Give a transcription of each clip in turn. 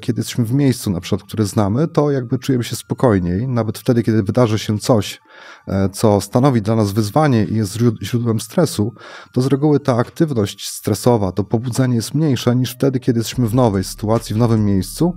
kiedy jesteśmy w miejscu, na przykład, które znamy, to jakby czujemy się spokojniej, nawet wtedy, kiedy wydarzy się coś, e, co stanowi dla nas wyzwanie i jest źródłem stresu, to z reguły ta aktywność stresowa, to pobudzenie jest mniejsze niż wtedy, kiedy jesteśmy w nowej sytuacji, w nowym miejscu,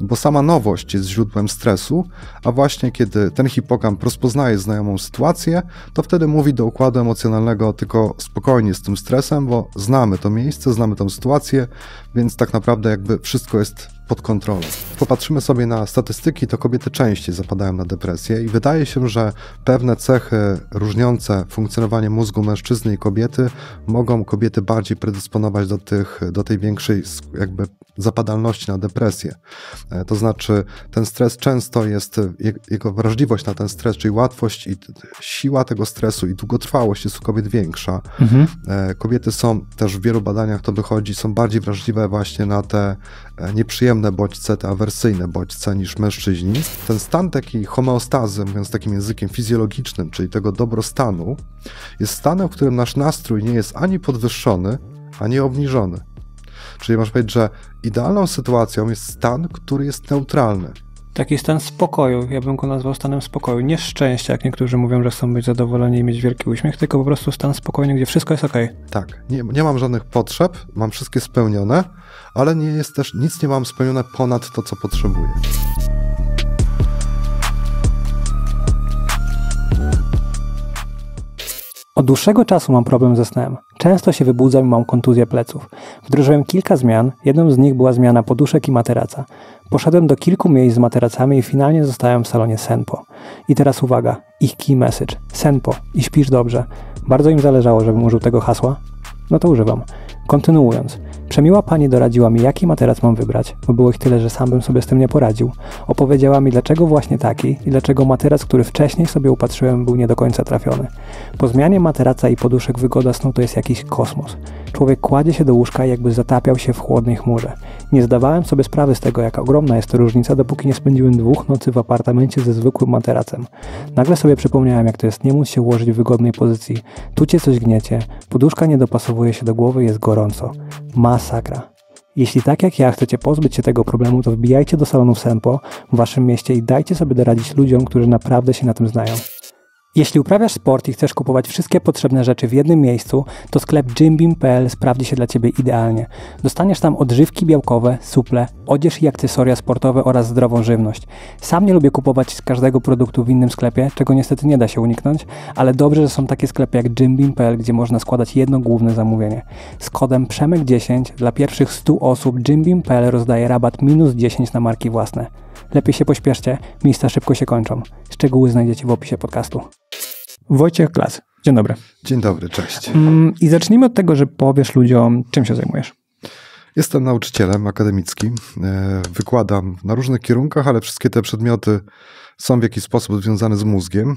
bo sama nowość jest źródłem stresu, a właśnie kiedy ten hipokamp rozpoznaje znajomą sytuację, to wtedy mówi do układu emocjonalnego tylko spokojnie z tym stresem, bo znamy to miejsce, znamy tą sytuację, więc tak naprawdę jakby wszystko jest pod kontrolą. Popatrzymy sobie na statystyki, to kobiety częściej zapadają na depresję i wydaje się, że pewne cechy różniące funkcjonowanie mózgu mężczyzny i kobiety mogą kobiety bardziej predysponować do, tych, do tej większej jakby zapadalności na depresję. E, to znaczy ten stres często jest, jego wrażliwość na ten stres, czyli łatwość i siła tego stresu i długotrwałość jest u kobiet większa. Mhm. E, kobiety są też w wielu badaniach to wychodzi, są bardziej wrażliwe właśnie na te e, nieprzyjemne pochłonne bodźce, te awersyjne bodźce niż mężczyźni. Ten stan takiej homeostazy, mówiąc takim językiem fizjologicznym, czyli tego dobrostanu, jest stanem, w którym nasz nastrój nie jest ani podwyższony, ani obniżony. Czyli można powiedzieć, że idealną sytuacją jest stan, który jest neutralny, taki stan spokoju, ja bym go nazwał stanem spokoju, nie szczęścia, jak niektórzy mówią, że chcą być zadowoleni i mieć wielki uśmiech, tylko po prostu stan spokojny, gdzie wszystko jest ok. Tak, nie, nie mam żadnych potrzeb, mam wszystkie spełnione, ale nie jest też, nic nie mam spełnione ponad to, co potrzebuję. Od dłuższego czasu mam problem ze snem. Często się wybudzam i mam kontuzję pleców. Wdrożyłem kilka zmian, jedną z nich była zmiana poduszek i materaca. Poszedłem do kilku miejsc z materacami i finalnie zostałem w salonie Senpo. I teraz uwaga, ich key message. Senpo i śpisz dobrze. Bardzo im zależało, żebym użył tego hasła? No to używam. Kontynuując, Przemiła pani doradziła mi, jaki materac mam wybrać, bo było ich tyle, że sam bym sobie z tym nie poradził. Opowiedziała mi, dlaczego właśnie taki i dlaczego materac, który wcześniej sobie upatrzyłem, był nie do końca trafiony. Po zmianie materaca i poduszek wygoda snu to jest jakiś kosmos. Człowiek kładzie się do łóżka i jakby zatapiał się w chłodnej chmurze. Nie zdawałem sobie sprawy z tego, jaka ogromna jest to różnica, dopóki nie spędziłem dwóch nocy w apartamencie ze zwykłym materacem. Nagle sobie przypomniałem, jak to jest nie móc się ułożyć w wygodnej pozycji. Tu cię coś gniecie, poduszka nie dopasowuje się do głowy, jest gorąco. Ma masakra. Jeśli tak jak ja chcecie pozbyć się tego problemu, to wbijajcie do salonu Sempo w waszym mieście i dajcie sobie doradzić ludziom, którzy naprawdę się na tym znają. Jeśli uprawiasz sport i chcesz kupować wszystkie potrzebne rzeczy w jednym miejscu, to sklep jimbeam.pl sprawdzi się dla Ciebie idealnie. Dostaniesz tam odżywki białkowe, suple, odzież i akcesoria sportowe oraz zdrową żywność. Sam nie lubię kupować z każdego produktu w innym sklepie, czego niestety nie da się uniknąć, ale dobrze, że są takie sklepy jak jimbeam.pl, gdzie można składać jedno główne zamówienie. Z kodem PRZEMEK10 dla pierwszych 100 osób jimbeam.pl rozdaje rabat minus 10 na marki własne. Lepiej się pośpieszcie, miejsca szybko się kończą. Szczegóły znajdziecie w opisie podcastu. Wojciech Klas, dzień dobry. Dzień dobry, cześć. Mm, I zacznijmy od tego, że powiesz ludziom, czym się zajmujesz. Jestem nauczycielem akademickim, e, wykładam na różnych kierunkach, ale wszystkie te przedmioty są w jakiś sposób związane z mózgiem.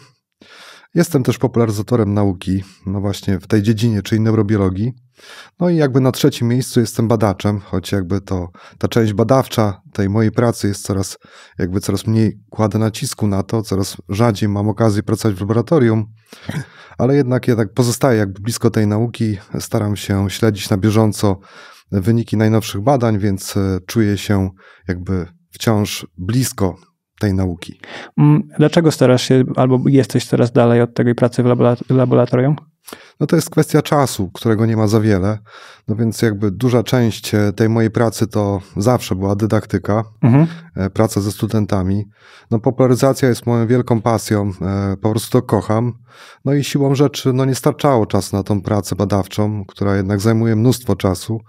Jestem też popularyzatorem nauki, no właśnie w tej dziedzinie, czyli neurobiologii. No i jakby na trzecim miejscu jestem badaczem, choć jakby to ta część badawcza tej mojej pracy jest coraz, jakby coraz mniej kładę nacisku na to, coraz rzadziej mam okazję pracować w laboratorium, ale jednak ja tak pozostaję jakby blisko tej nauki, staram się śledzić na bieżąco wyniki najnowszych badań, więc e, czuję się jakby wciąż blisko tej nauki. Mm, dlaczego starasz się albo jesteś coraz dalej od tej pracy w laboratorium? no to jest kwestia czasu, którego nie ma za wiele. No więc jakby duża część e, tej mojej pracy to zawsze była dydaktyka, mhm. E, praca ze studentami. No popularyzacja jest moją wielką pasją, e, po prostu to kocham. No i siłą rzeczy no nie starczało czasu na tą pracę badawczą, która jednak zajmuje mnóstwo czasu.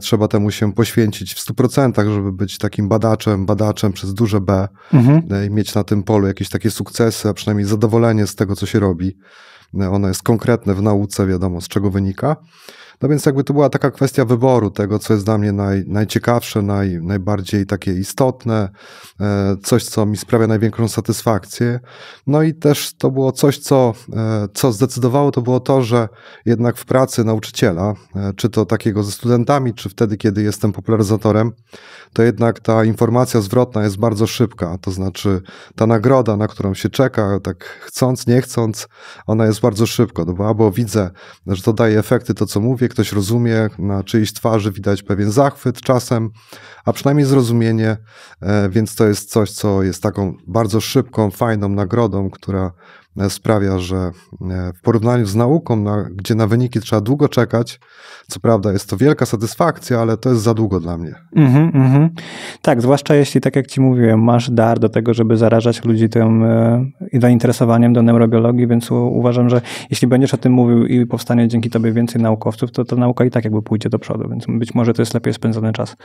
Trzeba temu się poświęcić w 100%, żeby być takim badaczem, badaczem przez duże B mhm. i mieć na tym polu jakieś takie sukcesy, a przynajmniej zadowolenie z tego, co się robi. Ono jest konkretne w nauce, wiadomo z czego wynika. No więc jakby to była taka kwestia wyboru tego, co jest dla mnie naj, najciekawsze, naj, najbardziej takie istotne, e, coś, co mi sprawia największą satysfakcję. No i też to było coś, co, e, co zdecydowało, to było to, że jednak w pracy nauczyciela, e, czy to takiego ze studentami, czy wtedy, kiedy jestem popularyzatorem, to jednak ta informacja zwrotna jest bardzo szybka, to znaczy ta nagroda, na którą się czeka, tak chcąc, nie chcąc, ona jest bardzo szybko, no bo albo widzę, że to daje efekty, to co mówię, ktoś rozumie, na czyjejś twarzy widać pewien zachwyt czasem, a przynajmniej zrozumienie, e, więc to jest coś, co jest taką bardzo szybką, fajną nagrodą, która sprawia, że e, w porównaniu z nauką, na, gdzie na wyniki trzeba długo czekać, co prawda jest to wielka satysfakcja, ale to jest za długo dla mnie. Mm -hmm, mm -hmm. Tak, zwłaszcza jeśli, tak jak ci mówiłem, masz dar do tego, żeby zarażać ludzi tym y, zainteresowaniem do neurobiologii, więc u, uważam, że jeśli będziesz o tym mówił i powstanie dzięki tobie więcej naukowców, to ta nauka i tak jakby pójdzie do przodu, więc być może to jest lepiej spędzony czas.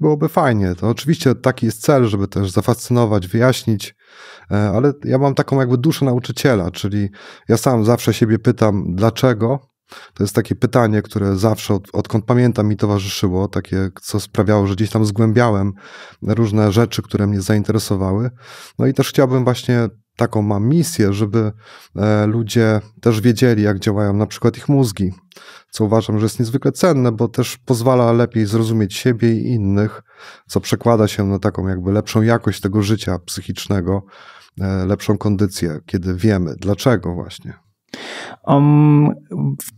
Byłoby fajnie. To oczywiście taki jest cel, żeby też zafascynować, wyjaśnić, E, ale ja mam taką jakby duszę nauczyciela, czyli ja sam zawsze siebie pytam, dlaczego to jest takie pytanie, które zawsze, od, odkąd pamiętam, mi towarzyszyło, takie, co sprawiało, że gdzieś tam zgłębiałem różne rzeczy, które mnie zainteresowały. No i też chciałbym właśnie taką mam misję, żeby e, ludzie też wiedzieli, jak działają na przykład ich mózgi, co uważam, że jest niezwykle cenne, bo też pozwala lepiej zrozumieć siebie i innych, co przekłada się na taką jakby lepszą jakość tego życia psychicznego, E, lepszą kondycję, kiedy wiemy dlaczego właśnie? Um,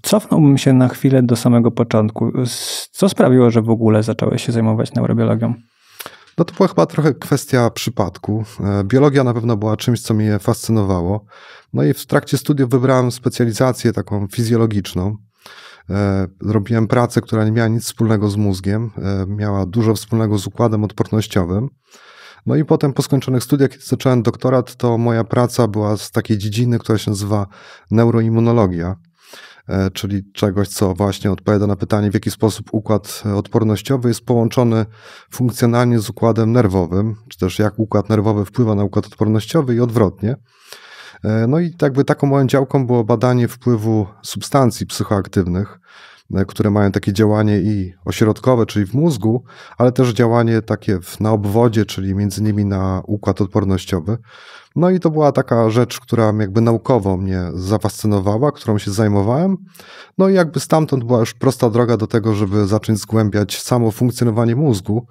cofnąłbym się na chwilę do samego początku. Co sprawiło, że w ogóle zacząłeś się zajmować neurobiologią? No to była chyba trochę kwestia przypadku. E, biologia na pewno była czymś, co mnie fascynowało. No i w trakcie studiów wybrałem specjalizację taką fizjologiczną. E, robiłem pracę, która nie miała nic wspólnego z mózgiem, miała dużo wspólnego z układem odpornościowym. No i potem po skończonych studiach, kiedy zacząłem doktorat, to moja praca była z takiej dziedziny, która się nazywa neuroimmunologia e, czyli czegoś, co właśnie odpowiada na pytanie, w jaki sposób układ e, odpornościowy jest połączony funkcjonalnie z układem nerwowym, czy też jak układ nerwowy wpływa na układ odpornościowy i odwrotnie. E, no i jakby taką moją działką było badanie wpływu substancji psychoaktywnych E, które mają takie działanie i ośrodkowe, czyli w mózgu, ale też działanie takie w, na obwodzie, czyli między innymi na układ odpornościowy. No i to była taka rzecz, która jakby naukowo mnie zafascynowała, którą się zajmowałem. No i jakby stamtąd była już prosta droga do tego, żeby zacząć zgłębiać samo funkcjonowanie mózgu,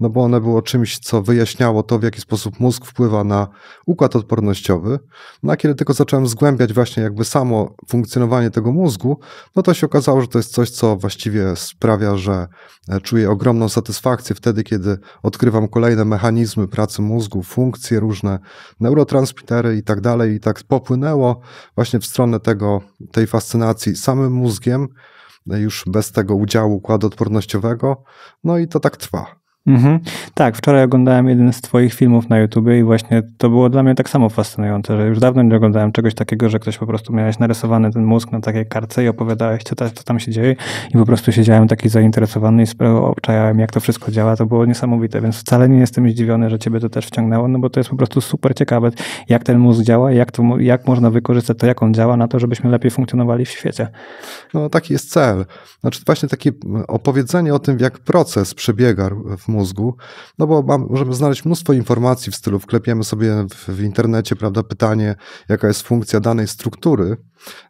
no bo one było czymś, co wyjaśniało to, w jaki sposób mózg wpływa na układ odpornościowy. No a kiedy tylko zacząłem zgłębiać właśnie jakby samo funkcjonowanie tego mózgu, no to się okazało, że to jest coś, co właściwie sprawia, że E, czuję ogromną satysfakcję wtedy, kiedy odkrywam kolejne mechanizmy pracy mózgu, funkcje różne, neurotransmitery i tak dalej. I tak popłynęło właśnie w stronę tego, tej fascynacji samym mózgiem, e, już bez tego udziału układu odpornościowego. No i to tak trwa. Mhm. Tak, wczoraj oglądałem jeden z Twoich filmów na YouTubie i właśnie to było dla mnie tak samo fascynujące, że już dawno nie oglądałem czegoś takiego, że ktoś po prostu miałeś narysowany ten mózg na takiej kartce i opowiadałeś, co, ta, co tam się dzieje i po prostu siedziałem taki zainteresowany i obczajałem, jak to wszystko działa. To było niesamowite, więc wcale nie jestem zdziwiony, że Ciebie to też wciągnęło, no bo to jest po prostu super ciekawe, jak ten mózg działa, jak, to, jak można wykorzystać to, jak on działa na to, żebyśmy lepiej funkcjonowali w świecie. No taki jest cel. Znaczy właśnie takie opowiedzenie o tym, jak proces przebiega w mózgu, no bo mam, możemy znaleźć mnóstwo informacji w stylu, wklepiemy sobie w, w internecie, prawda, pytanie, jaka jest funkcja danej struktury,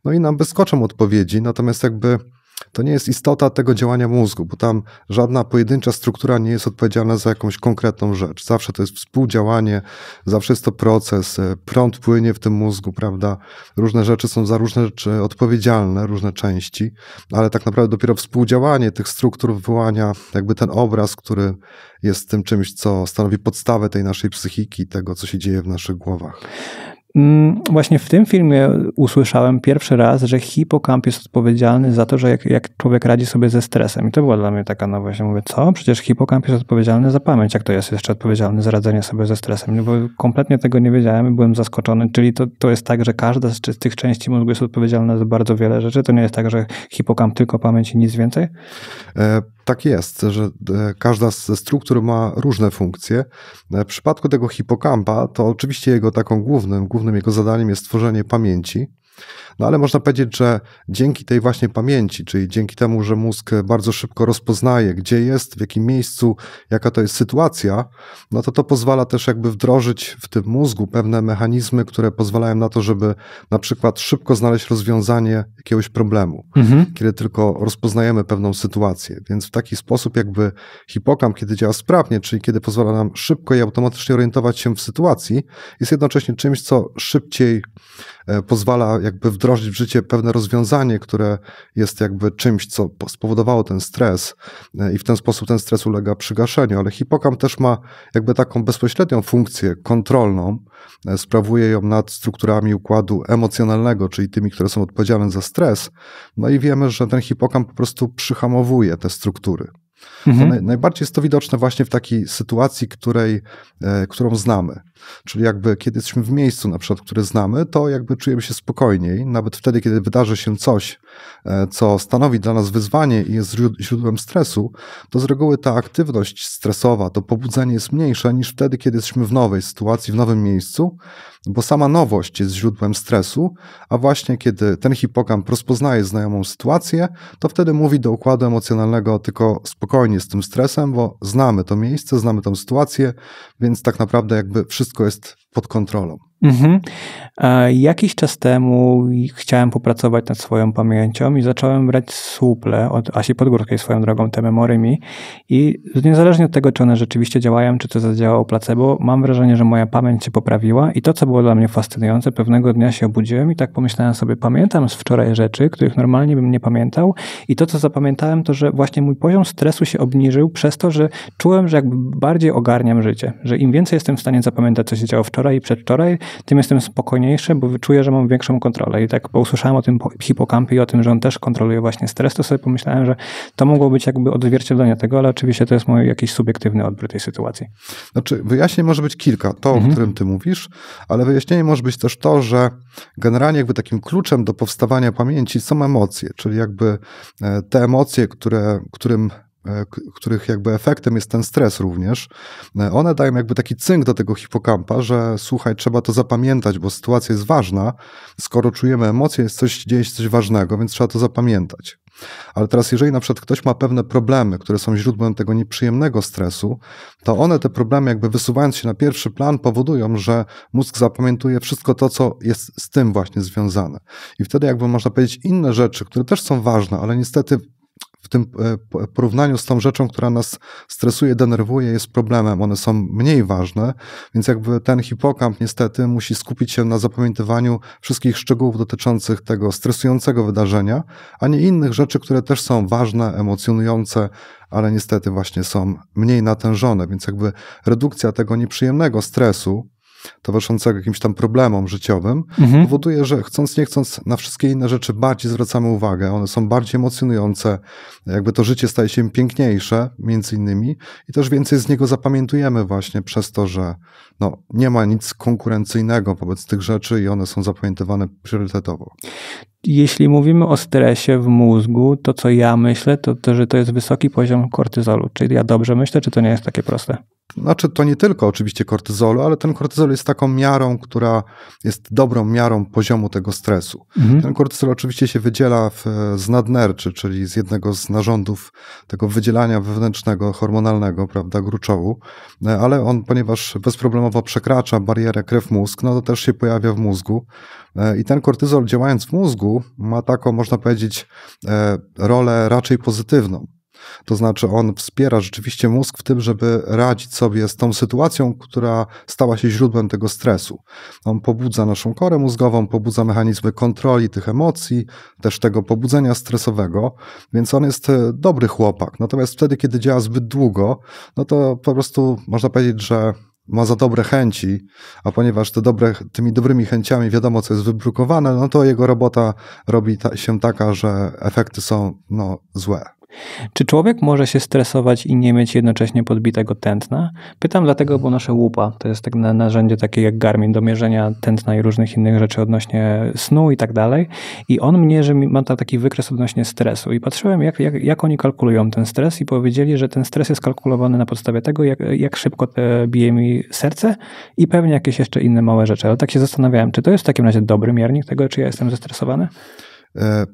no i nam wyskoczą odpowiedzi, natomiast jakby to nie jest istota tego działania mózgu, bo tam żadna pojedyncza struktura nie jest odpowiedzialna za jakąś konkretną rzecz. Zawsze to jest współdziałanie, zawsze jest to proces, e, prąd płynie w tym mózgu, prawda? Różne rzeczy są za różne rzeczy odpowiedzialne, różne części, ale tak naprawdę dopiero współdziałanie tych struktur wyłania jakby ten obraz, który jest tym czymś, co stanowi podstawę tej naszej psychiki, tego, co się dzieje w naszych głowach. Mm, właśnie w tym filmie usłyszałem pierwszy raz, że hipokamp jest odpowiedzialny za to, że jak, jak człowiek radzi sobie ze stresem. I to była dla mnie taka nowość. Mówię, co? Przecież hipokamp jest odpowiedzialny za pamięć, jak to jest jeszcze odpowiedzialny za radzenie sobie ze stresem. No bo kompletnie tego nie wiedziałem i byłem zaskoczony. Czyli to, to jest tak, że każda z tych części mózgu jest odpowiedzialna za bardzo wiele rzeczy. To nie jest tak, że hipokamp tylko pamięć i nic więcej? E, tak jest, że e, każda ze struktur ma różne funkcje. E, w przypadku tego hipokampa, to oczywiście jego taką głównym, głównym jego zadaniem jest tworzenie pamięci, no ale można powiedzieć, że dzięki tej właśnie pamięci, czyli dzięki temu, że mózg bardzo szybko rozpoznaje, gdzie jest, w jakim miejscu, jaka to jest sytuacja, no to to pozwala też jakby wdrożyć w tym mózgu pewne mechanizmy, które pozwalają na to, żeby na przykład szybko znaleźć rozwiązanie jakiegoś problemu, mhm. kiedy tylko rozpoznajemy pewną sytuację. Więc w taki sposób jakby hipokam kiedy działa sprawnie, czyli kiedy pozwala nam szybko i automatycznie orientować się w sytuacji, jest jednocześnie czymś, co szybciej E, pozwala jakby wdrożyć w życie pewne rozwiązanie, które jest jakby czymś, co spowodowało ten stres e, i w ten sposób ten stres ulega przygaszeniu, ale hipokam też ma jakby taką bezpośrednią funkcję kontrolną, e, sprawuje ją nad strukturami układu emocjonalnego, czyli tymi, które są odpowiedzialne za stres, no i wiemy, że ten hipokam po prostu przyhamowuje te struktury. Mhm. Naj, najbardziej jest to widoczne właśnie w takiej sytuacji, której, e, którą znamy. Czyli jakby kiedy jesteśmy w miejscu, na przykład, które znamy, to jakby czujemy się spokojniej, nawet wtedy, kiedy wydarzy się coś, E, co stanowi dla nas wyzwanie i jest źródłem stresu, to z reguły ta aktywność stresowa, to pobudzenie jest mniejsze niż wtedy, kiedy jesteśmy w nowej sytuacji, w nowym miejscu, bo sama nowość jest źródłem stresu, a właśnie kiedy ten hipokamp rozpoznaje znajomą sytuację, to wtedy mówi do układu emocjonalnego tylko spokojnie z tym stresem, bo znamy to miejsce, znamy tą sytuację, więc tak naprawdę jakby wszystko jest pod kontrolą. Mhm. Jakiś czas temu chciałem popracować nad swoją pamięcią i zacząłem brać suple od Asi Podgórskiej, swoją drogą, te mi. I niezależnie od tego, czy one rzeczywiście działają, czy to zadziałało placebo, mam wrażenie, że moja pamięć się poprawiła i to, co było dla mnie fascynujące, pewnego dnia się obudziłem i tak pomyślałem sobie, pamiętam z wczoraj rzeczy, których normalnie bym nie pamiętał i to, co zapamiętałem, to, że właśnie mój poziom stresu się obniżył przez to, że czułem, że jakby bardziej ogarniam życie, że im więcej jestem w stanie zapamiętać, co się działo wczoraj i przedwczoraj, tym jestem spokojniejszy, bo czuję, że mam większą kontrolę. I tak, bo usłyszałem o tym hipokampie i o tym, że on też kontroluje właśnie stres, to sobie pomyślałem, że to mogło być jakby odzwierciedlenie tego, ale oczywiście to jest mój jakiś subiektywny odbiór tej sytuacji. Znaczy, wyjaśnień może być kilka, to, mhm. o którym ty mówisz, ale wyjaśnienie może być też to, że generalnie jakby takim kluczem do powstawania pamięci są emocje, czyli jakby e, te emocje, które, którym E, których jakby efektem jest ten stres również, e, one dają jakby taki cynk do tego hipokampa, że słuchaj, trzeba to zapamiętać, bo sytuacja jest ważna, skoro czujemy emocje, jest coś, dzieje się coś ważnego, więc trzeba to zapamiętać. Ale teraz, jeżeli na przykład ktoś ma pewne problemy, które są źródłem tego nieprzyjemnego stresu, to one te problemy, jakby wysuwając się na pierwszy plan, powodują, że mózg zapamiętuje wszystko to, co jest z tym właśnie związane. I wtedy, jakby można powiedzieć, inne rzeczy, które też są ważne, ale niestety w tym e, porównaniu z tą rzeczą, która nas stresuje, denerwuje, jest problemem. One są mniej ważne, więc jakby ten hipokamp niestety musi skupić się na zapamiętywaniu wszystkich szczegółów dotyczących tego stresującego wydarzenia, a nie innych rzeczy, które też są ważne, emocjonujące, ale niestety właśnie są mniej natężone, więc jakby redukcja tego nieprzyjemnego stresu, towarzyszącego jakimś tam problemom życiowym, mhm. powoduje, że chcąc nie chcąc na wszystkie inne rzeczy bardziej zwracamy uwagę, one są bardziej emocjonujące, jakby to życie staje się piękniejsze między innymi i też więcej z niego zapamiętujemy właśnie przez to, że no, nie ma nic konkurencyjnego wobec tych rzeczy i one są zapamiętywane priorytetowo. Jeśli mówimy o stresie w mózgu, to co ja myślę, to, to że to jest wysoki poziom kortyzolu. Czyli ja dobrze myślę, czy to nie jest takie proste? znaczy to nie tylko oczywiście kortyzolu, ale ten kortyzol jest taką miarą, która jest dobrą miarą poziomu tego stresu. Mhm. Ten kortyzol oczywiście się wydziela w, z nadnerczy, czyli z jednego z narządów tego wydzielania wewnętrznego, hormonalnego, prawda, gruczołu, e, ale on, ponieważ bezproblemowo przekracza barierę krew-mózg, no to też się pojawia w mózgu. E, I ten kortyzol działając w mózgu ma taką, można powiedzieć, e, rolę raczej pozytywną. To znaczy, on wspiera rzeczywiście mózg w tym, żeby radzić sobie z tą sytuacją, która stała się źródłem tego stresu. On pobudza naszą korę mózgową, pobudza mechanizmy kontroli tych emocji, też tego pobudzenia stresowego, więc on jest e, dobry chłopak. Natomiast wtedy, kiedy działa zbyt długo, no to po prostu można powiedzieć, że ma za dobre chęci, a ponieważ te dobre, tymi dobrymi chęciami wiadomo, co jest wybrukowane, no to jego robota robi ta, się taka, że efekty są no, złe. Czy człowiek może się stresować i nie mieć jednocześnie podbitego tętna? Pytam dlatego, bo nasze łupa to jest tak narzędzie takie jak Garmin do mierzenia tętna i różnych innych rzeczy odnośnie snu i tak dalej. I on mnie, że ma taki wykres odnośnie stresu. I patrzyłem, jak, jak, jak oni kalkulują ten stres i powiedzieli, że ten stres jest kalkulowany na podstawie tego, jak, jak szybko bije mi serce i pewnie jakieś jeszcze inne małe rzeczy. Ale tak się zastanawiałem, czy to jest w takim razie dobry miernik tego, czy ja jestem zestresowany? E,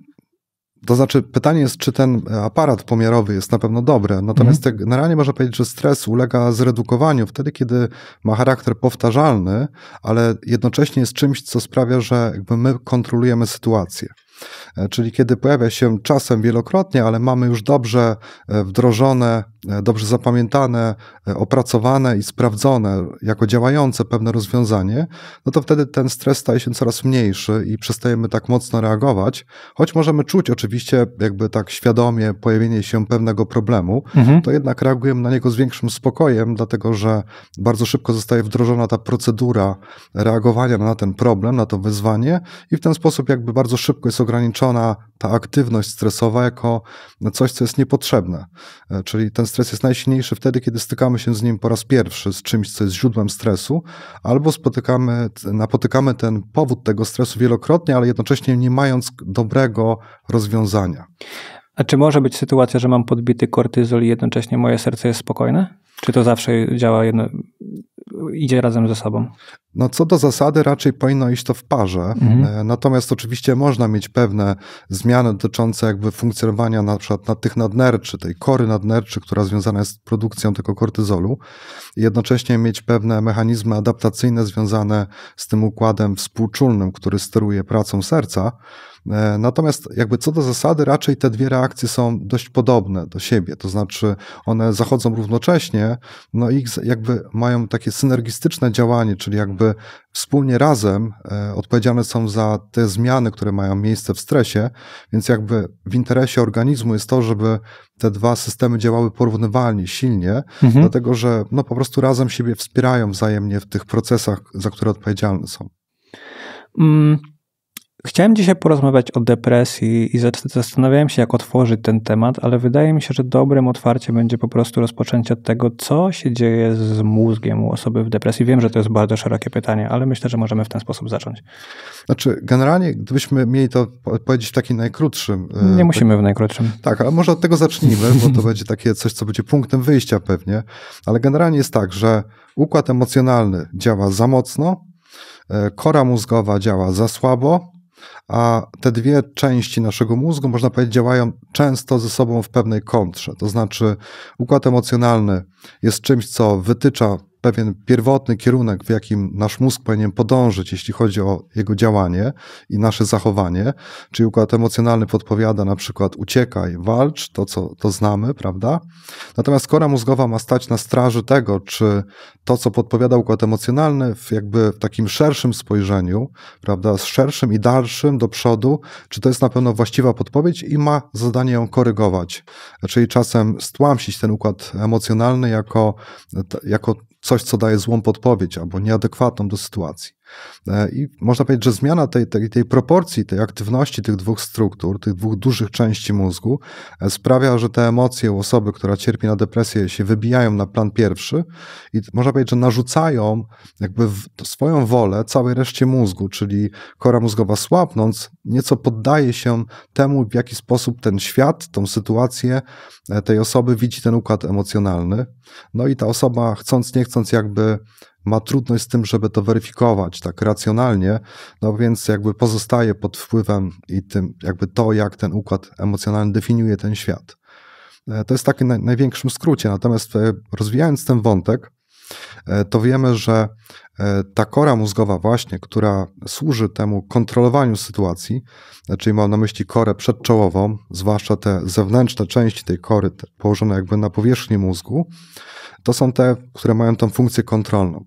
to znaczy, pytanie jest, czy ten aparat pomiarowy jest na pewno dobry. Natomiast mhm. generalnie można powiedzieć, że stres ulega zredukowaniu wtedy, kiedy ma charakter powtarzalny, ale jednocześnie jest czymś, co sprawia, że jakby my kontrolujemy sytuację. E, czyli kiedy pojawia się czasem wielokrotnie, ale mamy już dobrze e, wdrożone E, dobrze zapamiętane, e, opracowane i sprawdzone jako działające pewne rozwiązanie, no to wtedy ten stres staje się coraz mniejszy i przestajemy tak mocno reagować, choć możemy czuć oczywiście jakby tak świadomie pojawienie się pewnego problemu, mhm. to jednak reagujemy na niego z większym spokojem, dlatego że bardzo szybko zostaje wdrożona ta procedura reagowania na ten problem, na to wyzwanie i w ten sposób jakby bardzo szybko jest ograniczona ta aktywność stresowa jako coś, co jest niepotrzebne. E, czyli ten stres jest najsilniejszy wtedy, kiedy stykamy się z nim po raz pierwszy, z czymś, co jest źródłem stresu, albo spotykamy, napotykamy ten powód tego stresu wielokrotnie, ale jednocześnie nie mając dobrego rozwiązania. A czy może być sytuacja, że mam podbity kortyzol i jednocześnie moje serce jest spokojne? Czy to zawsze działa jedno, idzie razem ze sobą? No co do zasady raczej powinno iść to w parze, mhm. E, natomiast oczywiście można mieć pewne zmiany dotyczące jakby funkcjonowania na przykład na tych nadnerczy, tej kory nadnerczy, która związana jest z produkcją tego kortyzolu i jednocześnie mieć pewne mechanizmy adaptacyjne związane z tym układem współczulnym, który steruje pracą serca, E, natomiast jakby co do zasady, raczej te dwie reakcje są dość podobne do siebie, to znaczy one zachodzą równocześnie, no i jakby mają takie synergistyczne działanie, czyli jakby wspólnie razem e, odpowiedzialne są za te zmiany, które mają miejsce w stresie, więc jakby w interesie organizmu jest to, żeby te dwa systemy działały porównywalnie, silnie, mhm. dlatego że no, po prostu razem siebie wspierają wzajemnie w tych procesach, za które odpowiedzialne są. Mm, Chciałem dzisiaj porozmawiać o depresji i zastanawiałem się, jak otworzyć ten temat, ale wydaje mi się, że dobrym otwarciem będzie po prostu rozpoczęcie od tego, co się dzieje z mózgiem u osoby w depresji. Wiem, że to jest bardzo szerokie pytanie, ale myślę, że możemy w ten sposób zacząć. Znaczy, generalnie, gdybyśmy mieli to powiedzieć w takim najkrótszym. E, Nie tak- musimy w najkrótszym. Tak, ale może od tego zacznijmy, bo to będzie takie coś, co będzie punktem wyjścia pewnie. Ale generalnie jest tak, że układ emocjonalny działa za mocno, e, kora mózgowa działa za słabo a te dwie części naszego mózgu, można powiedzieć, działają często ze sobą w pewnej kontrze. To znaczy, układ emocjonalny jest czymś, co wytycza pewien pierwotny kierunek, w jakim nasz mózg powinien podążyć, jeśli chodzi o jego działanie i nasze zachowanie, czyli układ emocjonalny podpowiada na przykład uciekaj, walcz, to co to znamy, prawda? Natomiast kora mózgowa ma stać na straży tego, czy to, co podpowiada układ emocjonalny w jakby w takim szerszym spojrzeniu, prawda, z szerszym i dalszym do przodu, czy to jest na pewno właściwa podpowiedź i ma zadanie ją korygować. Czyli czasem stłamsić ten układ emocjonalny jako, jako coś, co daje złą podpowiedź albo nieadekwatną do sytuacji. E, I można powiedzieć, że zmiana tej, tej, tej proporcji, tej aktywności tych dwóch struktur, tych dwóch dużych części mózgu e, sprawia, że te emocje u osoby, która cierpi na depresję, się wybijają na plan pierwszy i można powiedzieć, że narzucają jakby swoją wolę całej reszcie mózgu, czyli kora mózgowa słabnąc, nieco poddaje się temu, w jaki sposób ten świat, tą sytuację e, tej osoby widzi ten układ emocjonalny. No i ta osoba chcąc, nie chcąc, jakby ma trudność z tym, żeby to weryfikować tak racjonalnie, no więc jakby pozostaje pod wpływem i tym, jakby to, jak ten układ emocjonalny definiuje ten świat. E, to jest taki naj, największym skrócie. Natomiast e, rozwijając ten wątek, e, to wiemy, że ta kora mózgowa, właśnie, która służy temu kontrolowaniu sytuacji, czyli mam na myśli korę przedczołową, zwłaszcza te zewnętrzne części tej kory, położone jakby na powierzchni mózgu, to są te, które mają tą funkcję kontrolną.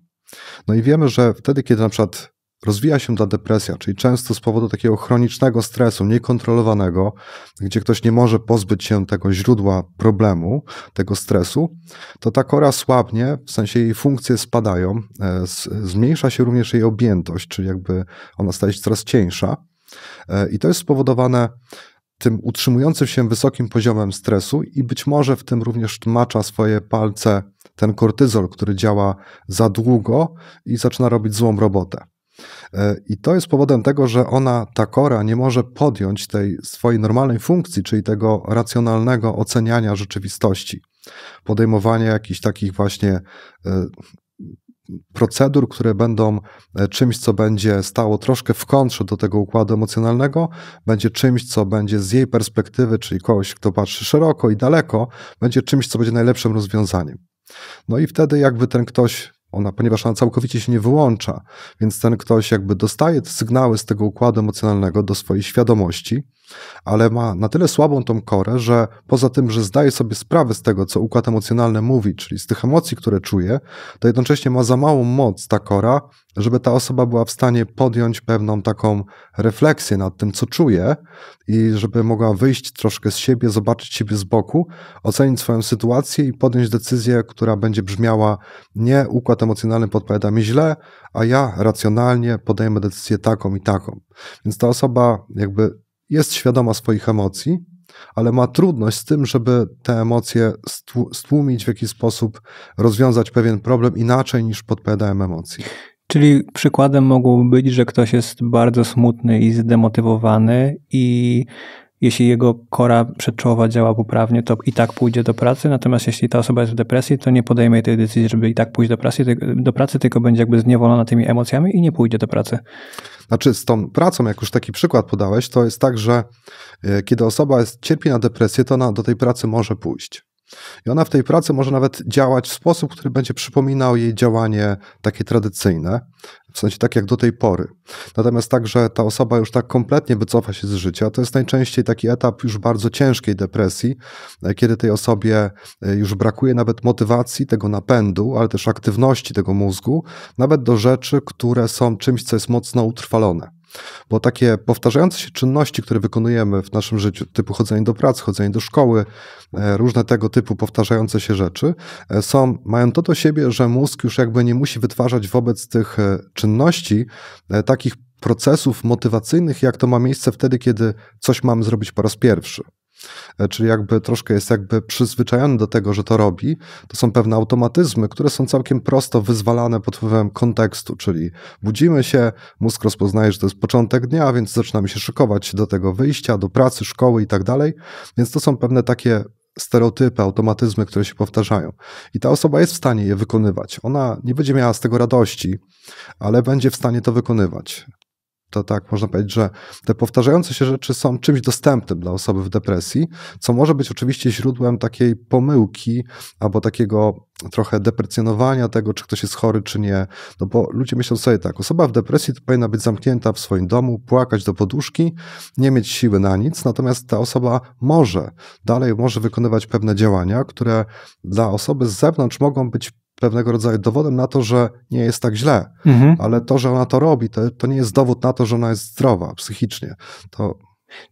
No i wiemy, że wtedy, kiedy na przykład rozwija się ta depresja, czyli często z powodu takiego chronicznego stresu, niekontrolowanego, gdzie ktoś nie może pozbyć się tego źródła problemu, tego stresu, to ta kora słabnie, w sensie jej funkcje spadają, e, zmniejsza się również jej objętość, czyli jakby ona staje się coraz cieńsza. E, I to jest spowodowane tym utrzymującym się wysokim poziomem stresu i być może w tym również tmacza swoje palce ten kortyzol, który działa za długo i zaczyna robić złą robotę. E, I to jest powodem tego, że ona, ta kora, nie może podjąć tej swojej normalnej funkcji, czyli tego racjonalnego oceniania rzeczywistości podejmowanie jakichś takich właśnie e, procedur, które będą e, czymś, co będzie stało troszkę w kontrze do tego układu emocjonalnego, będzie czymś, co będzie z jej perspektywy, czyli kogoś, kto patrzy szeroko i daleko, będzie czymś, co będzie najlepszym rozwiązaniem. No i wtedy jakby ten ktoś ona, ponieważ ona całkowicie się nie wyłącza, więc ten ktoś jakby dostaje te sygnały z tego układu emocjonalnego do swojej świadomości, ale ma na tyle słabą tą korę, że poza tym, że zdaje sobie sprawę z tego, co układ emocjonalny mówi, czyli z tych emocji, które czuje, to jednocześnie ma za małą moc ta kora, żeby ta osoba była w stanie podjąć pewną taką refleksję nad tym, co czuje i żeby mogła wyjść troszkę z siebie, zobaczyć siebie z boku, ocenić swoją sytuację i podjąć decyzję, która będzie brzmiała nie układ emocjonalny podpowiada mi źle, a ja racjonalnie podejmę decyzję taką i taką. Więc ta osoba jakby jest świadoma swoich emocji, ale ma trudność z tym, żeby te emocje stłumić w jakiś sposób, rozwiązać pewien problem inaczej niż podpowiadałem emocji. Czyli przykładem mogłoby być, że ktoś jest bardzo smutny i zdemotywowany, i jeśli jego kora przedczołowa działa poprawnie, to i tak pójdzie do pracy, natomiast jeśli ta osoba jest w depresji, to nie podejmie tej decyzji, żeby i tak pójść do pracy, do pracy tylko będzie jakby zniewolona tymi emocjami i nie pójdzie do pracy. Znaczy z tą pracą, jak już taki przykład podałeś, to jest tak, że e, kiedy osoba jest, cierpi na depresję, to ona do tej pracy może pójść. I ona w tej pracy może nawet działać w sposób, który będzie przypominał jej działanie takie tradycyjne, w sensie tak jak do tej pory. Natomiast także ta osoba już tak kompletnie wycofa się z życia, to jest najczęściej taki etap już bardzo ciężkiej depresji, e, kiedy tej osobie e, już brakuje nawet motywacji, tego napędu, ale też aktywności tego mózgu, nawet do rzeczy, które są czymś, co jest mocno utrwalone. Bo takie powtarzające się czynności, które wykonujemy w naszym życiu, typu chodzenie do pracy, chodzenie do szkoły, e, różne tego typu powtarzające się rzeczy, e, są, mają to do siebie, że mózg już jakby nie musi wytwarzać wobec tych e, czynności takich procesów motywacyjnych, jak to ma miejsce wtedy, kiedy coś mamy zrobić po raz pierwszy. E, czyli jakby troszkę jest jakby przyzwyczajony do tego, że to robi. To są pewne automatyzmy, które są całkiem prosto wyzwalane pod wpływem kontekstu, czyli budzimy się, mózg rozpoznaje, że to jest początek dnia, więc zaczynamy się szykować do tego wyjścia, do pracy, szkoły i tak dalej. Więc to są pewne takie stereotypy, automatyzmy, które się powtarzają. I ta osoba jest w stanie je wykonywać. Ona nie będzie miała z tego radości, ale będzie w stanie to wykonywać to tak można powiedzieć, że te powtarzające się rzeczy są czymś dostępnym dla osoby w depresji, co może być oczywiście źródłem takiej pomyłki albo takiego trochę deprecjonowania tego, czy ktoś jest chory, czy nie. No bo ludzie myślą sobie tak, osoba w depresji to powinna być zamknięta w swoim domu, płakać do poduszki, nie mieć siły na nic, natomiast ta osoba może, dalej może wykonywać pewne działania, które dla osoby z zewnątrz mogą być pewnego rodzaju dowodem na to, że nie jest tak źle, mhm. ale to, że ona to robi, to, to nie jest dowód na to, że ona jest zdrowa psychicznie. To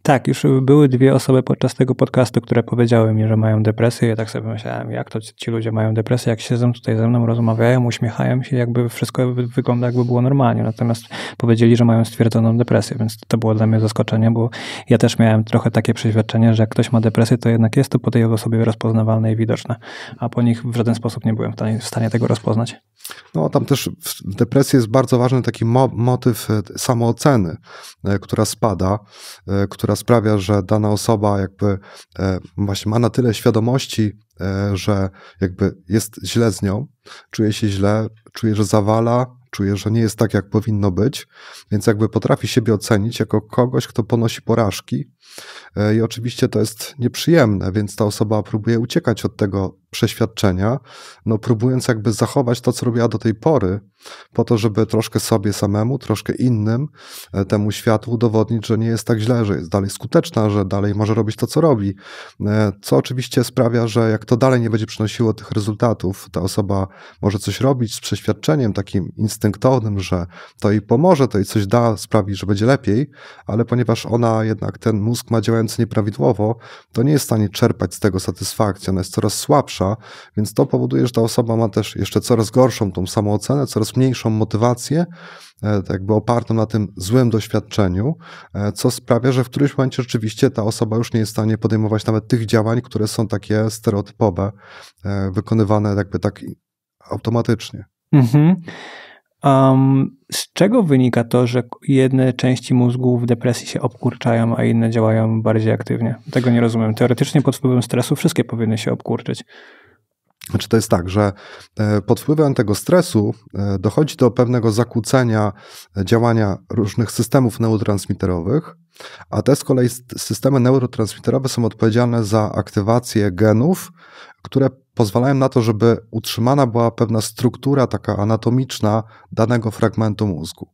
tak, już były dwie osoby podczas tego podcastu, które powiedziały mi, że mają depresję. Ja tak sobie myślałem, jak to ci ludzie mają depresję, jak siedzą tutaj ze mną, rozmawiają, uśmiechają się, jakby wszystko wygląda jakby było normalnie. Natomiast powiedzieli, że mają stwierdzoną depresję, więc to było dla mnie zaskoczenie, bo ja też miałem trochę takie przeświadczenie, że jak ktoś ma depresję, to jednak jest to po tej osobie rozpoznawalne i widoczne, a po nich w żaden sposób nie byłem w stanie, w stanie tego rozpoznać. No, tam też w depresji jest bardzo ważny taki mo motyw e, samooceny, e, która spada, e, która sprawia, że dana osoba jakby właśnie ma na tyle świadomości, że jakby jest źle z nią, czuje się źle, czuje, że zawala, czuje, że nie jest tak, jak powinno być, więc jakby potrafi siebie ocenić jako kogoś, kto ponosi porażki. I oczywiście to jest nieprzyjemne, więc ta osoba próbuje uciekać od tego przeświadczenia, no próbując jakby zachować to, co robiła do tej pory, po to, żeby troszkę sobie samemu, troszkę innym e, temu światu udowodnić, że nie jest tak źle, że jest dalej skuteczna, że dalej może robić to, co robi. E, co oczywiście sprawia, że jak to dalej nie będzie przynosiło tych rezultatów, ta osoba może coś robić z przeświadczeniem takim instynktownym, że to jej pomoże, to jej coś da, sprawi, że będzie lepiej, ale ponieważ ona jednak ten mózg ma działający nieprawidłowo, to nie jest w stanie czerpać z tego satysfakcji, ona jest coraz słabsza gorsza, więc to powoduje, że ta osoba ma też jeszcze coraz gorszą tą samoocenę, coraz mniejszą motywację, e, tak jakby opartą na tym złym doświadczeniu, e, co sprawia, że w którymś momencie rzeczywiście ta osoba już nie jest w stanie podejmować nawet tych działań, które są takie stereotypowe, e, wykonywane jakby tak automatycznie. Mhm. Um, z czego wynika to, że jedne części mózgu w depresji się obkurczają, a inne działają bardziej aktywnie? Tego nie rozumiem. Teoretycznie pod wpływem stresu wszystkie powinny się obkurczyć. Znaczy to jest tak, że e, pod wpływem tego stresu e, dochodzi do pewnego zakłócenia e, działania różnych systemów neurotransmiterowych, a te z kolei systemy neurotransmiterowe są odpowiedzialne za aktywację genów, które pozwalają na to, żeby utrzymana była pewna struktura taka anatomiczna danego fragmentu mózgu.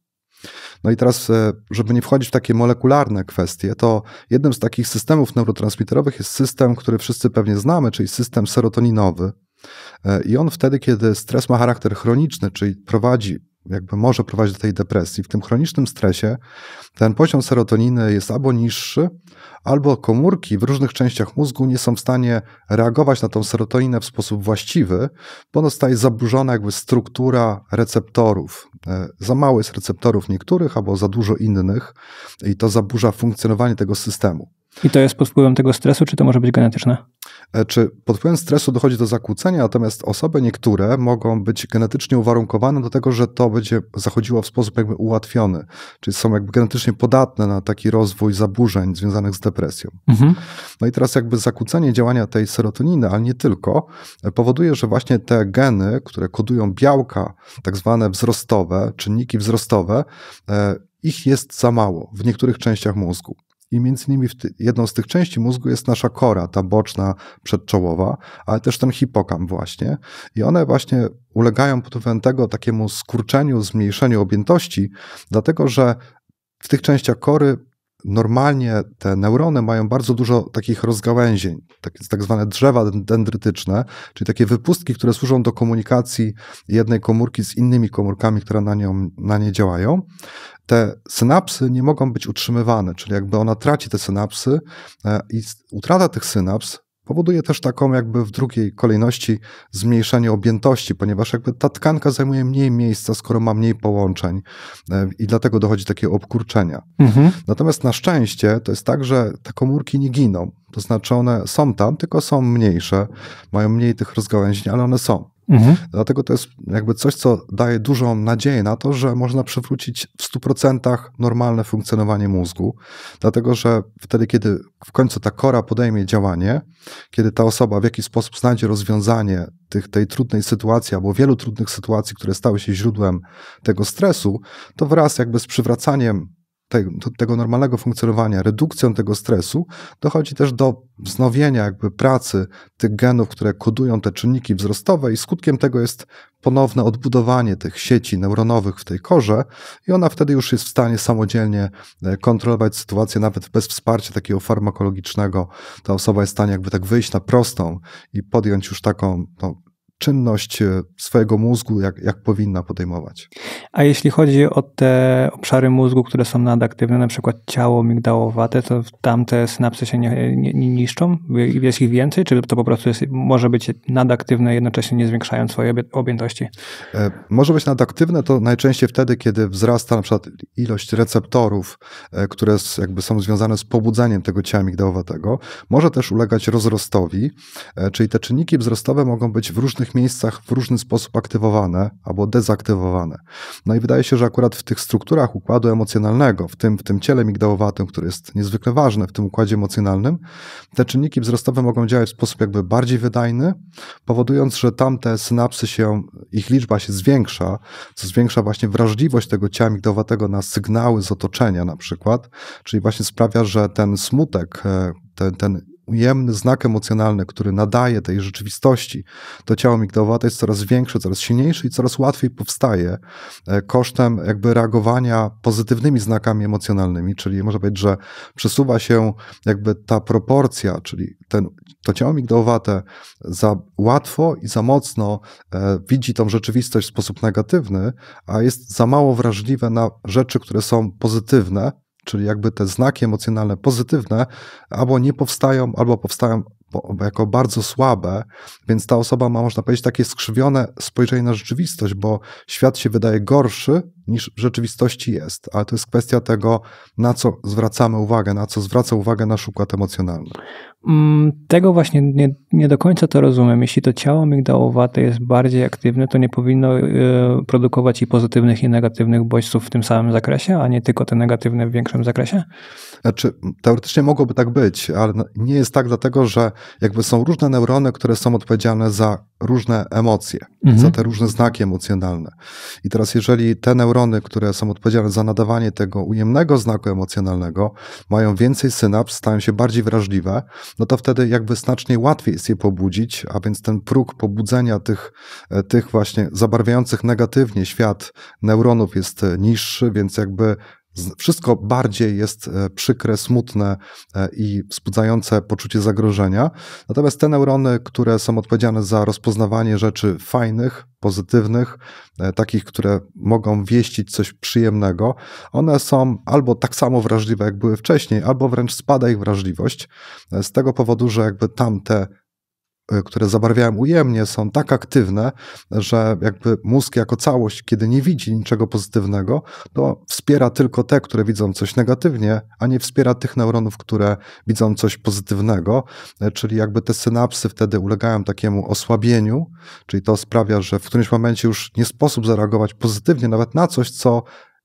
No i teraz, e, żeby nie wchodzić w takie molekularne kwestie, to jednym z takich systemów neurotransmiterowych jest system, który wszyscy pewnie znamy, czyli system serotoninowy. E, I on wtedy, kiedy stres ma charakter chroniczny, czyli prowadzi jakby może prowadzić do tej depresji. W tym chronicznym stresie ten poziom serotoniny jest albo niższy, albo komórki w różnych częściach mózgu nie są w stanie reagować na tą serotoninę w sposób właściwy, bo zostaje zaburzona jakby struktura receptorów. E, za mało jest receptorów niektórych, albo za dużo innych i to zaburza funkcjonowanie tego systemu. I to jest pod wpływem tego stresu, czy to może być genetyczne? E, czy pod wpływem stresu dochodzi do zakłócenia, natomiast osoby niektóre mogą być genetycznie uwarunkowane do tego, że to będzie zachodziło w sposób jakby ułatwiony, czyli są jakby genetycznie podatne na taki rozwój zaburzeń związanych z depresją. Mhm. No i teraz jakby zakłócenie działania tej serotoniny, ale nie tylko, e, powoduje, że właśnie te geny, które kodują białka, tak zwane wzrostowe, czynniki wzrostowe, e, ich jest za mało w niektórych częściach mózgu. I między innymi jedną z tych części mózgu jest nasza kora, ta boczna, przedczołowa, ale też ten hipokam właśnie. I one właśnie ulegają pod wpływem tego takiemu skurczeniu, zmniejszeniu objętości, dlatego że w tych częściach kory normalnie te neurony mają bardzo dużo takich rozgałęzień, tak, tak zwane drzewa dendrytyczne, czyli takie wypustki, które służą do komunikacji jednej komórki z innymi komórkami, które na, nią, na nie działają te synapsy nie mogą być utrzymywane, czyli jakby ona traci te synapsy e, i utrata tych synaps powoduje też taką jakby w drugiej kolejności zmniejszenie objętości, ponieważ jakby ta tkanka zajmuje mniej miejsca, skoro ma mniej połączeń e, i dlatego dochodzi do takiego obkurczenia. Mhm. Natomiast na szczęście to jest tak, że te komórki nie giną, to znaczy one są tam, tylko są mniejsze, mają mniej tych rozgałęzień, ale one są. Mhm. Dlatego to jest jakby coś, co daje dużą nadzieję na to, że można przywrócić w 100% normalne funkcjonowanie mózgu. Dlatego, że wtedy, kiedy w końcu ta kora podejmie działanie, kiedy ta osoba w jakiś sposób znajdzie rozwiązanie tych, tej trudnej sytuacji albo wielu trudnych sytuacji, które stały się źródłem tego stresu, to wraz jakby z przywracaniem tego, tego normalnego funkcjonowania, redukcją tego stresu, dochodzi też do wznowienia jakby pracy tych genów, które kodują te czynniki wzrostowe i skutkiem tego jest ponowne odbudowanie tych sieci neuronowych w tej korze i ona wtedy już jest w stanie samodzielnie e, kontrolować sytuację, nawet bez wsparcia takiego farmakologicznego. Ta osoba jest w stanie jakby tak wyjść na prostą i podjąć już taką no, czynność e, swojego mózgu, jak, jak powinna podejmować. A jeśli chodzi o te obszary mózgu, które są nadaktywne, na przykład ciało migdałowate, to tamte synapsy się nie, nie, nie niszczą? Jest ich więcej, czy to po prostu jest, może być nadaktywne, jednocześnie nie zwiększając swojej objętości? E, może być nadaktywne to najczęściej wtedy, kiedy wzrasta na przykład ilość receptorów, e, które jakby są związane z pobudzaniem tego ciała migdałowatego. Może też ulegać rozrostowi, czyli te czynniki wzrostowe mogą być w różnych różnych miejscach w różny sposób aktywowane albo dezaktywowane. No i wydaje się, że akurat w tych strukturach układu emocjonalnego, w tym, w tym ciele migdałowatym, który jest niezwykle ważny w tym układzie emocjonalnym, te czynniki wzrostowe mogą działać w sposób jakby bardziej wydajny, powodując, że tamte synapsy się, ich liczba się zwiększa, co zwiększa właśnie wrażliwość tego ciała migdałowatego na sygnały z otoczenia na przykład, czyli właśnie sprawia, że ten smutek, e, ten, ten ujemny znak emocjonalny, który nadaje tej rzeczywistości, to ciało migdałowate jest coraz większe, coraz silniejsze i coraz łatwiej powstaje e, kosztem jakby reagowania pozytywnymi znakami emocjonalnymi, czyli można powiedzieć, że przesuwa się jakby ta proporcja, czyli ten, to ciało migdałowate za łatwo i za mocno e, widzi tą rzeczywistość w sposób negatywny, a jest za mało wrażliwe na rzeczy, które są pozytywne, czyli jakby te znaki emocjonalne pozytywne albo nie powstają, albo powstają jako bardzo słabe, więc ta osoba ma, można powiedzieć, takie skrzywione spojrzenie na rzeczywistość, bo świat się wydaje gorszy niż w rzeczywistości jest, ale to jest kwestia tego, na co zwracamy uwagę, na co zwraca uwagę nasz układ emocjonalny. Mm, tego właśnie nie, nie do końca to rozumiem. Jeśli to ciało migdałowate jest bardziej aktywne, to nie powinno e, produkować i pozytywnych, i negatywnych bodźców w tym samym zakresie, a nie tylko te negatywne w większym zakresie? Znaczy, teoretycznie mogłoby tak być, ale no, nie jest tak, dlatego że jakby są różne neurony, które są odpowiedzialne za różne emocje, mhm. za te różne znaki emocjonalne. I teraz, jeżeli te neurony, które są odpowiedzialne za nadawanie tego ujemnego znaku emocjonalnego, mają więcej synaps, stają się bardziej wrażliwe, no to wtedy jakby znacznie łatwiej jest je pobudzić, a więc ten próg pobudzenia tych, e, tych właśnie zabarwiających negatywnie świat neuronów jest e, niższy, więc jakby wszystko bardziej jest e, przykre, smutne e, i wzbudzające poczucie zagrożenia. Natomiast te neurony, które są odpowiedzialne za rozpoznawanie rzeczy fajnych, pozytywnych, e, takich, które mogą wieścić coś przyjemnego, one są albo tak samo wrażliwe, jak były wcześniej, albo wręcz spada ich wrażliwość, z tego powodu, że jakby tamte Y, które zabarwiałem ujemnie, są tak aktywne, że jakby mózg jako całość, kiedy nie widzi niczego pozytywnego, to wspiera tylko te, które widzą coś negatywnie, a nie wspiera tych neuronów, które widzą coś pozytywnego, y, czyli jakby te synapsy wtedy ulegają takiemu osłabieniu, czyli to sprawia, że w którymś momencie już nie sposób zareagować pozytywnie nawet na coś, co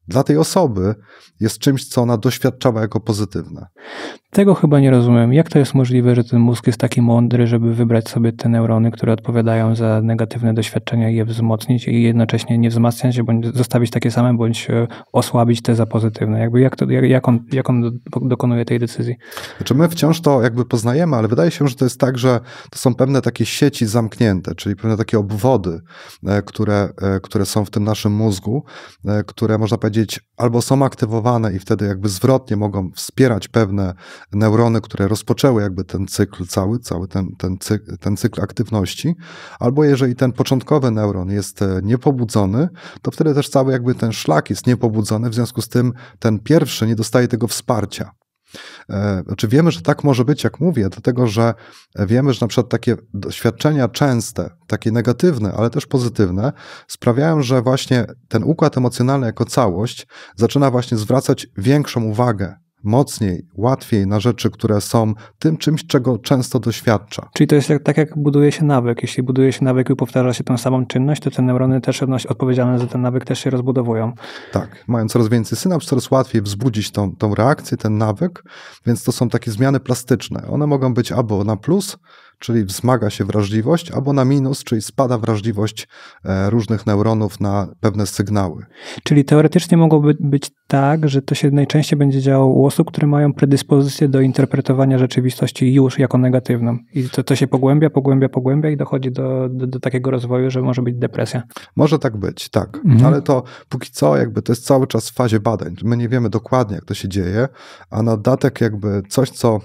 dla tej osoby jest czymś, co ona doświadczała jako pozytywne. Tego chyba nie rozumiem. Jak to jest możliwe, że ten mózg jest taki mądry, żeby wybrać sobie te neurony, które odpowiadają za negatywne doświadczenia i je wzmocnić i jednocześnie nie wzmacniać, bądź zostawić takie same, bądź e, osłabić te za pozytywne? Jakby jak, to, jak, jak, on, jak on dokonuje tej decyzji? Znaczy my wciąż to jakby poznajemy, ale wydaje się, że to jest tak, że to są pewne takie sieci zamknięte, czyli pewne takie obwody, e, które, e, które są w tym naszym mózgu, które można powiedzieć powiedzieć, albo są aktywowane i wtedy jakby zwrotnie mogą wspierać pewne neurony, które rozpoczęły jakby ten cykl cały, cały ten, ten, cykl, ten cykl aktywności, albo jeżeli ten początkowy neuron jest e, niepobudzony, to wtedy też cały jakby ten szlak jest niepobudzony, w związku z tym ten pierwszy nie dostaje tego wsparcia. E, znaczy wiemy, że tak może być, jak mówię, dlatego że wiemy, że na przykład takie doświadczenia częste, takie negatywne, ale też pozytywne, sprawiają, że właśnie ten układ emocjonalny jako całość zaczyna właśnie zwracać większą uwagę mocniej, łatwiej na rzeczy, które są tym czymś, czego często doświadcza. Czyli to jest jak, tak, jak buduje się nawyk. Jeśli buduje się nawyk i powtarza się tą samą czynność, to te neurony też odpowiedzialne za ten nawyk też się rozbudowują. Tak, mają coraz więcej synaps, coraz łatwiej wzbudzić tą, tą reakcję, ten nawyk, więc to są takie zmiany plastyczne. One mogą być albo na plus, czyli wzmaga się wrażliwość, albo na minus, czyli spada wrażliwość e, różnych neuronów na pewne sygnały. Czyli teoretycznie mogłoby być tak, że to się najczęściej będzie działo u osób, które mają predyspozycję do interpretowania rzeczywistości już jako negatywną. I to, to się pogłębia, pogłębia, pogłębia i dochodzi do, do, do takiego rozwoju, że może być depresja. Może tak być, tak. Mhm. Ale to póki co jakby to jest cały czas w fazie badań. My nie wiemy dokładnie, jak to się dzieje, a na dodatek jakby coś, co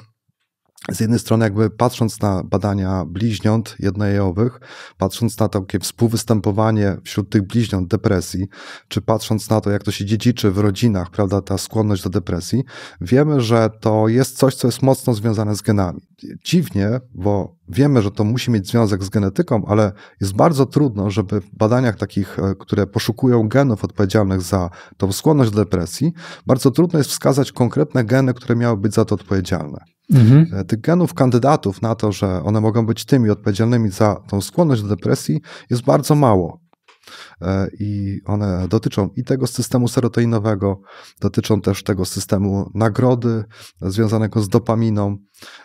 z jednej strony, jakby patrząc na badania bliźniąt jednojajowych, patrząc na takie współwystępowanie wśród tych bliźniąt depresji, czy patrząc na to, jak to się dziedziczy w rodzinach, prawda, ta skłonność do depresji, wiemy, że to jest coś, co jest mocno związane z genami. Dziwnie, bo wiemy, że to musi mieć związek z genetyką, ale jest bardzo trudno, żeby w badaniach takich, e, które poszukują genów odpowiedzialnych za tą skłonność do depresji, bardzo trudno jest wskazać konkretne geny, które miały być za to odpowiedzialne. Mhm. E, tych genów kandydatów na to, że one mogą być tymi odpowiedzialnymi za tą skłonność do depresji, jest bardzo mało. E, i one dotyczą i tego systemu serotoninowego, dotyczą też tego systemu nagrody związanego z dopaminą,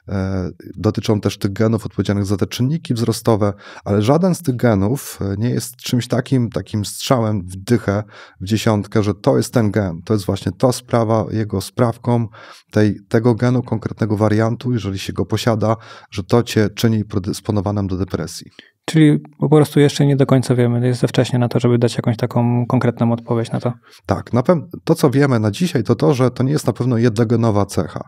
e, dotyczą też tych genów odpowiedzialnych za te czynniki wzrostowe, ale żaden z tych genów e, nie jest czymś takim, takim strzałem w dychę, w dziesiątkę, że to jest ten gen, to jest właśnie to sprawa, jego sprawką tej, tego genu, konkretnego wariantu, jeżeli się go posiada, że to cię czyni predysponowanym do depresji. Czyli po prostu jeszcze nie do końca wiemy, jest za wcześnie na to, żeby dać jakąś taką konkretną odpowiedź na to. Tak, na pewno to, co wiemy na dzisiaj, to to, że to nie jest na pewno jednogenowa cecha.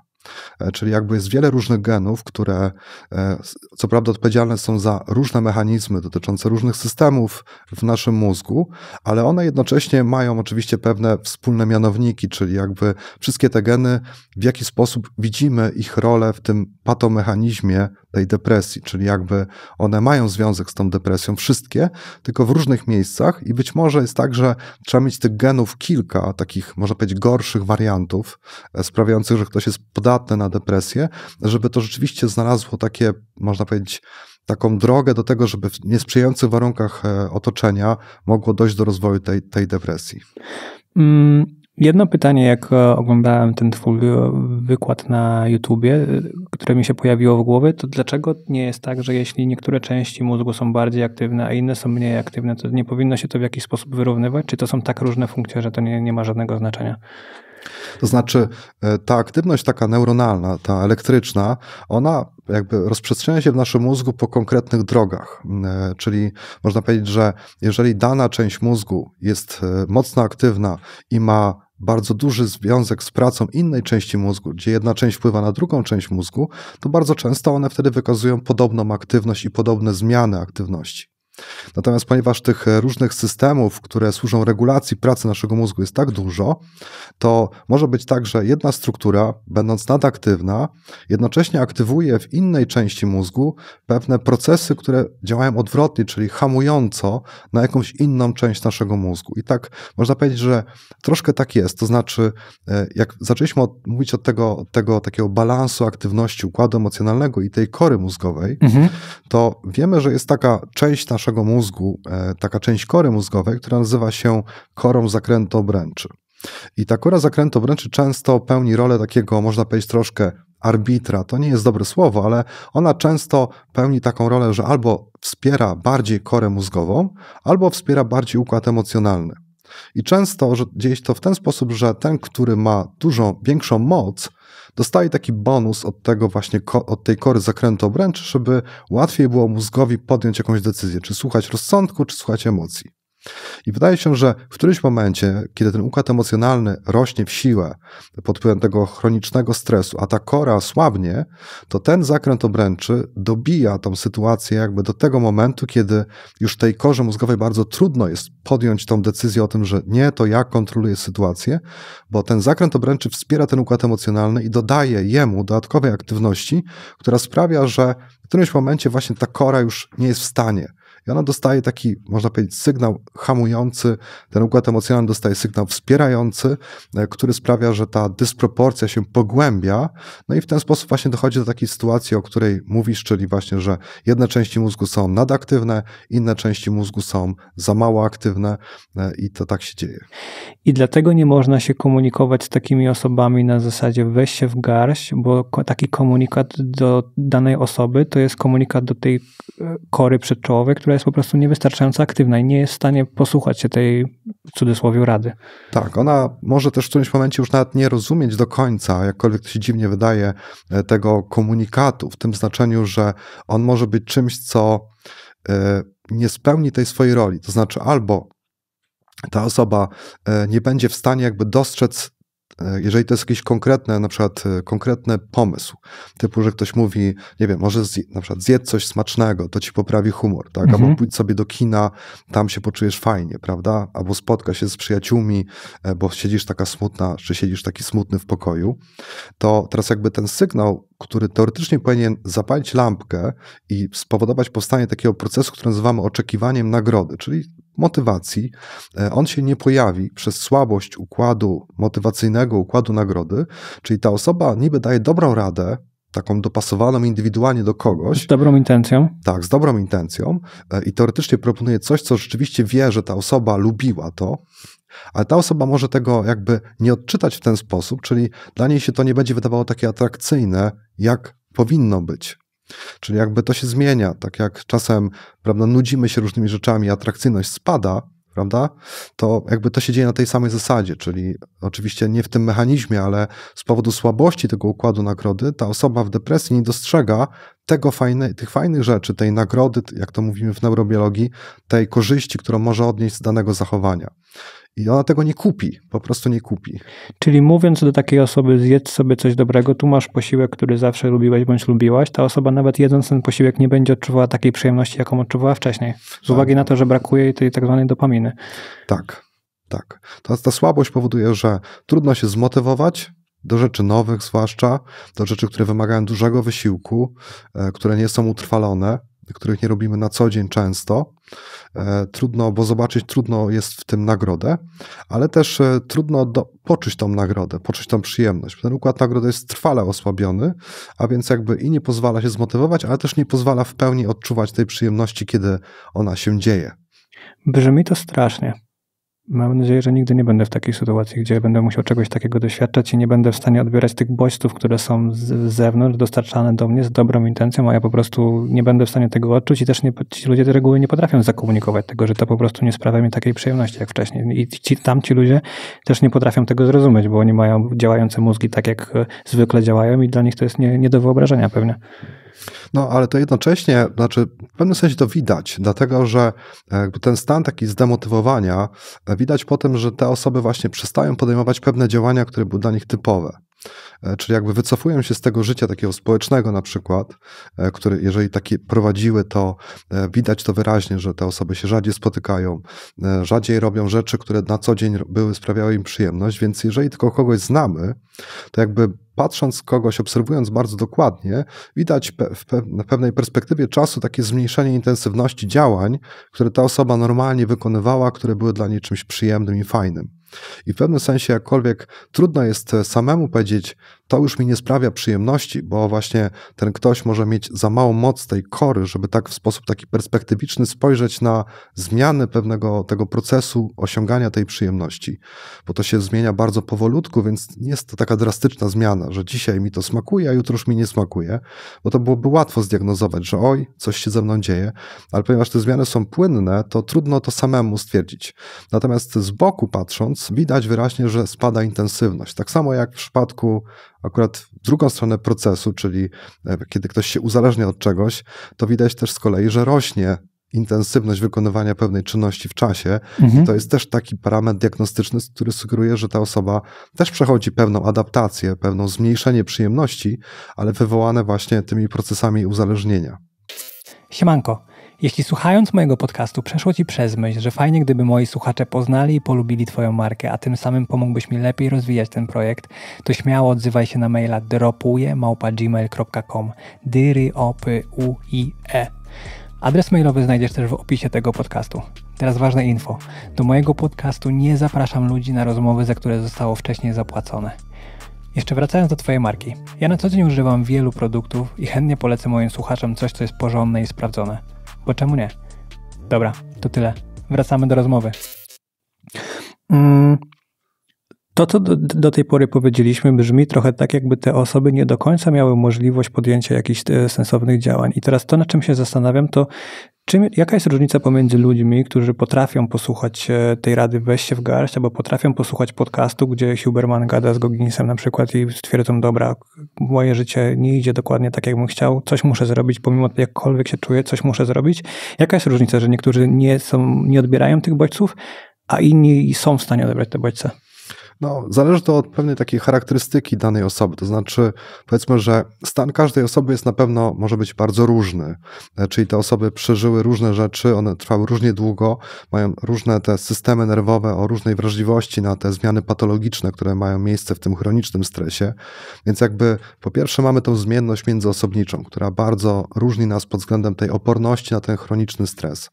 E, czyli jakby jest wiele różnych genów, które e, co prawda odpowiedzialne są za różne mechanizmy dotyczące różnych systemów w naszym mózgu, ale one jednocześnie mają oczywiście pewne wspólne mianowniki, czyli jakby wszystkie te geny, w jaki sposób widzimy ich rolę w tym patomechanizmie tej depresji, czyli jakby one mają związek z tą depresją, wszystkie, tylko w różnych miejscach i być może jest tak, że trzeba mieć tych genów kilka, takich można powiedzieć gorszych wariantów, e, sprawiających, że ktoś jest podatny na depresję, żeby to rzeczywiście znalazło takie, można powiedzieć, taką drogę do tego, żeby w niesprzyjających warunkach e, otoczenia mogło dojść do rozwoju tej, tej depresji. Mm, Jedno pytanie, jak e, oglądałem ten twój wykład na YouTubie, e, które mi się pojawiło w głowie, to dlaczego nie jest tak, że jeśli niektóre części mózgu są bardziej aktywne, a inne są mniej aktywne, to nie powinno się to w jakiś sposób wyrównywać? Czy to są tak różne funkcje, że to nie, nie ma żadnego znaczenia? To znaczy, e, ta aktywność taka neuronalna, ta elektryczna, ona jakby rozprzestrzenia się w naszym mózgu po konkretnych drogach. Mm, czyli można powiedzieć, że jeżeli dana część mózgu jest mocno aktywna i ma bardzo duży związek z pracą innej części mózgu, gdzie jedna część wpływa na drugą część mózgu, to bardzo często one wtedy wykazują podobną aktywność i podobne zmiany aktywności. Natomiast ponieważ tych e, różnych systemów, które służą regulacji pracy naszego mózgu jest tak dużo, to może być tak, że jedna struktura, będąc nadaktywna, jednocześnie aktywuje w innej części mózgu pewne procesy, które działają odwrotnie, czyli hamująco na jakąś inną część naszego mózgu. I tak można powiedzieć, że troszkę tak jest. To znaczy, e, jak zaczęliśmy od, mówić od tego, tego takiego balansu aktywności układu emocjonalnego i tej kory mózgowej, mhm. to wiemy, że jest taka część naszego naszego mózgu e, taka część kory mózgowej, która nazywa się korą zakrętobręczy. I ta kora zakrętobręczy często pełni rolę takiego, można powiedzieć, troszkę arbitra. To nie jest dobre słowo, ale ona często pełni taką rolę, że albo wspiera bardziej korę mózgową, albo wspiera bardziej układ emocjonalny. I często że dzieje się to w ten sposób, że ten, który ma dużo większą moc, dostaje taki bonus od tego właśnie, od tej kory zakrętu obręczy, żeby łatwiej było mózgowi podjąć jakąś decyzję, czy słuchać rozsądku, czy słuchać emocji. I wydaje się, że w którymś momencie, kiedy ten układ emocjonalny rośnie w siłę pod wpływem tego chronicznego stresu, a ta kora słabnie, to ten zakręt obręczy dobija tą sytuację jakby do tego momentu, kiedy już tej korze mózgowej bardzo trudno jest podjąć tą decyzję o tym, że nie, to ja kontroluję sytuację, bo ten zakręt obręczy wspiera ten układ emocjonalny i dodaje jemu dodatkowej aktywności, która sprawia, że w którymś momencie właśnie ta kora już nie jest w stanie i ona dostaje taki, można powiedzieć, sygnał hamujący, ten układ emocjonalny dostaje sygnał wspierający, e, który sprawia, że ta dysproporcja się pogłębia, no i w ten sposób właśnie dochodzi do takiej sytuacji, o której mówisz, czyli właśnie, że jedne części mózgu są nadaktywne, inne części mózgu są za mało aktywne e, i to tak się dzieje. I dlatego nie można się komunikować z takimi osobami na zasadzie weź się w garść, bo taki komunikat do danej osoby to jest komunikat do tej e, kory przedczołowej, która jest po prostu niewystarczająco aktywna i nie jest w stanie posłuchać się tej w cudzysłowie rady. Tak, ona może też w którymś momencie już nawet nie rozumieć do końca, jakkolwiek to się dziwnie wydaje, e, tego komunikatu, w tym znaczeniu, że on może być czymś, co e, nie spełni tej swojej roli. To znaczy albo ta osoba e, nie będzie w stanie jakby dostrzec E, jeżeli to jest jakiś konkretny, na przykład e, konkretny pomysł, typu, że ktoś mówi, nie wiem, może zje, na przykład zjedz coś smacznego, to ci poprawi humor, tak? Mhm. Albo pójdź sobie do kina, tam się poczujesz fajnie, prawda? Albo spotka się z przyjaciółmi, e, bo siedzisz taka smutna, czy siedzisz taki smutny w pokoju, to teraz jakby ten sygnał, który teoretycznie powinien zapalić lampkę i spowodować powstanie takiego procesu, który nazywamy oczekiwaniem nagrody, czyli motywacji. E, on się nie pojawi przez słabość układu motywacyjnego, układu nagrody, czyli ta osoba niby daje dobrą radę, taką dopasowaną indywidualnie do kogoś. Z dobrą intencją. Tak, z dobrą intencją e, i teoretycznie proponuje coś, co rzeczywiście wie, że ta osoba lubiła to, ale ta osoba może tego jakby nie odczytać w ten sposób, czyli dla niej się to nie będzie wydawało takie atrakcyjne, jak powinno być. Czyli jakby to się zmienia, tak jak czasem prawda, nudzimy się różnymi rzeczami, atrakcyjność spada, prawda? To jakby to się dzieje na tej samej zasadzie, czyli oczywiście nie w tym mechanizmie, ale z powodu słabości tego układu nagrody, ta osoba w depresji nie dostrzega tego fajne, tych fajnych rzeczy, tej nagrody, jak to mówimy w neurobiologii, tej korzyści, którą może odnieść z danego zachowania. I ona tego nie kupi, po prostu nie kupi. Czyli mówiąc do takiej osoby, zjedz sobie coś dobrego, tu masz posiłek, który zawsze lubiłeś bądź lubiłaś, ta osoba nawet jedząc ten posiłek nie będzie odczuwała takiej przyjemności, jaką odczuwała wcześniej, z tak. uwagi na to, że brakuje jej tej tak zwanej dopaminy. Tak, tak. Ta, ta słabość powoduje, że trudno się zmotywować do rzeczy nowych, zwłaszcza do rzeczy, które wymagają dużego wysiłku, e, które nie są utrwalone, których nie robimy na co dzień często. E, trudno, bo zobaczyć trudno jest w tym nagrodę, ale też e, trudno do, poczuć tą nagrodę, poczuć tą przyjemność. Ten układ nagrody jest trwale osłabiony, a więc jakby i nie pozwala się zmotywować, ale też nie pozwala w pełni odczuwać tej przyjemności, kiedy ona się dzieje. Brzmi to strasznie mam nadzieję, że nigdy nie będę w takiej sytuacji, gdzie będę musiał czegoś takiego doświadczać i nie będę w stanie odbierać tych bodźców, które są z zewnątrz dostarczane do mnie z dobrą intencją, a ja po prostu nie będę w stanie tego odczuć i też nie, ci ludzie z reguły nie potrafią zakomunikować tego, że to po prostu nie sprawia mi takiej przyjemności jak wcześniej. I ci, tamci ludzie też nie potrafią tego zrozumieć, bo oni mają działające mózgi tak, jak e, zwykle działają i dla nich to jest nie, nie do wyobrażenia pewnie. No, ale to jednocześnie, znaczy w pewnym sensie to widać, dlatego że e, ten stan taki zdemotywowania e, widać po tym, że te osoby właśnie przestają podejmować pewne działania, które były dla nich typowe. E, czyli jakby wycofują się z tego życia takiego społecznego na przykład, które jeżeli takie prowadziły, to widać to wyraźnie, że te osoby się rzadziej spotykają, rzadziej robią rzeczy, które na co dzień były, sprawiały im przyjemność, więc jeżeli tylko kogoś znamy, to jakby patrząc kogoś, obserwując bardzo dokładnie, widać pe w pe na pewnej perspektywie czasu takie zmniejszenie intensywności działań, które ta osoba normalnie wykonywała, które były dla niej czymś przyjemnym i fajnym. I w pewnym sensie, jakkolwiek trudno jest e, samemu powiedzieć, to już mi nie sprawia przyjemności, bo właśnie ten ktoś może mieć za małą moc tej kory, żeby tak w sposób taki perspektywiczny spojrzeć na zmiany pewnego tego procesu osiągania tej przyjemności, bo to się zmienia bardzo powolutku, więc nie jest to taka drastyczna zmiana, że dzisiaj mi to smakuje, a jutro już mi nie smakuje, bo to byłoby łatwo zdiagnozować, że oj, coś się ze mną dzieje, ale ponieważ te zmiany są płynne, to trudno to samemu stwierdzić. Natomiast z boku patrząc, widać wyraźnie, że spada intensywność. Tak samo jak w przypadku akurat drugą stronę procesu, czyli e, kiedy ktoś się uzależnia od czegoś, to widać też z kolei, że rośnie intensywność wykonywania pewnej czynności w czasie. Mhm. To jest też taki parametr diagnostyczny, który sugeruje, że ta osoba też przechodzi pewną adaptację, pewną zmniejszenie przyjemności, ale wywołane właśnie tymi procesami uzależnienia. Siemanko. Jeśli słuchając mojego podcastu przeszło Ci przez myśl, że fajnie gdyby moi słuchacze poznali i polubili Twoją markę, a tym samym pomógłbyś mi lepiej rozwijać ten projekt, to śmiało odzywaj się na maila dropuje.gmail.com dyryopyuje. Adres mailowy znajdziesz też w opisie tego podcastu. Teraz ważne info. Do mojego podcastu nie zapraszam ludzi na rozmowy, za które zostało wcześniej zapłacone. Jeszcze wracając do Twojej marki. Ja na co dzień używam wielu produktów i chętnie polecę moim słuchaczom coś, co jest porządne i sprawdzone bo czemu nie? Dobra, to tyle. Wracamy do rozmowy. Mm, to, co do, do, tej pory powiedzieliśmy, brzmi trochę tak, jakby te osoby nie do końca miały możliwość podjęcia jakichś e, sensownych działań. I teraz to, na czym się zastanawiam, to Czym, jaka jest różnica pomiędzy ludźmi, którzy potrafią posłuchać e, tej rady weź się w garść, albo potrafią posłuchać podcastu, gdzie Huberman gada z Goginisem, na przykład i stwierdzą, dobra, moje życie nie idzie dokładnie tak, jakbym chciał, coś muszę zrobić, pomimo jakkolwiek się czuję, coś muszę zrobić. Jaka jest różnica, że niektórzy nie, są, nie odbierają tych bodźców, a inni są w stanie odebrać te bodźce? No, zależy to od pewnej takiej charakterystyki danej osoby. To znaczy, powiedzmy, że stan każdej osoby jest na pewno, może być bardzo różny. E, czyli te osoby przeżyły różne rzeczy, one trwały różnie długo, mają różne te systemy nerwowe o różnej wrażliwości na te zmiany patologiczne, które mają miejsce w tym chronicznym stresie. Więc jakby po pierwsze mamy tą zmienność międzyosobniczą, która bardzo różni nas pod względem tej oporności na ten chroniczny stres.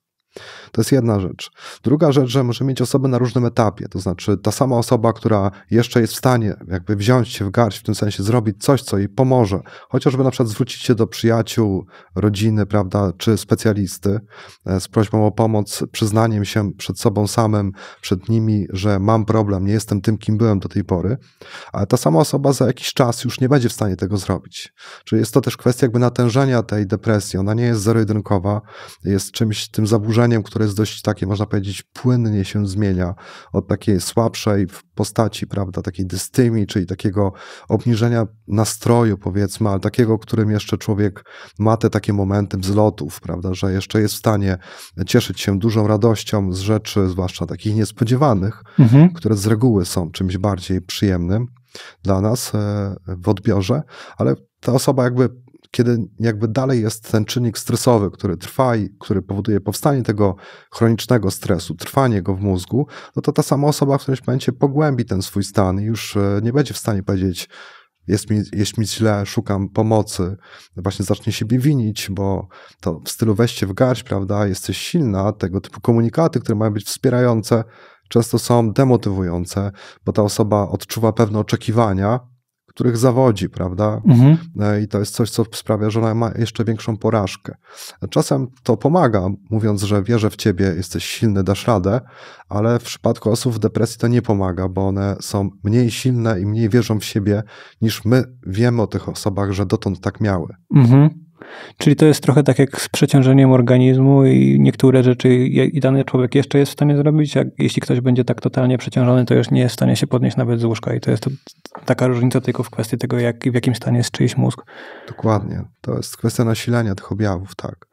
To jest jedna rzecz. Druga rzecz, że możemy mieć osoby na różnym etapie, to znaczy ta sama osoba, która jeszcze jest w stanie jakby wziąć się w garść, w tym sensie zrobić coś, co jej pomoże, chociażby na przykład zwrócić się do przyjaciół, rodziny, prawda, czy specjalisty e, z prośbą o pomoc, przyznaniem się przed sobą samym, przed nimi, że mam problem, nie jestem tym, kim byłem do tej pory, ale ta sama osoba za jakiś czas już nie będzie w stanie tego zrobić. Czyli jest to też kwestia jakby natężenia tej depresji, ona nie jest zero jest czymś, tym zaburzeniem, które jest dość takie, można powiedzieć, płynnie się zmienia od takiej słabszej postaci, prawda, takiej dystymii, czyli takiego obniżenia nastroju, powiedzmy, ale takiego, którym jeszcze człowiek ma te takie momenty wzlotów, prawda, że jeszcze jest w stanie cieszyć się dużą radością z rzeczy, zwłaszcza takich niespodziewanych, mhm. które z reguły są czymś bardziej przyjemnym dla nas e, w odbiorze, ale ta osoba jakby kiedy jakby dalej jest ten czynnik stresowy, który trwa i który powoduje powstanie tego chronicznego stresu, trwanie go w mózgu, no to ta sama osoba w którymś momencie pogłębi ten swój stan i już e, nie będzie w stanie powiedzieć, jest mi, jest mi źle, szukam pomocy, właśnie zacznie siebie winić, bo to w stylu weźcie w garść, prawda, jesteś silna, tego typu komunikaty, które mają być wspierające, często są demotywujące, bo ta osoba odczuwa pewne oczekiwania, których zawodzi, prawda? Mhm. E, I to jest coś, co sprawia, że ona ma jeszcze większą porażkę. Czasem to pomaga, mówiąc, że wierzę w ciebie, jesteś silny, dasz radę, ale w przypadku osób w depresji to nie pomaga, bo one są mniej silne i mniej wierzą w siebie, niż my wiemy o tych osobach, że dotąd tak miały. Mhm. Czyli to jest trochę tak jak z przeciążeniem organizmu i niektóre rzeczy i dany człowiek jeszcze jest w stanie zrobić, jak jeśli ktoś będzie tak totalnie przeciążony, to już nie jest w stanie się podnieść nawet z łóżka i to jest to taka różnica tylko w kwestii tego, jak, w jakim stanie jest czyjś mózg. Dokładnie. To jest kwestia nasilania tych objawów, tak.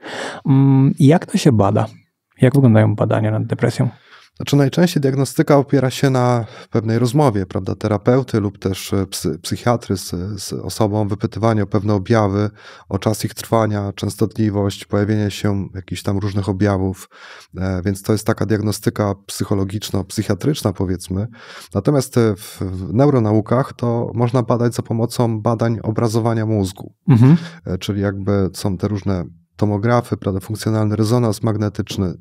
Mm, jak to się bada? Jak wyglądają badania nad depresją? Znaczy najczęściej diagnostyka opiera się na pewnej rozmowie, prawda, terapeuty lub też e, psychiatry z, z osobą, wypytywanie o pewne objawy, o czas ich trwania, częstotliwość, pojawienie się jakichś tam różnych objawów, e, więc to jest taka diagnostyka psychologiczno-psychiatryczna powiedzmy. Natomiast e, w neuronaukach to można badać za pomocą badań obrazowania mózgu, mhm. czyli jakby są te różne tomografy, prawda, funkcjonalny rezonans magnetyczny,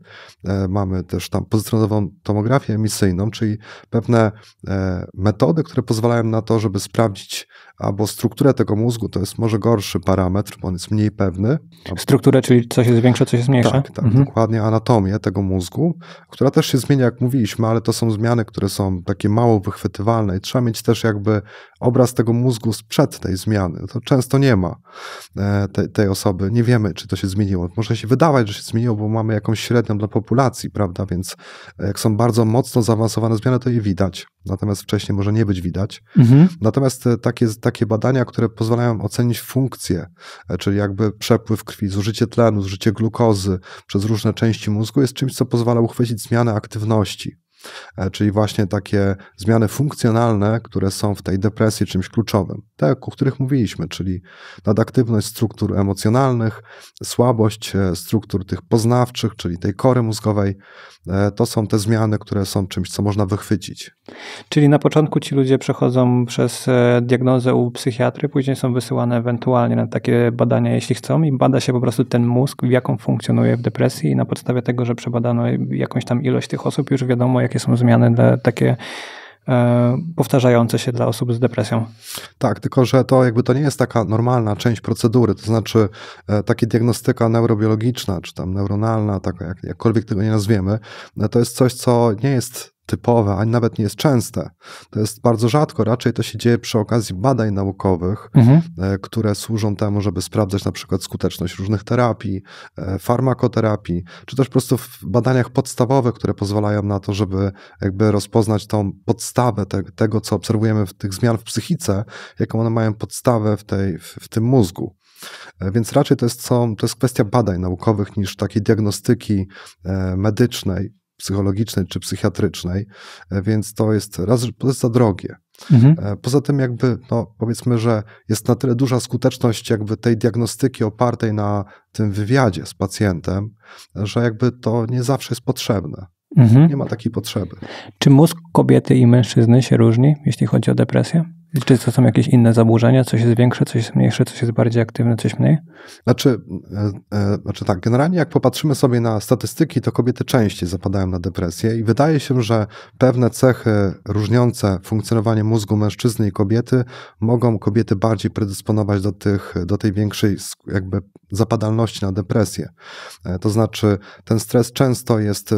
e, mamy też tam pozycjonową tomografię emisyjną, czyli pewne e, metody, które pozwalają na to, żeby sprawdzić albo strukturę tego mózgu, to jest może gorszy parametr, bo on jest mniej pewny. Strukturę, czyli coś jest większe, coś jest mniejsze? Tak, tak mhm. dokładnie anatomię tego mózgu, która też się zmienia, jak mówiliśmy, ale to są zmiany, które są takie mało wychwytywalne i trzeba mieć też jakby obraz tego mózgu sprzed tej zmiany. To często nie ma e, te, tej osoby. Nie wiemy, czy to się zmieniło. Może się wydawać, że się zmieniło, bo mamy jakąś średnią dla populacji, prawda? Więc jak są bardzo mocno zaawansowane zmiany, to je widać natomiast wcześniej może nie być widać. Mhm. Natomiast e, takie, takie badania, które pozwalają ocenić funkcję, e, czyli jakby przepływ krwi, zużycie tlenu, zużycie glukozy przez różne części mózgu, jest czymś, co pozwala uchwycić zmianę aktywności e, czyli właśnie takie zmiany funkcjonalne, które są w tej depresji czymś kluczowym, te, o których mówiliśmy, czyli nadaktywność struktur emocjonalnych, słabość struktur tych poznawczych, czyli tej kory mózgowej, E, to są te zmiany, które są czymś, co można wychwycić. Czyli na początku ci ludzie przechodzą przez e, diagnozę u psychiatry, później są wysyłane ewentualnie na takie badania, jeśli chcą, i bada się po prostu ten mózg, w jaką funkcjonuje w depresji, i na podstawie tego, że przebadano jakąś tam ilość tych osób, już wiadomo, jakie są zmiany dla takie E, powtarzające się dla osób z depresją. Tak, tylko że to jakby to nie jest taka normalna część procedury, to znaczy e, taka diagnostyka neurobiologiczna, czy tam neuronalna, taka jak, jakkolwiek tego nie nazwiemy, e, to jest coś, co nie jest typowe, ani nawet nie jest częste. To jest bardzo rzadko, raczej to się dzieje przy okazji badań naukowych, mhm. E, które służą temu, żeby sprawdzać na przykład skuteczność różnych terapii, e, farmakoterapii, czy też po prostu w badaniach podstawowych, które pozwalają na to, żeby jakby rozpoznać tą podstawę te, tego, co obserwujemy w tych zmian w psychice, jaką one mają podstawę w, tej, w, w tym mózgu. E, więc raczej to jest, co, to jest kwestia badań naukowych niż takiej diagnostyki medycznej, psychologicznej czy psychiatrycznej, e, więc to jest raz, to jest za drogie. Mhm. E, poza tym jakby, no powiedzmy, że jest na tyle duża skuteczność jakby tej diagnostyki opartej na tym wywiadzie z pacjentem, że jakby to nie zawsze jest potrzebne. Mhm. Nie ma takiej potrzeby. Czy mózg kobiety i mężczyzny się różni, jeśli chodzi o depresję? Czy to są jakieś inne zaburzenia? Coś jest większe, coś jest mniejsze, coś jest bardziej aktywne, coś mniej? Znaczy, e, e, znaczy tak, generalnie jak popatrzymy sobie na statystyki, to kobiety częściej zapadają na depresję i wydaje się, że pewne cechy różniące funkcjonowanie mózgu mężczyzny i kobiety mogą kobiety bardziej predysponować do, tych, do tej większej jakby zapadalności na depresję. E, to znaczy ten stres często jest,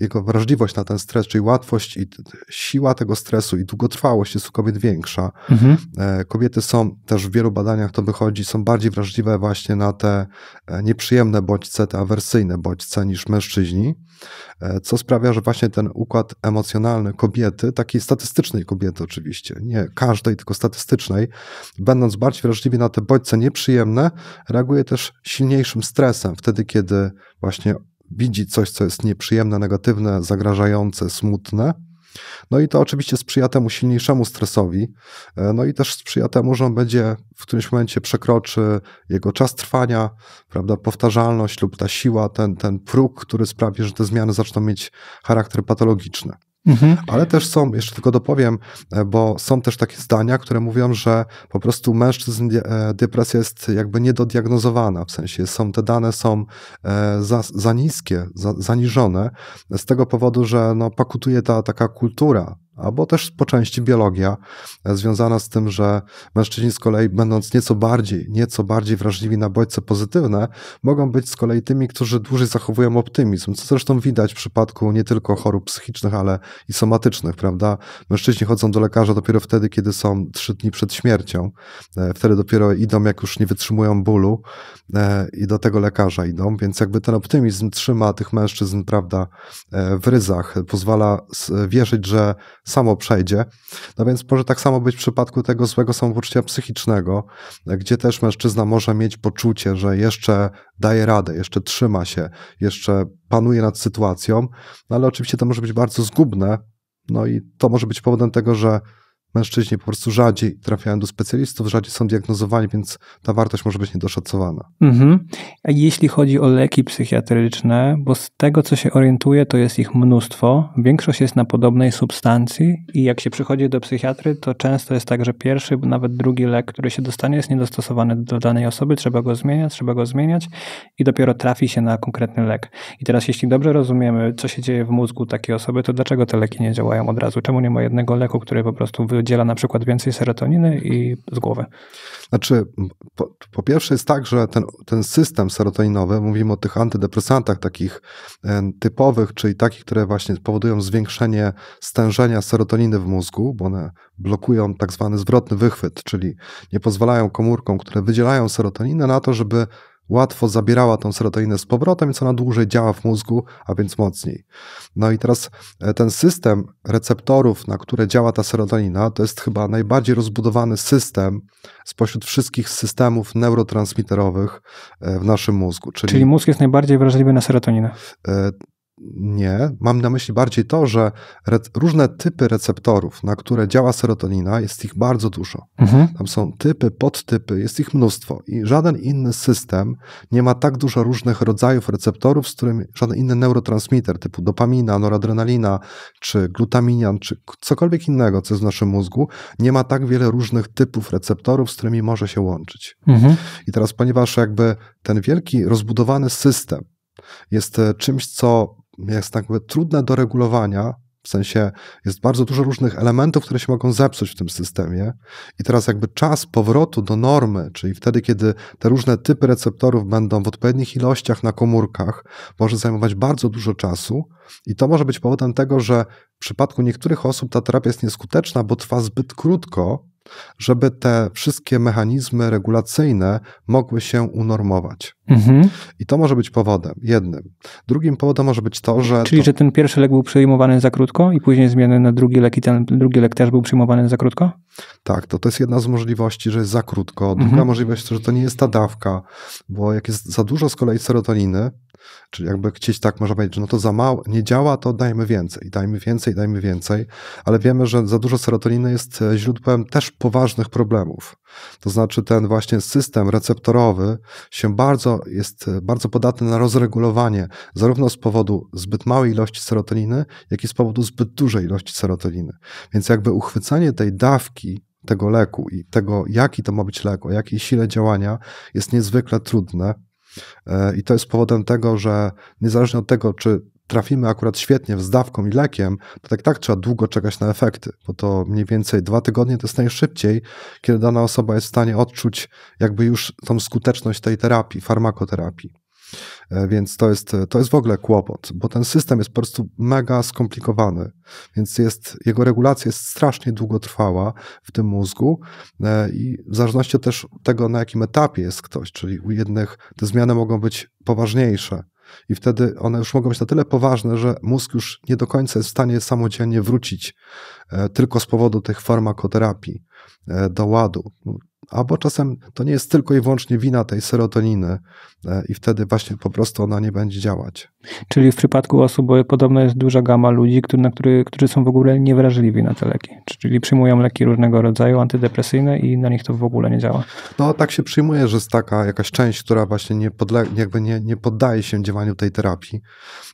jego wrażliwość na ten stres, czyli łatwość i siła tego stresu i długotrwałość jest u kobiet większa. Mhm. E, kobiety są też w wielu badaniach to wychodzi, są bardziej wrażliwe właśnie na te e, nieprzyjemne bodźce, te awersyjne bodźce niż mężczyźni, e, co sprawia, że właśnie ten układ emocjonalny kobiety, takiej statystycznej kobiety oczywiście, nie każdej, tylko statystycznej, będąc bardziej wrażliwi na te bodźce nieprzyjemne, reaguje też silniejszym stresem, wtedy kiedy właśnie widzi coś, co jest nieprzyjemne, negatywne, zagrażające, smutne, no i to oczywiście sprzyja temu silniejszemu stresowi, e, no i też sprzyja temu, że on będzie w którymś momencie przekroczy jego czas trwania, prawda, powtarzalność lub ta siła, ten, ten próg, który sprawi, że te zmiany zaczną mieć charakter patologiczny. Mhm. Ale też są, jeszcze tylko dopowiem, e, bo są też takie zdania, które mówią, że po prostu mężczyzn e, depresja jest jakby niedodiagnozowana, w sensie są te dane są e, za, za niskie, za, zaniżone, z tego powodu, że no, pakutuje ta taka kultura albo też po części biologia, e, związana z tym, że mężczyźni z kolei, będąc nieco bardziej, nieco bardziej wrażliwi na bodźce pozytywne, mogą być z kolei tymi, którzy dłużej zachowują optymizm, co zresztą widać w przypadku nie tylko chorób psychicznych, ale i somatycznych, prawda? Mężczyźni chodzą do lekarza dopiero wtedy, kiedy są trzy dni przed śmiercią. E, wtedy dopiero idą, jak już nie wytrzymują bólu e, i do tego lekarza idą, więc jakby ten optymizm trzyma tych mężczyzn, prawda, w ryzach, pozwala wierzyć, że samo przejdzie. No więc może tak samo być w przypadku tego złego samopoczucia psychicznego, gdzie też mężczyzna może mieć poczucie, że jeszcze daje radę, jeszcze trzyma się, jeszcze panuje nad sytuacją, no ale oczywiście to może być bardzo zgubne, no i to może być powodem tego, że mężczyźni po prostu rzadziej trafiają do specjalistów, rzadziej są diagnozowani, więc ta wartość może być niedoszacowana. Mhm. A jeśli chodzi o leki psychiatryczne, bo z tego co się orientuję, to jest ich mnóstwo. Większość jest na podobnej substancji i jak się przychodzi do psychiatry, to często jest tak, że pierwszy, nawet drugi lek, który się dostanie, jest niedostosowany do danej osoby, trzeba go zmieniać, trzeba go zmieniać i dopiero trafi się na konkretny lek. I teraz, jeśli dobrze rozumiemy, co się dzieje w mózgu takiej osoby, to dlaczego te leki nie działają od razu? Czemu nie ma jednego leku, który po prostu wy wydziela na przykład więcej serotoniny i z głowy. Znaczy, po, po pierwsze jest tak, że ten, ten, system serotoninowy, mówimy o tych antydepresantach takich e, typowych, czyli takich, które właśnie powodują zwiększenie stężenia serotoniny w mózgu, bo one blokują tak zwany zwrotny wychwyt, czyli nie pozwalają komórkom, które wydzielają serotoninę na to, żeby łatwo zabierała tą serotoninę z powrotem, więc ona dłużej działa w mózgu, a więc mocniej. No i teraz e, ten system receptorów, na które działa ta serotonina, to jest chyba najbardziej rozbudowany system spośród wszystkich systemów neurotransmiterowych e, w naszym mózgu. Czyli, Czyli mózg jest najbardziej wrażliwy na serotoninę. E, nie, mam na myśli bardziej to, że różne typy receptorów, na które działa serotonina, jest ich bardzo dużo. Mhm. Tam są typy, podtypy, jest ich mnóstwo i żaden inny system nie ma tak dużo różnych rodzajów receptorów, z którymi żaden inny neurotransmiter typu dopamina, noradrenalina, czy glutaminian, czy cokolwiek innego, co jest w naszym mózgu, nie ma tak wiele różnych typów receptorów, z którymi może się łączyć. Mhm. I teraz, ponieważ jakby ten wielki, rozbudowany system jest e, czymś, co jest tak jakby trudne do regulowania, w sensie jest bardzo dużo różnych elementów, które się mogą zepsuć w tym systemie. I teraz jakby czas powrotu do normy, czyli wtedy, kiedy te różne typy receptorów będą w odpowiednich ilościach na komórkach, może zajmować bardzo dużo czasu. I to może być powodem tego, że w przypadku niektórych osób ta terapia jest nieskuteczna, bo trwa zbyt krótko, żeby te wszystkie mechanizmy regulacyjne mogły się unormować. Mhm. I to może być powodem, jednym. Drugim powodem może być to, że. Czyli, to... że ten pierwszy lek był przyjmowany za krótko i później zmiany na drugi lek i ten drugi lek też był przyjmowany za krótko? Tak, to, to jest jedna z możliwości, że jest za krótko. Druga mhm. możliwość to, że to nie jest ta dawka, bo jak jest za dużo z kolei serotoniny, Czyli jakby gdzieś tak można powiedzieć, że no to za mało, nie działa, to dajmy więcej, dajmy więcej, dajmy więcej, ale wiemy, że za dużo serotoniny jest e, źródłem też poważnych problemów. To znaczy ten właśnie system receptorowy się bardzo, jest e, bardzo podatny na rozregulowanie, zarówno z powodu zbyt małej ilości serotoniny, jak i z powodu zbyt dużej ilości serotoniny. Więc jakby uchwycenie tej dawki tego leku i tego, jaki to ma być lek, o jakiej sile działania, jest niezwykle trudne. E, I to jest powodem tego, że niezależnie od tego, czy trafimy akurat świetnie wzdawką i lekiem, to tak tak trzeba długo czekać na efekty, bo to mniej więcej dwa tygodnie to jest najszybciej, kiedy dana osoba jest w stanie odczuć jakby już tą skuteczność tej terapii, farmakoterapii. E, więc to jest, to jest w ogóle kłopot, bo ten system jest po prostu mega skomplikowany, więc jest, jego regulacja jest strasznie długotrwała w tym mózgu e, i w zależności też od tego, na jakim etapie jest ktoś, czyli u jednych te zmiany mogą być poważniejsze, i wtedy one już mogą być na tyle poważne, że mózg już nie do końca jest w stanie samodzielnie wrócić e, tylko z powodu tych farmakoterapii do ładu. Albo czasem to nie jest tylko i wyłącznie wina tej serotoniny e, i wtedy właśnie po prostu ona nie będzie działać. Czyli w przypadku osób bo podobno jest duża gama ludzi, który, na który, którzy są w ogóle niewrażliwi na te leki. Czyli przyjmują leki różnego rodzaju, antydepresyjne i na nich to w ogóle nie działa. No tak się przyjmuje, że jest taka jakaś część, która właśnie nie, podle, jakby nie, nie poddaje się działaniu tej terapii.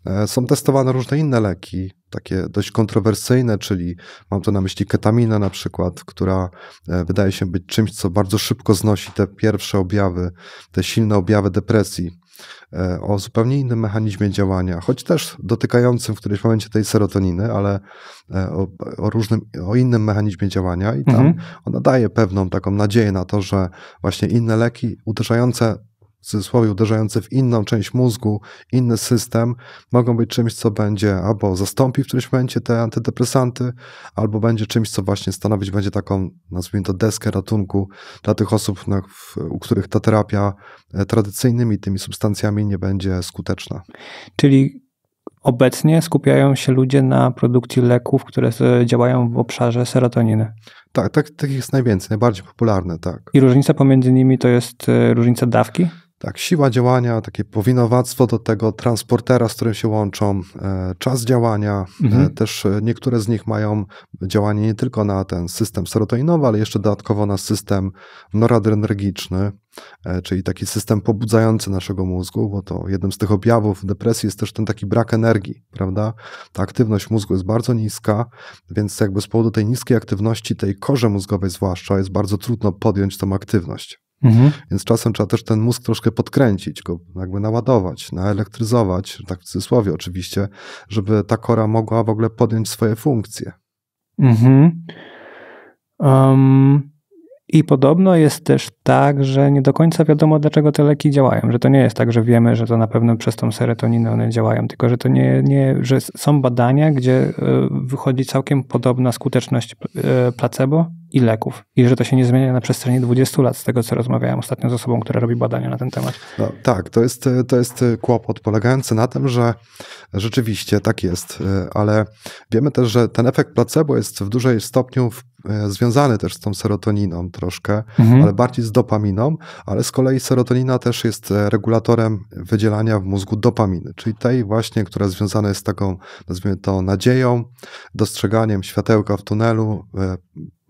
E, są testowane różne inne leki, takie dość kontrowersyjne, czyli mam tu na myśli ketamina na przykład, która e, wydaje się być czymś, co bardzo szybko znosi te pierwsze objawy, te silne objawy depresji. E, o zupełnie innym mechanizmie działania, choć też dotykającym w którymś momencie tej serotoniny, ale e, o, o różnym, o innym mechanizmie działania i tam mhm. ona daje pewną taką nadzieję na to, że właśnie inne leki uderzające w cudzysłowie uderzające w inną część mózgu, inny system, mogą być czymś, co będzie albo zastąpi w którymś momencie te antydepresanty, albo będzie czymś, co właśnie stanowić będzie taką, nazwijmy to, deskę ratunku dla tych osób, na, w, u których ta terapia e, tradycyjnymi tymi substancjami nie będzie skuteczna. Czyli obecnie skupiają się ludzie na produkcji leków, które działają w obszarze serotoniny. Tak, tak, takich jest najwięcej, najbardziej popularne, tak. I różnica pomiędzy nimi to jest e, różnica dawki? Tak, siła działania, takie powinowactwo do tego transportera, z którym się łączą, e, czas działania. E, mhm. Też e, niektóre z nich mają działanie nie tylko na ten system serotoninowy, ale jeszcze dodatkowo na system noradrenergiczny, czyli taki system pobudzający naszego mózgu, bo to jednym z tych objawów depresji jest też ten taki brak energii, prawda? Ta aktywność mózgu jest bardzo niska, więc jakby z powodu tej niskiej aktywności, tej korze mózgowej zwłaszcza, jest bardzo trudno podjąć tą aktywność. Mhm. Więc czasem trzeba też ten mózg troszkę podkręcić, go jakby naładować, naelektryzować, tak w cudzysłowie oczywiście, żeby ta kora mogła w ogóle podjąć swoje funkcje. Mhm. Um, I podobno jest też tak, że nie do końca wiadomo, dlaczego te leki działają. Że to nie jest tak, że wiemy, że to na pewno przez tą serotoninę one działają, tylko że to nie, nie że są badania, gdzie e, wychodzi całkiem podobna skuteczność e, placebo i leków. I że to się nie zmienia na przestrzeni 20 lat, z tego co rozmawiałem ostatnio z osobą, która robi badania na ten temat. No, tak, to jest, to jest kłopot polegający na tym, że rzeczywiście tak jest, ale wiemy też, że ten efekt placebo jest w dużej stopniu w, związany też z tą serotoniną troszkę, mhm. ale bardziej z dopaminą, ale z kolei serotonina też jest regulatorem wydzielania w mózgu dopaminy, czyli tej właśnie, która związana jest z taką, nazwijmy to, nadzieją, dostrzeganiem światełka w tunelu, e,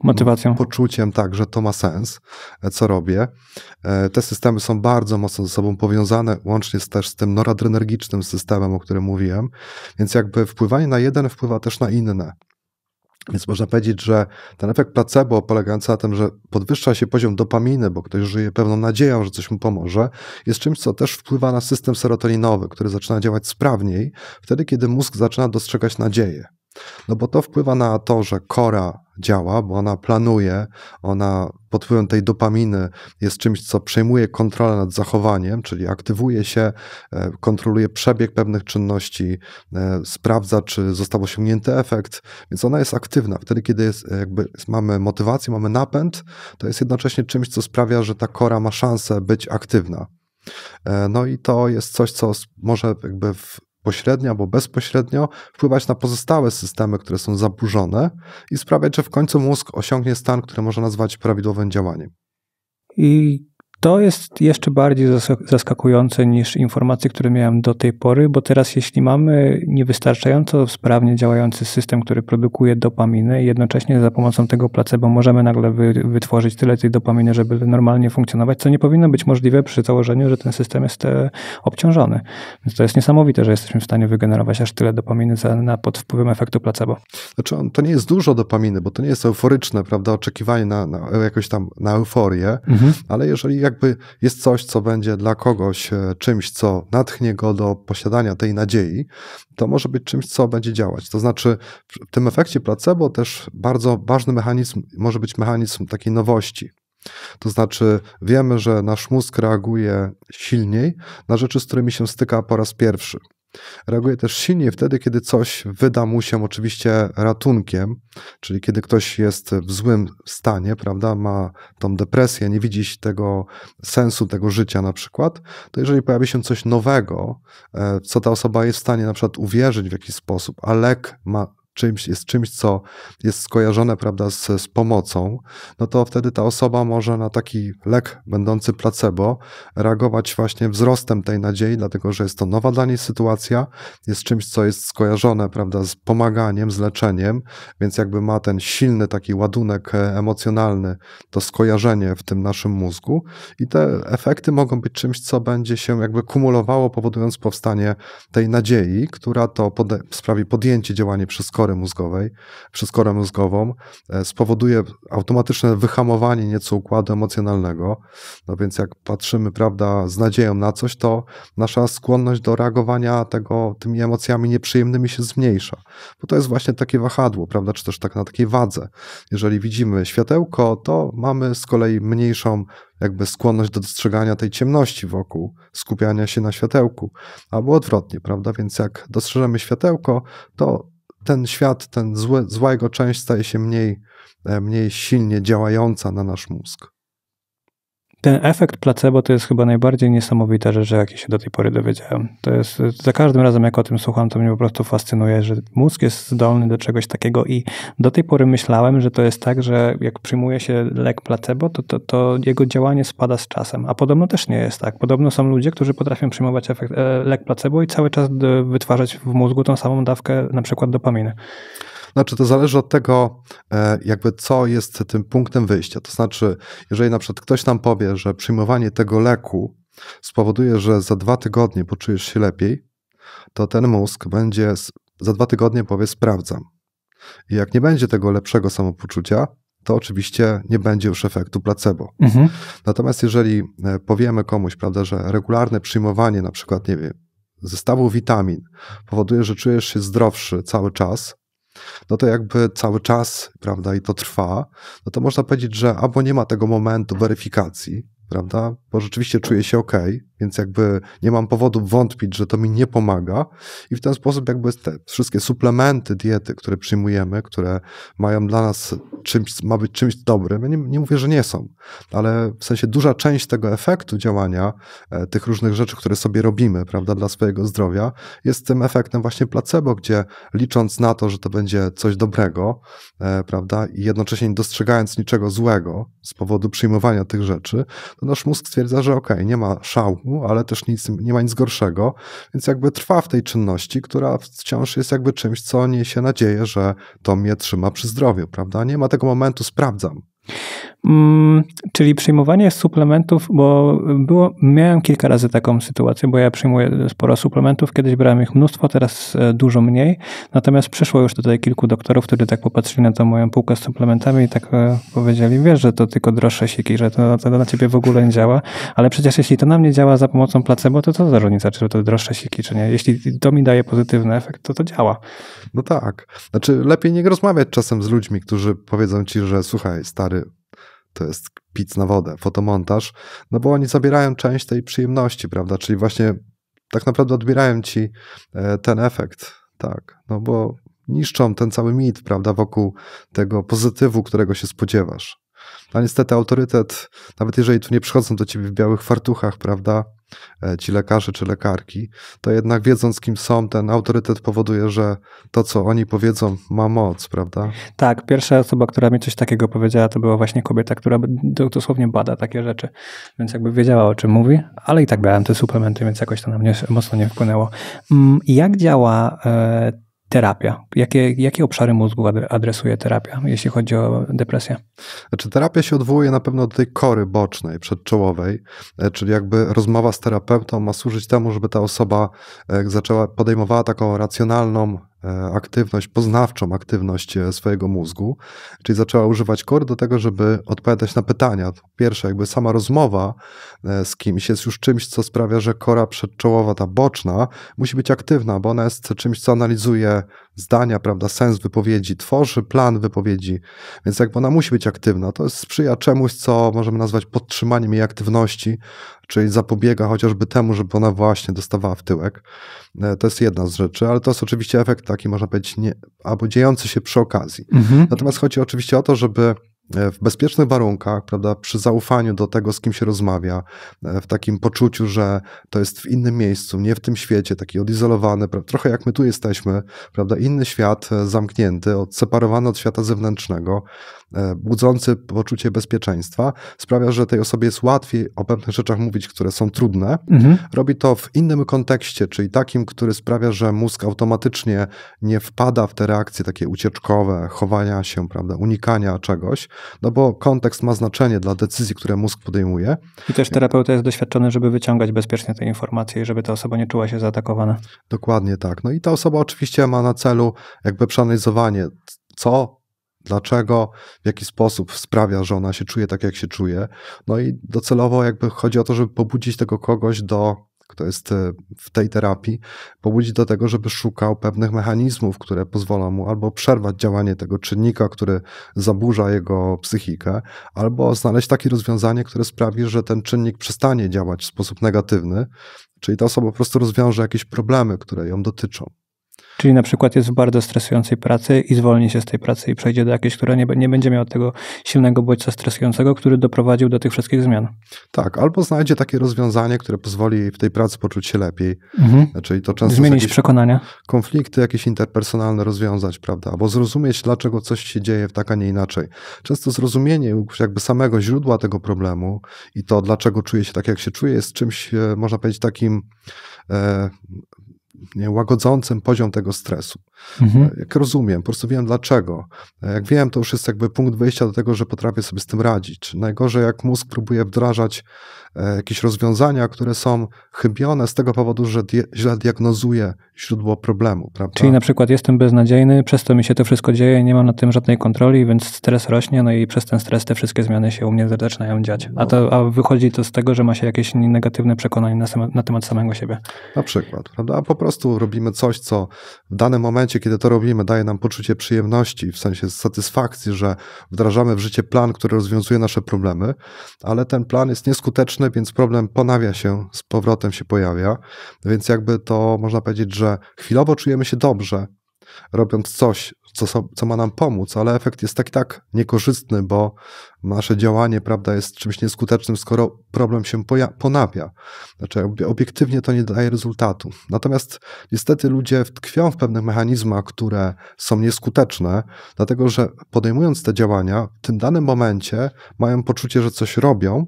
motywacją. Poczuciem, tak, że to ma sens, e, co robię. E, te systemy są bardzo mocno ze sobą powiązane, łącznie z, też z tym noradrenergicznym systemem, o którym mówiłem, więc jakby wpływanie na jeden wpływa też na inne. Więc można powiedzieć, że ten efekt placebo polegający na tym, że podwyższa się poziom dopaminy, bo ktoś żyje pewną nadzieją, że coś mu pomoże, jest czymś, co też wpływa na system serotoninowy, który zaczyna działać sprawniej wtedy, kiedy mózg zaczyna dostrzegać nadzieję. No bo to wpływa na to, że kora działa, bo ona planuje, ona pod wpływem tej dopaminy jest czymś, co przejmuje kontrolę nad zachowaniem, czyli aktywuje się, e, kontroluje przebieg pewnych czynności, e, sprawdza, czy został osiągnięty efekt, więc ona jest aktywna. Wtedy, kiedy jest, e, jakby mamy motywację, mamy napęd, to jest jednocześnie czymś, co sprawia, że ta kora ma szansę być aktywna. No i to jest coś, co może jakby w pośrednio albo bezpośrednio wpływać na pozostałe systemy, które są zaburzone i sprawiać, że w końcu mózg osiągnie stan, który można nazwać prawidłowym działaniem. I to jest jeszcze bardziej zaskakujące niż informacje, które miałem do tej pory, bo teraz jeśli mamy niewystarczająco sprawnie działający system, który produkuje dopaminę i jednocześnie za pomocą tego placebo możemy nagle wytworzyć tyle tej dopaminy, żeby normalnie funkcjonować, co nie powinno być możliwe przy założeniu, że ten system jest e, obciążony. Więc to jest niesamowite, że jesteśmy w stanie wygenerować aż tyle dopaminy za, na, pod wpływem efektu placebo. Znaczy on, to nie jest dużo dopaminy, bo to nie jest euforyczne, prawda, oczekiwanie na, na tam na euforię, mhm. ale jeżeli jak jakby jest coś, co będzie dla kogoś e, czymś, co natchnie go do posiadania tej nadziei, to może być czymś, co będzie działać. To znaczy, w tym efekcie placebo też bardzo ważny mechanizm może być mechanizm takiej nowości. To znaczy, wiemy, że nasz mózg reaguje silniej na rzeczy, z którymi się styka po raz pierwszy. Reaguje też silnie wtedy, kiedy coś wyda mu się oczywiście ratunkiem, czyli kiedy ktoś jest w złym stanie, prawda, ma tą depresję, nie widzi tego sensu tego życia na przykład, to jeżeli pojawi się coś nowego, e, co ta osoba jest w stanie na przykład uwierzyć w jakiś sposób, a lek ma czymś, jest czymś, co jest skojarzone prawda, z, z pomocą, no to wtedy ta osoba może na taki lek będący placebo reagować właśnie wzrostem tej nadziei, dlatego że jest to nowa dla niej sytuacja, jest czymś, co jest skojarzone prawda, z pomaganiem, z leczeniem, więc jakby ma ten silny taki ładunek e, emocjonalny, to skojarzenie w tym naszym mózgu i te efekty mogą być czymś, co będzie się jakby kumulowało, powodując powstanie tej nadziei, która to pode sprawi podjęcie działania przez korę kory mózgowej, przez korę mózgową, e, spowoduje automatyczne wyhamowanie nieco układu emocjonalnego. No więc jak patrzymy, prawda, z nadzieją na coś, to nasza skłonność do reagowania tego tymi emocjami nieprzyjemnymi się zmniejsza. Bo to jest właśnie takie wahadło, prawda, czy też tak na takiej wadze. Jeżeli widzimy światełko, to mamy z kolei mniejszą jakby skłonność do dostrzegania tej ciemności wokół, skupiania się na światełku, albo odwrotnie, prawda? Więc jak dostrzeżemy światełko, to ten świat, ten złe, zła jego część staje się mniej, e, mniej silnie działająca na nasz mózg ten efekt placebo to jest chyba najbardziej niesamowita rzecz, jakie się do tej pory dowiedziałem. To jest, za każdym razem jak o tym słucham, to mnie po prostu fascynuje, że mózg jest zdolny do czegoś takiego i do tej pory myślałem, że to jest tak, że jak przyjmuje się lek placebo, to, to, to jego działanie spada z czasem, a podobno też nie jest tak. Podobno są ludzie, którzy potrafią przyjmować efekt, e, lek placebo i cały czas e, wytwarzać w mózgu tą samą dawkę na przykład dopaminy. Znaczy, to zależy od tego, e, jakby co jest tym punktem wyjścia. To znaczy, jeżeli na przykład ktoś nam powie, że przyjmowanie tego leku spowoduje, że za dwa tygodnie poczujesz się lepiej, to ten mózg będzie za dwa tygodnie powie: Sprawdzam. I jak nie będzie tego lepszego samopoczucia, to oczywiście nie będzie już efektu placebo. Mhm. Natomiast jeżeli e, powiemy komuś, prawda, że regularne przyjmowanie na przykład, nie wiem, zestawu witamin powoduje, że czujesz się zdrowszy cały czas, no to jakby cały czas, prawda, i to trwa, no to można powiedzieć, że albo nie ma tego momentu weryfikacji, prawda? bo rzeczywiście czuję się ok, więc jakby nie mam powodu wątpić, że to mi nie pomaga. I w ten sposób jakby te wszystkie suplementy diety, które przyjmujemy, które mają dla nas czymś, ma być czymś dobrym, ja nie, nie mówię, że nie są, ale w sensie duża część tego efektu działania e, tych różnych rzeczy, które sobie robimy, prawda, dla swojego zdrowia, jest tym efektem właśnie placebo, gdzie licząc na to, że to będzie coś dobrego, e, prawda, i jednocześnie nie dostrzegając niczego złego z powodu przyjmowania tych rzeczy, to nasz mózg stwierdza, stwierdza, że okej, okay, nie ma szału, ale też nic, nie ma nic gorszego, więc jakby trwa w tej czynności, która wciąż jest jakby czymś, co niesie nadzieję, że to mnie trzyma przy zdrowiu, prawda? Nie ma tego momentu, sprawdzam. Mm, czyli przyjmowanie suplementów, bo było, miałem kilka razy taką sytuację, bo ja przyjmuję sporo suplementów, kiedyś brałem ich mnóstwo, teraz e, dużo mniej. Natomiast przyszło już tutaj kilku doktorów, którzy tak popatrzyli na tą moją półkę z suplementami i tak e, powiedzieli, wiesz, że to tylko droższe siki, że to, to na ciebie w ogóle nie działa, ale przecież jeśli to na mnie działa za pomocą placebo, to co za różnica, czy to droższe siki, czy nie? Jeśli to mi daje pozytywny efekt, to to działa. No tak. Znaczy lepiej nie rozmawiać czasem z ludźmi, którzy powiedzą ci, że słuchaj, stary, to jest pic na wodę, fotomontaż, no bo oni zabierają część tej przyjemności, prawda? Czyli właśnie tak naprawdę odbierają ci e, ten efekt, tak, no bo niszczą ten cały mit, prawda, wokół tego pozytywu, którego się spodziewasz. A no niestety autorytet, nawet jeżeli tu nie przychodzą do ciebie w białych fartuchach, prawda, E, ci lekarze czy lekarki, to jednak wiedząc, kim są, ten autorytet powoduje, że to, co oni powiedzą, ma moc, prawda? Tak, pierwsza osoba, która mi coś takiego powiedziała, to była właśnie kobieta, która dosłownie bada takie rzeczy, więc jakby wiedziała, o czym mówi, ale i tak brałem te suplementy, więc jakoś to na mnie mocno nie wpłynęło. Mm, jak działa e, terapia? Jakie, jakie obszary mózgu adresuje terapia, jeśli chodzi o depresję? Znaczy, terapia się odwołuje na pewno do tej kory bocznej, przedczołowej, e, czyli jakby rozmowa z terapeutą ma służyć temu, żeby ta osoba e, zaczęła, podejmowała taką racjonalną E, aktywność, poznawczą aktywność e, swojego mózgu, czyli zaczęła używać kory do tego, żeby odpowiadać na pytania. Pierwsze, jakby sama rozmowa e, z kimś jest już czymś, co sprawia, że kora przedczołowa, ta boczna, musi być aktywna, bo ona jest czymś, co analizuje zdania, prawda, sens wypowiedzi, tworzy plan wypowiedzi, więc jakby ona musi być aktywna. To jest sprzyja czemuś, co możemy nazwać podtrzymaniem jej aktywności, czyli zapobiega chociażby temu, żeby ona właśnie dostawała w tyłek. E, to jest jedna z rzeczy, ale to jest oczywiście efekt taki, można powiedzieć, nie, albo dziejący się przy okazji. Mhm. Natomiast chodzi oczywiście o to, żeby E, w bezpiecznych warunkach, prawda, przy zaufaniu do tego, z kim się rozmawia, e, w takim poczuciu, że to jest w innym miejscu, nie w tym świecie, taki odizolowany, trochę jak my tu jesteśmy, prawda, inny świat e, zamknięty, odseparowany od świata zewnętrznego. E, budzący poczucie bezpieczeństwa, sprawia, że tej osobie jest łatwiej o pewnych rzeczach mówić, które są trudne. Mhm. Robi to w innym kontekście, czyli takim, który sprawia, że mózg automatycznie nie wpada w te reakcje takie ucieczkowe, chowania się, prawda, unikania czegoś, no bo kontekst ma znaczenie dla decyzji, które mózg podejmuje. I też terapeuta jest doświadczony, żeby wyciągać bezpiecznie te informacje i żeby ta osoba nie czuła się zaatakowana. Dokładnie tak. No i ta osoba oczywiście ma na celu jakby przeanalizowanie, co Dlaczego, w jaki sposób sprawia, że ona się czuje tak, jak się czuje. No i docelowo jakby chodzi o to, żeby pobudzić tego kogoś do kto jest e, w tej terapii, pobudzić do tego, żeby szukał pewnych mechanizmów, które pozwolą mu albo przerwać działanie tego czynnika, który zaburza jego psychikę, albo znaleźć takie rozwiązanie, które sprawi, że ten czynnik przestanie działać w sposób negatywny, czyli ta osoba po prostu rozwiąże jakieś problemy, które ją dotyczą. Czyli na przykład jest w bardzo stresującej pracy i zwolni się z tej pracy i przejdzie do jakiejś, która nie, nie będzie miała tego silnego bodźca stresującego, który doprowadził do tych wszystkich zmian. Tak, albo znajdzie takie rozwiązanie, które pozwoli w tej pracy poczuć się lepiej. Mhm. Czyli znaczy, to często Zmienić przekonania. Konflikty jakieś interpersonalne rozwiązać, prawda? Albo zrozumieć, dlaczego coś się dzieje w tak, a nie inaczej. Często zrozumienie jakby samego źródła tego problemu i to, dlaczego czuje się tak, jak się czuje, jest czymś, e, można powiedzieć, takim e, łagodzącym poziom tego stresu. Mhm. E, jak rozumiem, po prostu wiem dlaczego. E, jak wiem, to już jest jakby punkt wyjścia do tego, że potrafię sobie z tym radzić. najgorzej, jak mózg próbuje wdrażać e, jakieś rozwiązania, które są chybione z tego powodu, że di źle diagnozuje źródło problemu. Prawda? Czyli na przykład jestem beznadziejny, przez to mi się to wszystko dzieje, nie mam na tym żadnej kontroli, więc stres rośnie, no i przez ten stres te wszystkie zmiany się u mnie zaczynają dziać. A, to, a wychodzi to z tego, że ma się jakieś negatywne przekonanie na, na temat samego siebie. Na przykład, prawda? A po prostu robimy coś, co w danym momencie momencie, kiedy to robimy, daje nam poczucie przyjemności, w sensie satysfakcji, że wdrażamy w życie plan, który rozwiązuje nasze problemy, ale ten plan jest nieskuteczny, więc problem ponawia się, z powrotem się pojawia. Więc jakby to można powiedzieć, że chwilowo czujemy się dobrze, robiąc coś, co, co ma nam pomóc, ale efekt jest tak i tak niekorzystny, bo nasze działanie prawda, jest czymś nieskutecznym, skoro problem się ponawia. Znaczy, obiektywnie to nie daje rezultatu. Natomiast niestety ludzie tkwią w pewnych mechanizmach, które są nieskuteczne, dlatego że podejmując te działania, w tym danym momencie mają poczucie, że coś robią,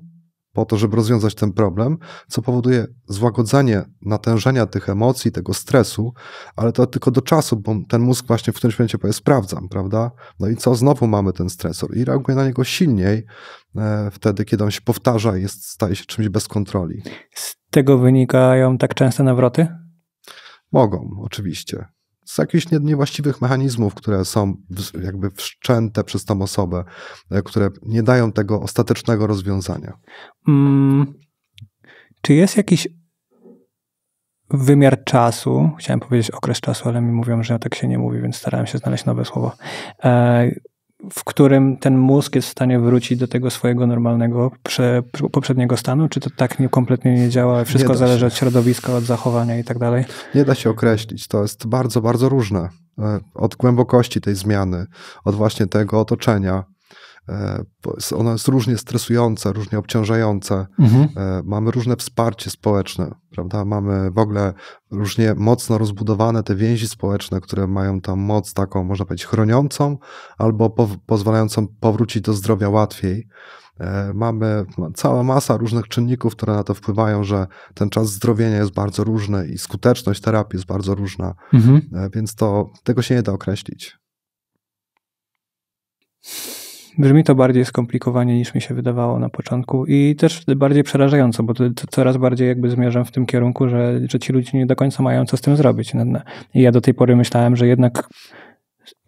po to, żeby rozwiązać ten problem, co powoduje złagodzenie natężenia tych emocji, tego stresu, ale to tylko do czasu, bo ten mózg właśnie w tym momencie powie, sprawdzam, prawda? No i co? Znowu mamy ten stresor i reaguje na niego silniej e, wtedy, kiedy on się powtarza i jest, staje się czymś bez kontroli. Z tego wynikają tak częste nawroty? Mogą, oczywiście z jakichś niewłaściwych mechanizmów, które są jakby wszczęte przez tą osobę, e, które nie dają tego ostatecznego rozwiązania. Mm, czy jest jakiś wymiar czasu, chciałem powiedzieć okres czasu, ale mi mówią, że tak się nie mówi, więc starałem się znaleźć nowe słowo. E, w którym ten mózg jest w stanie wrócić do tego swojego normalnego, prze, poprzedniego stanu? Czy to tak nie, kompletnie nie działa? Wszystko nie zależy od środowiska, od zachowania i tak dalej? Nie da się określić. To jest bardzo, bardzo różne. E, od głębokości tej zmiany, od właśnie tego otoczenia, E, ona jest różnie stresująca, różnie obciążająca. Mhm. E, mamy różne wsparcie społeczne, prawda? Mamy w ogóle różnie mocno rozbudowane te więzi społeczne, które mają tam moc taką, można powiedzieć, chroniącą albo po pozwalającą powrócić do zdrowia łatwiej. E, mamy cała masa różnych czynników, które na to wpływają, że ten czas zdrowienia jest bardzo różny i skuteczność terapii jest bardzo różna, mhm. więc to tego się nie da określić. Brzmi to bardziej skomplikowanie niż mi się wydawało na początku i też bardziej przerażająco, bo to, to coraz bardziej jakby zmierzam w tym kierunku, że, że ci ludzie nie do końca mają co z tym zrobić. No, no. I ja do tej pory myślałem, że jednak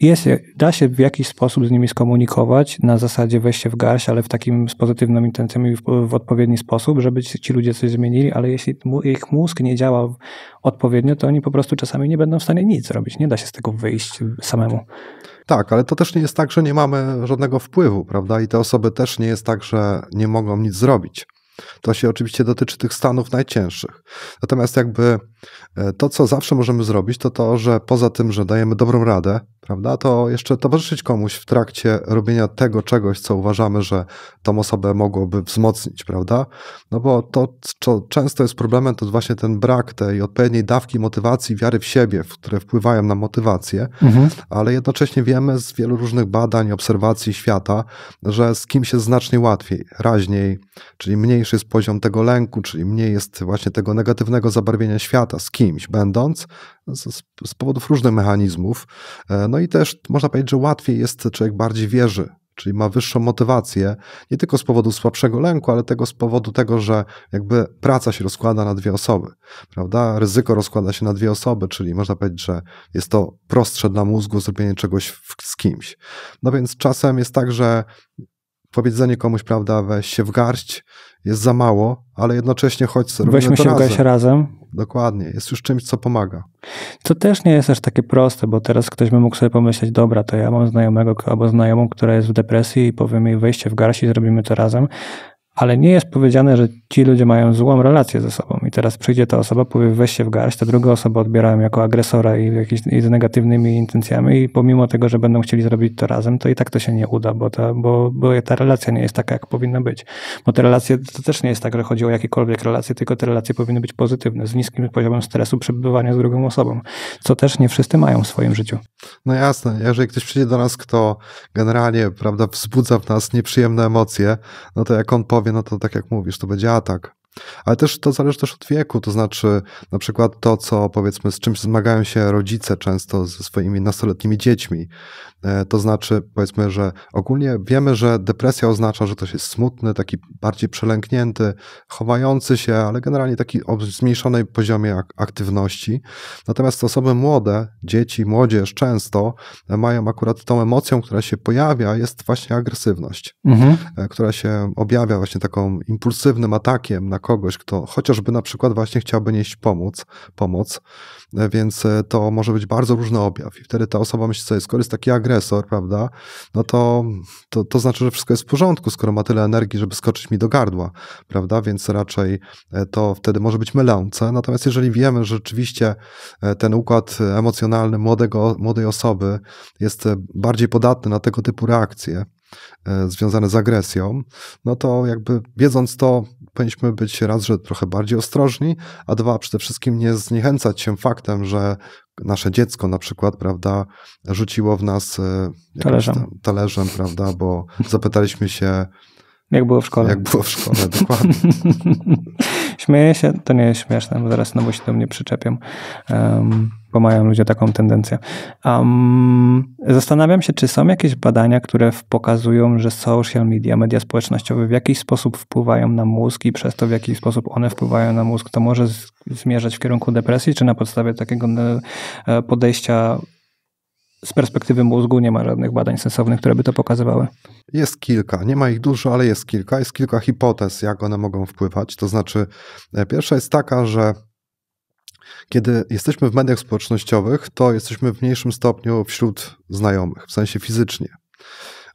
jest, da się w jakiś sposób z nimi skomunikować na zasadzie wejście w garść, ale w takim z pozytywną intencją i w, w, odpowiedni sposób, żeby ci ludzie coś zmienili, ale jeśli ich mózg nie działa odpowiednio, to oni po prostu czasami nie będą w stanie nic zrobić. Nie da się z tego wyjść samemu. Tak, ale to też nie jest tak, że nie mamy żadnego wpływu, prawda? I te osoby też nie jest tak, że nie mogą nic zrobić. To się oczywiście dotyczy tych stanów najcięższych. Natomiast jakby e, to, co zawsze możemy zrobić, to to, że poza tym, że dajemy dobrą radę, prawda? To jeszcze towarzyszyć komuś w trakcie robienia tego czegoś, co uważamy, że tą osobę mogłoby wzmocnić, prawda? No bo to, co często jest problemem, to właśnie ten brak tej odpowiedniej dawki motywacji, wiary w siebie, które wpływają na motywację, mhm. ale jednocześnie wiemy z wielu różnych badań, obserwacji świata, że z kimś jest znacznie łatwiej, raźniej, czyli mniejszy jest poziom tego lęku, czyli mniej jest właśnie tego negatywnego zabarwienia świata z kimś będąc, z, z powodów różnych mechanizmów. E, no i też można powiedzieć, że łatwiej jest, człowiek bardziej wierzy czyli ma wyższą motywację, nie tylko z powodu słabszego lęku, ale tego z powodu tego, że jakby praca się rozkłada na dwie osoby, prawda? Ryzyko rozkłada się na dwie osoby, czyli można powiedzieć, że jest to prostsze dla mózgu zrobienie czegoś w, z kimś. No więc czasem jest tak, że powiedzenie komuś, prawda, weź się w garść, jest za mało, ale jednocześnie chodź sobie. Weźmy się razem. razem. Dokładnie, jest już czymś, co pomaga. Co też nie jest aż takie proste, bo teraz ktoś by mógł sobie pomyśleć, dobra, to ja mam znajomego albo znajomą, która jest w depresji i powiem jej wejście w garść i zrobimy to razem, ale nie jest powiedziane, że ci ludzie mają złą relację ze sobą i teraz przyjdzie ta osoba, powie weź się w garść, ta druga osoba odbierają jako agresora i, jakiś, i z negatywnymi intencjami i pomimo tego, że będą chcieli zrobić to razem, to i tak to się nie uda, bo ta, bo, bo ta relacja nie jest taka, jak powinna być. Bo te relacje, to też nie jest tak, że chodzi o jakiekolwiek relacje, tylko te relacje powinny być pozytywne, z niskim poziomem stresu przebywania z drugą osobą, co też nie wszyscy mają w swoim życiu. No jasne, jeżeli ktoś przyjdzie do nas, kto generalnie, prawda, wzbudza w nas nieprzyjemne emocje, no to jak on powie, no to tak jak mówisz, to będzie atak. Ale też to zależy też od wieku, to znaczy na przykład to, co powiedzmy, z czym zmagają się rodzice często ze swoimi nastoletnimi dziećmi. E, to znaczy powiedzmy, że ogólnie wiemy, że depresja oznacza, że ktoś jest smutny, taki bardziej przelęknięty, chowający się, ale generalnie taki o zmniejszonej poziomie aktywności. Natomiast osoby młode, dzieci, młodzież często e, mają akurat tą emocją, która się pojawia, jest właśnie agresywność, mhm. E, która się objawia właśnie taką impulsywnym atakiem na kogoś, kto chociażby na przykład właśnie chciałby nieść pomóc, pomoc, e, więc e, to może być bardzo różny objaw. I wtedy ta osoba myśli sobie, skoro jest taki agresor, prawda, no to, to, to znaczy, że wszystko jest w porządku, skoro ma tyle energii, żeby skoczyć mi do gardła, prawda, więc raczej e, to wtedy może być mylące. Natomiast jeżeli wiemy, że rzeczywiście ten układ emocjonalny młodego, młodej osoby jest bardziej podatny na tego typu reakcje, związane z agresją, no to jakby wiedząc to, powinniśmy być raz, że trochę bardziej ostrożni, a dwa, przede wszystkim nie zniechęcać się faktem, że nasze dziecko na przykład, prawda, rzuciło w nas e, talerzem, talerzem prawda, bo zapytaliśmy się, jak było w szkole. Jak było w szkole, dokładnie. Śmieję się, to nie jest śmieszne, bo zaraz znowu się do mnie przyczepią, um, bo mają ludzie taką tendencję. Um, zastanawiam się, czy są jakieś badania, które pokazują, że social media, media społecznościowe w jakiś sposób wpływają na mózg i przez to, w jaki sposób one wpływają na mózg, to może zmierzać w kierunku depresji, czy na podstawie takiego e, podejścia z perspektywy mózgu nie ma żadnych badań sensownych, które by to pokazywały. Jest kilka, nie ma ich dużo, ale jest kilka. Jest kilka hipotez, jak one mogą wpływać. To znaczy, e, pierwsza jest taka, że kiedy jesteśmy w mediach społecznościowych, to jesteśmy w mniejszym stopniu wśród znajomych, w sensie fizycznie.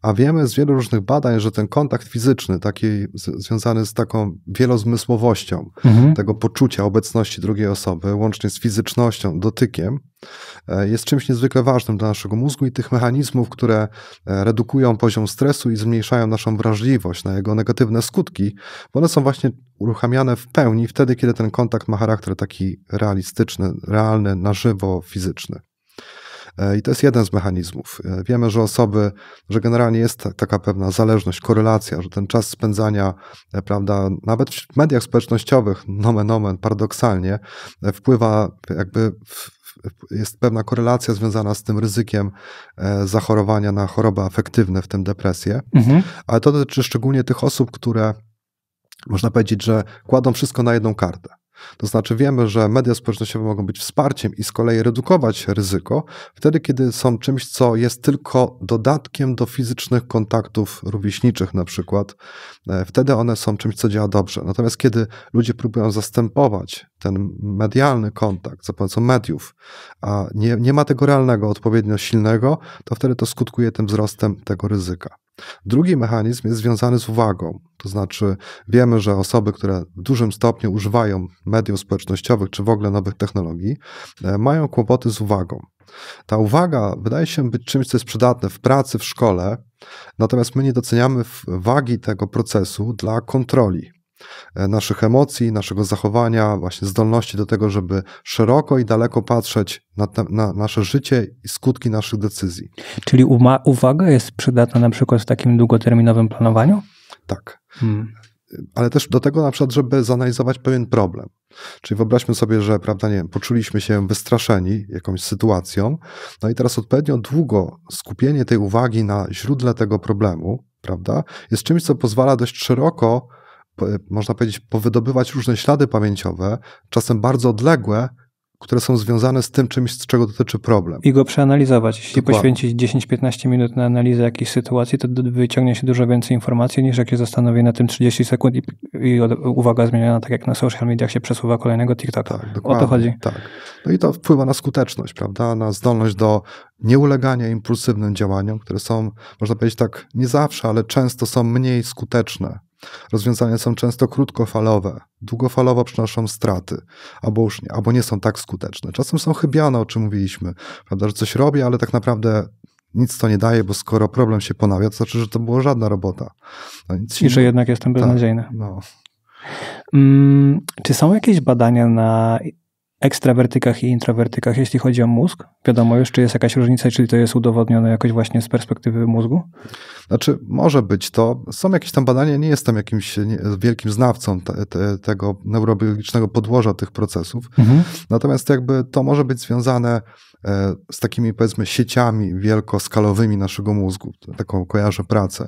A wiemy z wielu różnych badań, że ten kontakt fizyczny, taki z, związany z taką wielozmysłowością, mhm. tego poczucia obecności drugiej osoby, łącznie z fizycznością, dotykiem, e, jest czymś niezwykle ważnym dla naszego mózgu i tych mechanizmów, które e, redukują poziom stresu i zmniejszają naszą wrażliwość na jego negatywne skutki, bo one są właśnie uruchamiane w pełni wtedy, kiedy ten kontakt ma charakter taki realistyczny, realny, na żywo, fizyczny. E, I to jest jeden z mechanizmów. E, wiemy, że osoby, że generalnie jest taka pewna zależność, korelacja, że ten czas spędzania, e, prawda, nawet w mediach społecznościowych, nomen omen, paradoksalnie, wpływa jakby w, jest pewna korelacja związana z tym ryzykiem zachorowania na choroby afektywne, w tym depresję, mhm. ale to dotyczy szczególnie tych osób, które można powiedzieć, że kładą wszystko na jedną kartę. To znaczy wiemy, że media społecznościowe mogą być wsparciem i z kolei redukować ryzyko wtedy, kiedy są czymś, co jest tylko dodatkiem do fizycznych kontaktów rówieśniczych na przykład. E, wtedy one są czymś, co działa dobrze. Natomiast kiedy ludzie próbują zastępować ten medialny kontakt za pomocą mediów, a nie, nie ma tego realnego, odpowiednio silnego, to wtedy to skutkuje tym wzrostem tego ryzyka. Drugi mechanizm jest związany z uwagą. To znaczy, wiemy, że osoby, które w dużym stopniu używają mediów społecznościowych czy w ogóle nowych technologii, e, mają kłopoty z uwagą. Ta uwaga wydaje się być czymś, co jest przydatne w pracy, w szkole, natomiast my nie doceniamy wagi tego procesu dla kontroli. E, naszych emocji, naszego zachowania, właśnie zdolności do tego, żeby szeroko i daleko patrzeć na, te, na nasze życie i skutki naszych decyzji. Czyli uwaga jest przydatna na przykład w takim długoterminowym planowaniu? Tak. Hmm ale też do tego na przykład, żeby zanalizować pewien problem. Czyli wyobraźmy sobie, że prawda, nie wiem, poczuliśmy się wystraszeni jakąś sytuacją, no i teraz odpowiednio długo skupienie tej uwagi na źródle tego problemu, prawda, jest czymś, co pozwala dość szeroko można powiedzieć, powydobywać różne ślady pamięciowe, czasem bardzo odległe, które są związane z tym czymś, z czego dotyczy problem. I go przeanalizować. Jeśli Dokładnie. poświęcić 10-15 minut na analizę jakiejś sytuacji, to wyciągnie się dużo więcej informacji niż jak się zastanowi na tym 30 sekund i, i uwaga zmieniona, tak jak na social mediach się przesuwa kolejnego TikToka. Tak, o to chodzi. Tak. No i to wpływa na skuteczność, prawda? Na zdolność do nieulegania impulsywnym działaniom, które są, można powiedzieć tak, nie zawsze, ale często są mniej skuteczne Rozwiązania są często krótkofalowe, długofalowo przynoszą straty, albo już nie, albo nie są tak skuteczne. Czasem są chybione, o czym mówiliśmy, prawda, że coś robię, ale tak naprawdę nic to nie daje, bo skoro problem się ponawia, to znaczy, że to była żadna robota. No, I że jednak jestem tak, beznadziejny. Tak, no. Mm, czy są jakieś badania na ekstrawertykach i introwertykach, jeśli chodzi o mózg? Wiadomo już, czy jest jakaś różnica, czyli to jest udowodnione jakoś właśnie z perspektywy mózgu? Znaczy, może być to. Są jakieś tam badania, nie jestem jakimś wielkim znawcą te, te, tego neurobiologicznego podłoża tych procesów. Mhm. Natomiast jakby to może być związane e, z takimi powiedzmy sieciami wielkoskalowymi naszego mózgu. Taką kojarzę pracę,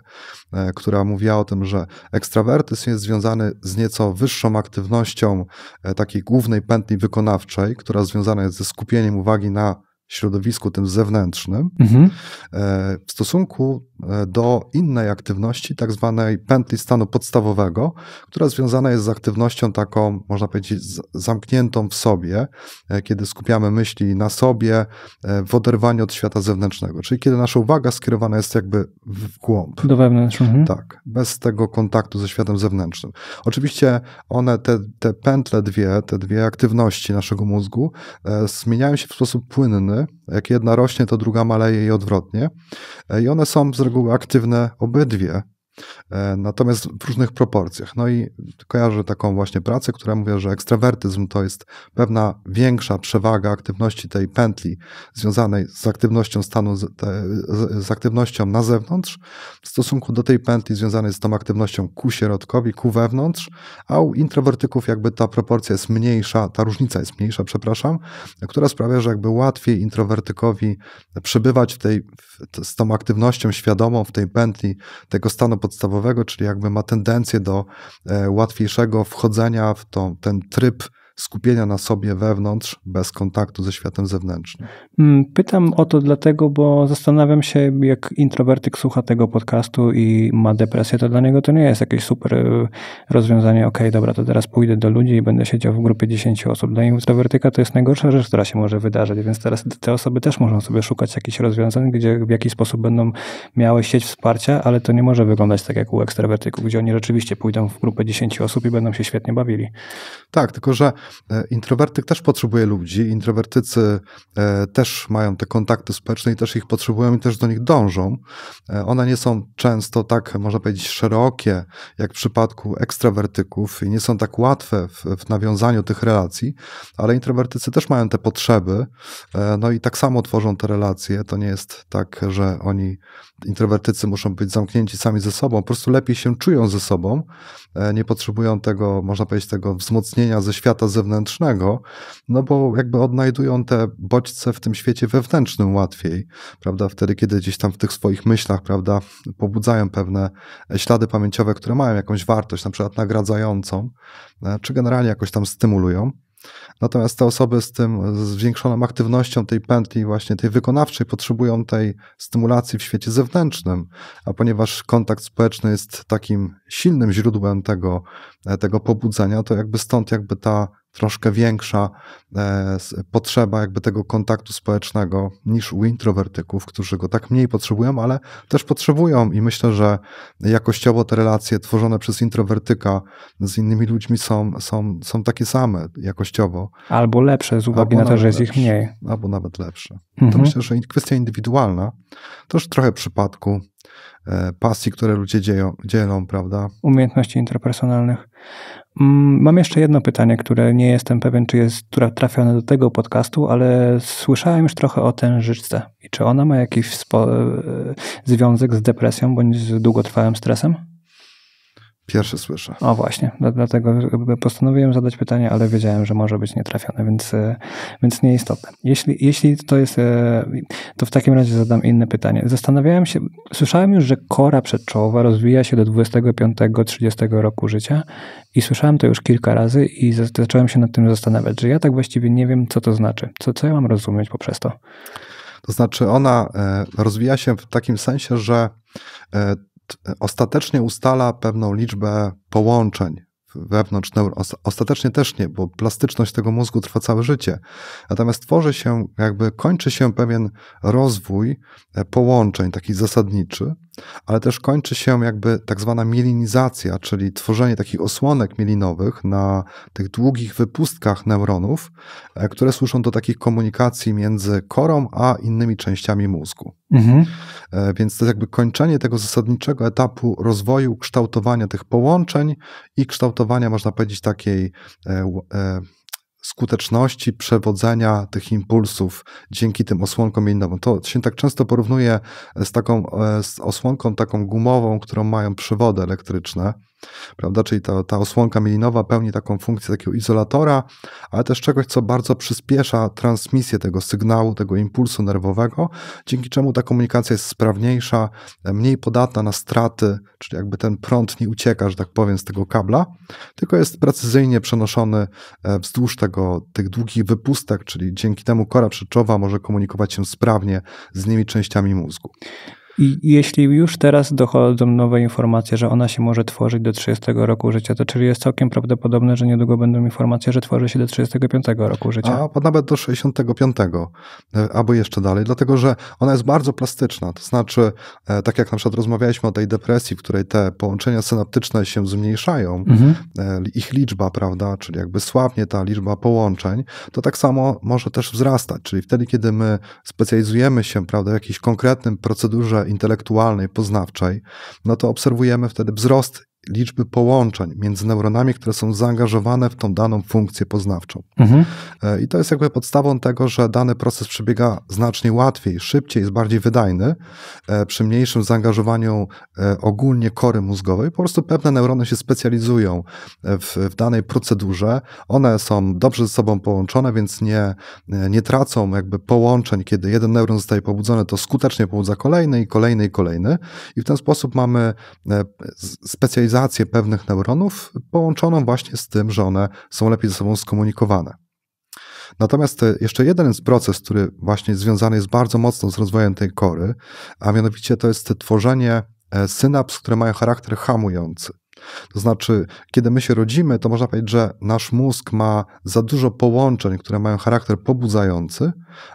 E, która mówiła o tym, że ekstrawertyzm jest związany z nieco wyższą aktywnością e, takiej głównej pętli wykonawczej, która związana jest ze skupieniem uwagi na środowisku tym zewnętrznym, mhm. E, w stosunku E, do innej aktywności, tak zwanej pętli stanu podstawowego, która związana jest z aktywnością taką, można powiedzieć, zamkniętą w sobie, e, kiedy skupiamy myśli na sobie e, w oderwaniu od świata zewnętrznego, czyli kiedy nasza uwaga skierowana jest jakby w głąb. Do wewnątrz. Mhm. Tak, bez tego kontaktu ze światem zewnętrznym. Oczywiście one, te, te pętle dwie, te dwie aktywności naszego mózgu zmieniają się w sposób płynny. Jak jedna rośnie, to druga maleje i odwrotnie. I one są z były aktywne obydwie E, natomiast w różnych proporcjach. No i kojarzę taką właśnie pracę, która mówi, że ekstrawertyzm to jest pewna większa przewaga aktywności tej pętli związanej z aktywnością stanu, z aktywnością na zewnątrz w stosunku do tej pętli związanej z tą aktywnością ku środkowi, ku wewnątrz, a u introwertyków jakby ta proporcja jest mniejsza, ta różnica jest mniejsza, przepraszam, która sprawia, że jakby łatwiej introwertykowi przebywać w tej, z tą aktywnością świadomą w tej pętli tego stanu pod podstawowego, czyli jakby ma tendencję do e, łatwiejszego wchodzenia w tą ten tryb skupienia na sobie wewnątrz, bez kontaktu ze światem zewnętrznym. Mm, pytam o to dlatego, bo zastanawiam się, jak introwertyk słucha tego podcastu i ma depresję, to dla niego to nie jest jakieś super e, rozwiązanie, okej, okay, dobra, to teraz pójdę do ludzi i będę siedział w grupie 10 osób. Dla introwertyka to jest najgorsza rzecz, która się może wydarzyć, więc teraz te osoby też muszą sobie szukać jakichś rozwiązań, gdzie w jakiś sposób będą miały sieć wsparcia, ale to nie może wyglądać tak jak u ekstrawertyków, gdzie oni rzeczywiście pójdą w grupę 10 osób i będą się świetnie bawili. Tak, tylko że E, introwertyk też potrzebuje ludzi, introwertycy e, też mają te kontakty społeczne i też ich potrzebują i też do nich dążą. E, one nie są często tak, można powiedzieć, szerokie, jak w przypadku ekstrawertyków i nie są tak łatwe w, w nawiązaniu tych relacji, ale introwertycy też mają te potrzeby, no i tak samo tworzą te relacje. To nie jest tak, że oni introwertycy muszą być zamknięci sami ze sobą, po prostu lepiej się czują ze sobą, e, nie potrzebują tego, można powiedzieć, tego wzmocnienia ze świata zewnętrznego, no bo jakby odnajdują te bodźce w tym świecie wewnętrznym łatwiej, prawda, wtedy, kiedy gdzieś tam w tych swoich myślach, prawda, pobudzają pewne e, ślady pamięciowe, które mają jakąś wartość, na przykład nagradzającą, e, czy generalnie jakoś tam stymulują. Natomiast te osoby z tym zwiększoną aktywnością tej pętli, właśnie tej wykonawczej, potrzebują tej stymulacji w świecie zewnętrznym, a ponieważ kontakt społeczny jest takim silnym źródłem tego, tego pobudzenia, to jakby stąd jakby ta troszkę większa e, potrzeba jakby tego kontaktu społecznego niż u introwertyków, którzy go tak mniej potrzebują, ale też potrzebują i myślę, że jakościowo te relacje tworzone przez introwertyka z innymi ludźmi są, są, są takie same jakościowo. Albo lepsze z uwagi albo na to, że jest lepsze, ich mniej. Albo nawet lepsze. Mhm. To myślę, że kwestia indywidualna, to już trochę przypadku, e, pasji, które ludzie dzieją, dzielą, prawda? Umiejętności interpersonalnych. Mm, mam jeszcze jedno pytanie, które nie jestem pewien, czy jest trafione do tego podcastu, ale słyszałem już trochę o tężyczce. I czy ona ma jakiś e, związek z depresją bądź z długotrwałym stresem? Pierwszy słyszę. No właśnie, dlatego postanowiłem zadać pytanie, ale wiedziałem, że może być nietrafione, więc, e, więc nieistotne. Jeśli, jeśli to jest, e, to w takim razie zadam inne pytanie. Zastanawiałem się, słyszałem już, że kora przedczołowa rozwija się do 25-30 roku życia i słyszałem to już kilka razy i zacząłem się nad tym zastanawiać, że ja tak właściwie nie wiem, co to znaczy. Co, co ja mam rozumieć poprzez to? To znaczy, ona e, rozwija się w takim sensie, że ostatecznie ustala pewną liczbę połączeń wewnątrz neur. Ostatecznie też nie, bo plastyczność tego mózgu trwa całe życie. Natomiast tworzy się, jakby kończy się pewien rozwój e, połączeń, taki zasadniczy, ale też kończy się jakby tak zwana mielinizacja, czyli tworzenie takich osłonek mielinowych na tych długich wypustkach neuronów, e, które służą do takich komunikacji między korą a innymi częściami mózgu. Mhm. E, więc to jest jakby kończenie tego zasadniczego etapu rozwoju, kształtowania tych połączeń i kształtowania, można powiedzieć, takiej e, skuteczności przewodzenia tych impulsów dzięki tym osłonkom międzynarodowym. To się tak często porównuje z taką e, z osłonką taką gumową, którą mają przewody elektryczne. Prawda? Czyli ta, ta osłonka mielinowa pełni taką funkcję takiego izolatora, ale też czegoś, co bardzo przyspiesza transmisję tego sygnału, tego impulsu nerwowego, dzięki czemu ta komunikacja jest sprawniejsza, mniej podatna na straty, czyli jakby ten prąd nie ucieka, że tak powiem, z tego kabla, tylko jest precyzyjnie przenoszony e, wzdłuż tego, tych długich wypustek, czyli dzięki temu kora przeczowa może komunikować się sprawnie z innymi częściami mózgu. I jeśli już teraz dochodzą nowe informacje, że ona się może tworzyć do 30 roku życia, to czyli jest całkiem prawdopodobne, że niedługo będą informacje, że tworzy się do 35 roku życia. A nawet do 65, e, albo jeszcze dalej, dlatego że ona jest bardzo plastyczna. To znaczy, e, tak jak na przykład rozmawialiśmy o tej depresji, w której te połączenia synaptyczne się zmniejszają, mhm. E, ich liczba, prawda, czyli jakby słabnie ta liczba połączeń, to tak samo może też wzrastać. Czyli wtedy, kiedy my specjalizujemy się, prawda, w jakiejś konkretnym procedurze intelektualnej, poznawczej, no to obserwujemy wtedy wzrost liczby połączeń między neuronami, które są zaangażowane w tą daną funkcję poznawczą. Mhm. E, I to jest jakby podstawą tego, że dany proces przebiega znacznie łatwiej, szybciej, jest bardziej wydajny, e, przy mniejszym zaangażowaniu e, ogólnie kory mózgowej. Po prostu pewne neurony się specjalizują w, w danej procedurze. One są dobrze ze sobą połączone, więc nie, nie tracą jakby połączeń, kiedy jeden neuron zostaje pobudzony, to skutecznie pobudza kolejny i kolejny i kolejny. I w ten sposób mamy specjalizację lokalizację pewnych neuronów połączoną właśnie z tym, że one są lepiej ze sobą skomunikowane. Natomiast e, jeszcze jeden proces, który właśnie związany jest bardzo mocno z rozwojem tej kory, a mianowicie to jest tworzenie e, synaps, które mają charakter hamujący. To znaczy, kiedy my się rodzimy, to można powiedzieć, że nasz mózg ma za dużo połączeń, które mają charakter pobudzający,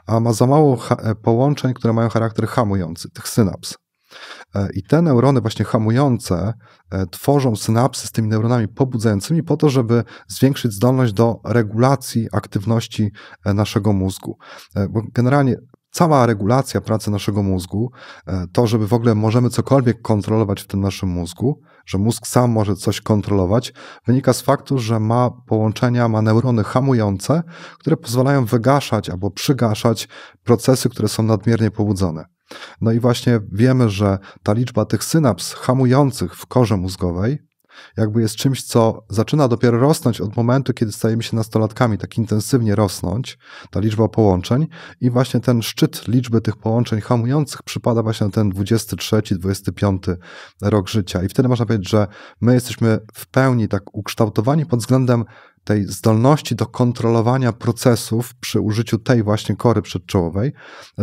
a ma za mało e, połączeń, które mają charakter hamujący, tych synaps. E, I te neurony właśnie hamujące e, tworzą synapsy z tymi neuronami pobudzającymi po to, żeby zwiększyć zdolność do regulacji aktywności e, naszego mózgu. Bo generalnie cała regulacja pracy naszego mózgu, to, żeby w ogóle możemy cokolwiek kontrolować w tym naszym mózgu, że mózg sam może coś kontrolować, wynika z faktu, że ma połączenia, ma neurony hamujące, które pozwalają wygaszać albo przygaszać procesy, które są nadmiernie pobudzone. No i właśnie wiemy, że ta liczba tych synaps hamujących w korze mózgowej jakby jest czymś, co zaczyna dopiero rosnąć od momentu, kiedy stajemy się nastolatkami, tak intensywnie rosnąć, ta liczba połączeń i właśnie ten szczyt liczby tych połączeń hamujących przypada właśnie na ten 23-25 rok życia i wtedy można powiedzieć, że my jesteśmy w pełni tak ukształtowani pod względem tej zdolności do kontrolowania procesów przy użyciu tej właśnie kory przedczołowej,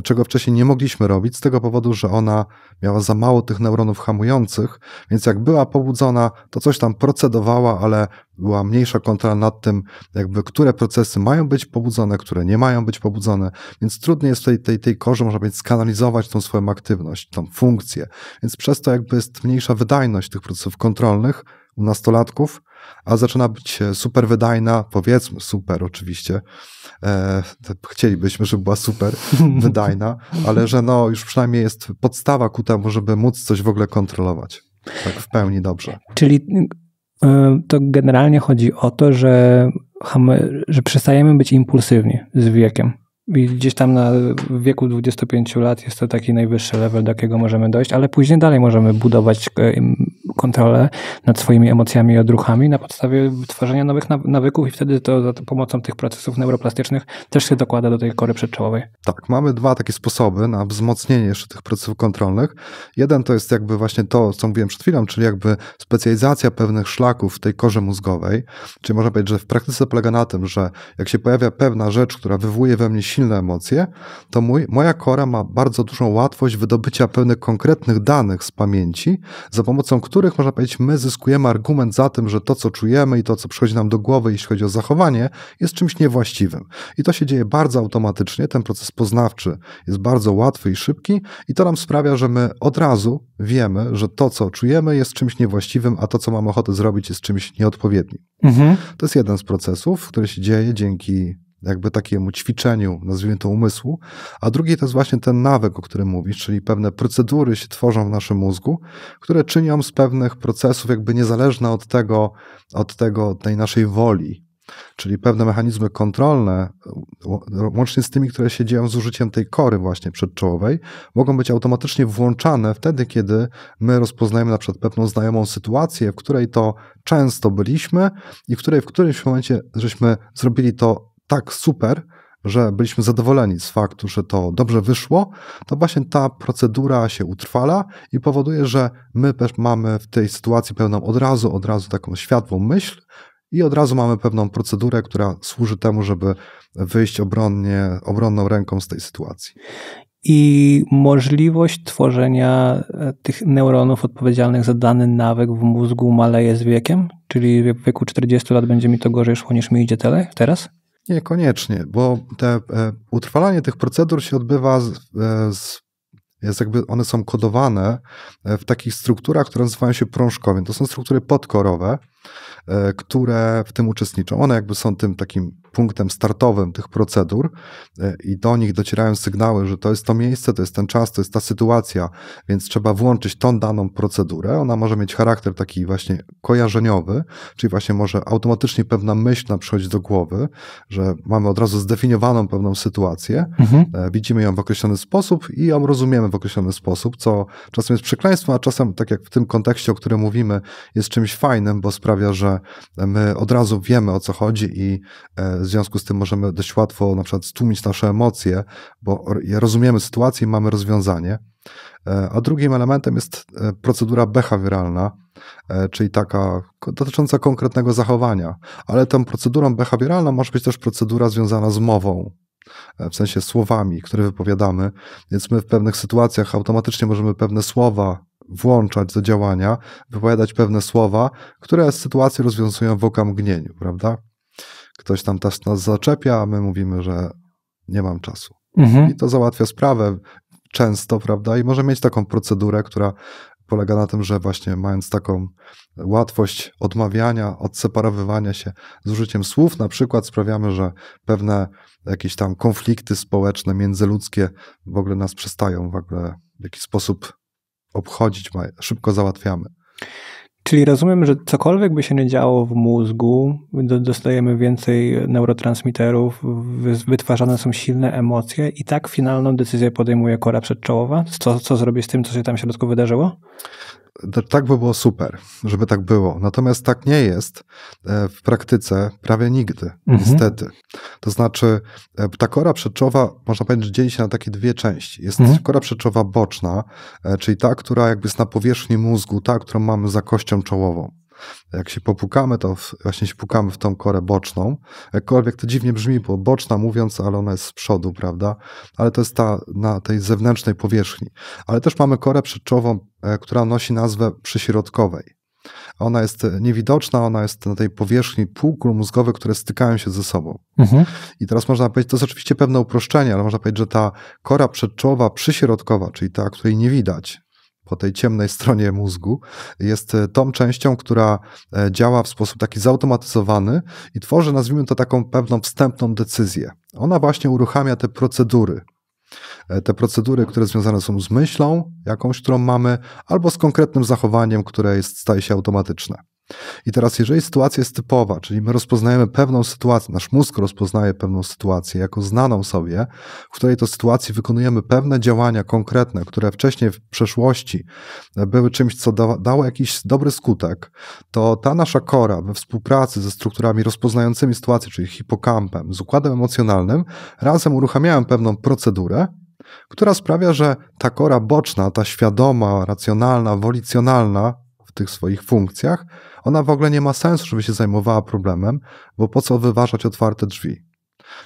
czego wcześniej nie mogliśmy robić, z tego powodu, że ona miała za mało tych neuronów hamujących, więc jak była pobudzona, to coś tam procedowała, ale była mniejsza kontrola nad tym, jakby które procesy mają być pobudzone, które nie mają być pobudzone, więc trudniej jest tej, tej, tej korze, można powiedzieć, skanalizować tą swoją aktywność, tą funkcję. Więc przez to jakby jest mniejsza wydajność tych procesów kontrolnych u nastolatków, a zaczyna być e, super wydajna, powiedzmy super oczywiście, e, chcielibyśmy, żeby była super wydajna, ale że no już przynajmniej jest podstawa ku temu, żeby móc coś w ogóle kontrolować. Tak w pełni dobrze. Czyli e, to generalnie chodzi o to, że, że przestajemy być impulsywni z wiekiem. I gdzieś tam na wieku 25 lat jest to taki najwyższy level, do jakiego możemy dojść, ale później dalej możemy budować e, kontrolę nad swoimi emocjami i odruchami na podstawie tworzenia nowych nawyków i wtedy to za pomocą tych procesów neuroplastycznych też się dokłada do tej kory przedczołowej. Tak, mamy dwa takie sposoby na wzmocnienie jeszcze tych procesów kontrolnych. Jeden to jest jakby właśnie to, co mówiłem przed chwilą, czyli jakby specjalizacja pewnych szlaków w tej korze mózgowej, czyli można powiedzieć, że w praktyce polega na tym, że jak się pojawia pewna rzecz, która wywołuje we mnie silne emocje, to mój, moja kora ma bardzo dużą łatwość wydobycia pewnych konkretnych danych z pamięci, za pomocą których, można powiedzieć, my zyskujemy argument za tym, że to, co czujemy i to, co przychodzi nam do głowy, jeśli chodzi o zachowanie, jest czymś niewłaściwym. I to się dzieje bardzo automatycznie, ten proces poznawczy jest bardzo łatwy i szybki i to nam sprawia, że my od razu wiemy, że to, co czujemy, jest czymś niewłaściwym, a to, co mamy ochotę zrobić, jest czymś nieodpowiednim. Mhm. To jest jeden z procesów, który się dzieje dzięki jakby takiemu ćwiczeniu, nazwijmy to umysłu, a drugi to jest właśnie ten nawyk, o którym mówisz, czyli pewne procedury się tworzą w naszym mózgu, które czynią z pewnych procesów jakby niezależne od tego, od tego, od tej naszej woli, czyli pewne mechanizmy kontrolne, łącznie z tymi, które się dzieją z użyciem tej kory właśnie przedczołowej, mogą być automatycznie włączane wtedy, kiedy my rozpoznajemy na przykład pewną znajomą sytuację, w której to często byliśmy i w której w którymś momencie żeśmy zrobili to tak super, że byliśmy zadowoleni z faktu, że to dobrze wyszło, to właśnie ta procedura się utrwala i powoduje, że my też mamy w tej sytuacji pełną od razu, od razu taką światłą myśl i od razu mamy pewną procedurę, która służy temu, żeby wyjść obronnie, obronną ręką z tej sytuacji. I możliwość tworzenia e, tych neuronów odpowiedzialnych za dany nawyk w mózgu maleje z wiekiem? Czyli w wieku 40 lat będzie mi to gorzej szło niż mi idzie tele, teraz? Niekoniecznie, bo te, e, utrwalanie tych procedur się odbywa z, e, z jest jakby one są kodowane e, w takich strukturach, które nazywają się prążkowiem. To są struktury podkorowe. E, które w tym uczestniczą. One jakby są tym takim punktem startowym tych procedur e, i do nich docierają sygnały, że to jest to miejsce, to jest ten czas, to jest ta sytuacja, więc trzeba włączyć tą daną procedurę. Ona może mieć charakter taki właśnie kojarzeniowy, czyli właśnie może automatycznie pewna myśl nam przychodzi do głowy, że mamy od razu zdefiniowaną pewną sytuację, mhm. E, widzimy ją w określony sposób i ją rozumiemy w określony sposób, co czasem jest przekleństwem, a czasem, tak jak w tym kontekście, o którym mówimy, jest czymś fajnym, bo sprawia, że my od razu wiemy o co chodzi i e, w związku z tym możemy dość łatwo na przykład stłumić nasze emocje, bo rozumiemy sytuację i mamy rozwiązanie. E, a drugim elementem jest e, procedura behawioralna, czyli taka dotycząca konkretnego zachowania, ale tą procedurą behawioralną może być też procedura związana z mową, w sensie słowami, które wypowiadamy. Więc my w pewnych sytuacjach automatycznie możemy pewne słowa włączać do działania, wypowiadać pewne słowa, które sytuację rozwiązują w okamgnieniu, prawda? Ktoś tam też nas zaczepia, a my mówimy, że nie mam czasu. Mhm. I to załatwia sprawę często, prawda? I może mieć taką procedurę, która polega na tym, że właśnie mając taką łatwość odmawiania, odseparowywania się z użyciem słów, na przykład sprawiamy, że pewne jakieś tam konflikty społeczne, międzyludzkie w ogóle nas przestają w ogóle w jakiś sposób obchodzić, szybko załatwiamy. Czyli rozumiem, że cokolwiek by się nie działo w mózgu, dostajemy więcej neurotransmiterów, wytwarzane są silne emocje i tak finalną decyzję podejmuje kora przedczołowa, co, co zrobić z tym, co się tam w środku wydarzyło? tak by było super, żeby tak było. Natomiast tak nie jest e, w praktyce prawie nigdy, mhm. niestety. To znaczy, e, ta kora przeczowa, można powiedzieć, dzieli się na takie dwie części. Jest mhm. kora przeczowa boczna, e, czyli ta, która jakby jest na powierzchni mózgu, ta, którą mamy za kością czołową. Jak się popukamy, to właśnie się pukamy w tą korę boczną. Jakkolwiek to dziwnie brzmi, bo boczna mówiąc, ale ona jest z przodu, prawda? Ale to jest ta na tej zewnętrznej powierzchni. Ale też mamy korę przedczową, e, która nosi nazwę przyśrodkowej. Ona jest niewidoczna, ona jest na tej powierzchni półkul mózgowych, które stykają się ze sobą. Mhm. I teraz można powiedzieć, to jest oczywiście pewne uproszczenie, ale można powiedzieć, że ta kora przedczołowa przyśrodkowa, czyli ta, której nie widać, po tej ciemnej stronie mózgu, jest e, tą częścią, która e, działa w sposób taki zautomatyzowany i tworzy, nazwijmy to taką pewną wstępną decyzję. Ona właśnie uruchamia te procedury. E, te procedury, które związane są z myślą, jakąś, którą mamy, albo z konkretnym zachowaniem, które jest, staje się automatyczne. I teraz, jeżeli sytuacja jest typowa, czyli my rozpoznajemy pewną sytuację, nasz mózg rozpoznaje pewną sytuację jako znaną sobie, w której to sytuacji wykonujemy pewne działania konkretne, które wcześniej w przeszłości były czymś, co da, dało jakiś dobry skutek, to ta nasza kora we współpracy ze strukturami rozpoznającymi sytuację, czyli hipokampem, z układem emocjonalnym, razem uruchamiają pewną procedurę, która sprawia, że ta kora boczna, ta świadoma, racjonalna, wolicjonalna w tych swoich funkcjach ona w ogóle nie ma sensu, żeby się zajmowała problemem, bo po co wyważać otwarte drzwi?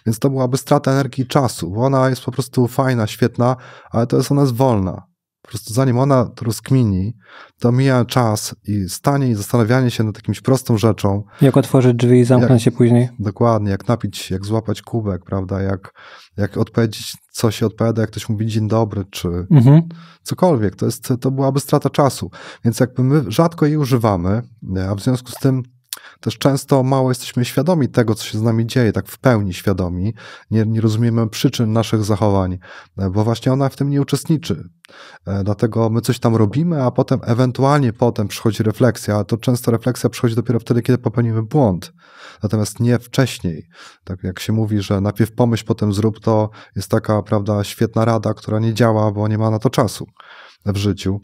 Więc to byłaby strata energii i czasu, bo ona jest po prostu fajna, świetna, ale to jest ona jest wolna po prostu zanim ona to rozkmini, to mija czas i stanie i zastanawianie się nad jakimś prostą rzeczą. Jak otworzyć drzwi i zamknąć się później. Dokładnie, jak napić, jak złapać kubek, prawda, jak, jak odpowiedzieć, co się odpowiada, jak ktoś mówi dzień dobry, czy mhm. cokolwiek. To, jest, to byłaby strata czasu. Więc jakby my rzadko jej używamy, a w związku z tym też często mało jesteśmy świadomi tego, co się z nami dzieje, tak w pełni świadomi. Nie, nie rozumiemy przyczyn naszych zachowań, e, bo właśnie ona w tym nie uczestniczy. E, dlatego my coś tam robimy, a potem ewentualnie potem przychodzi refleksja, ale to często refleksja przychodzi dopiero wtedy, kiedy popełnimy błąd. Natomiast nie wcześniej. Tak jak się mówi, że najpierw pomyśl, potem zrób, to jest taka, prawda, świetna rada, która nie działa, bo nie ma na to czasu w życiu.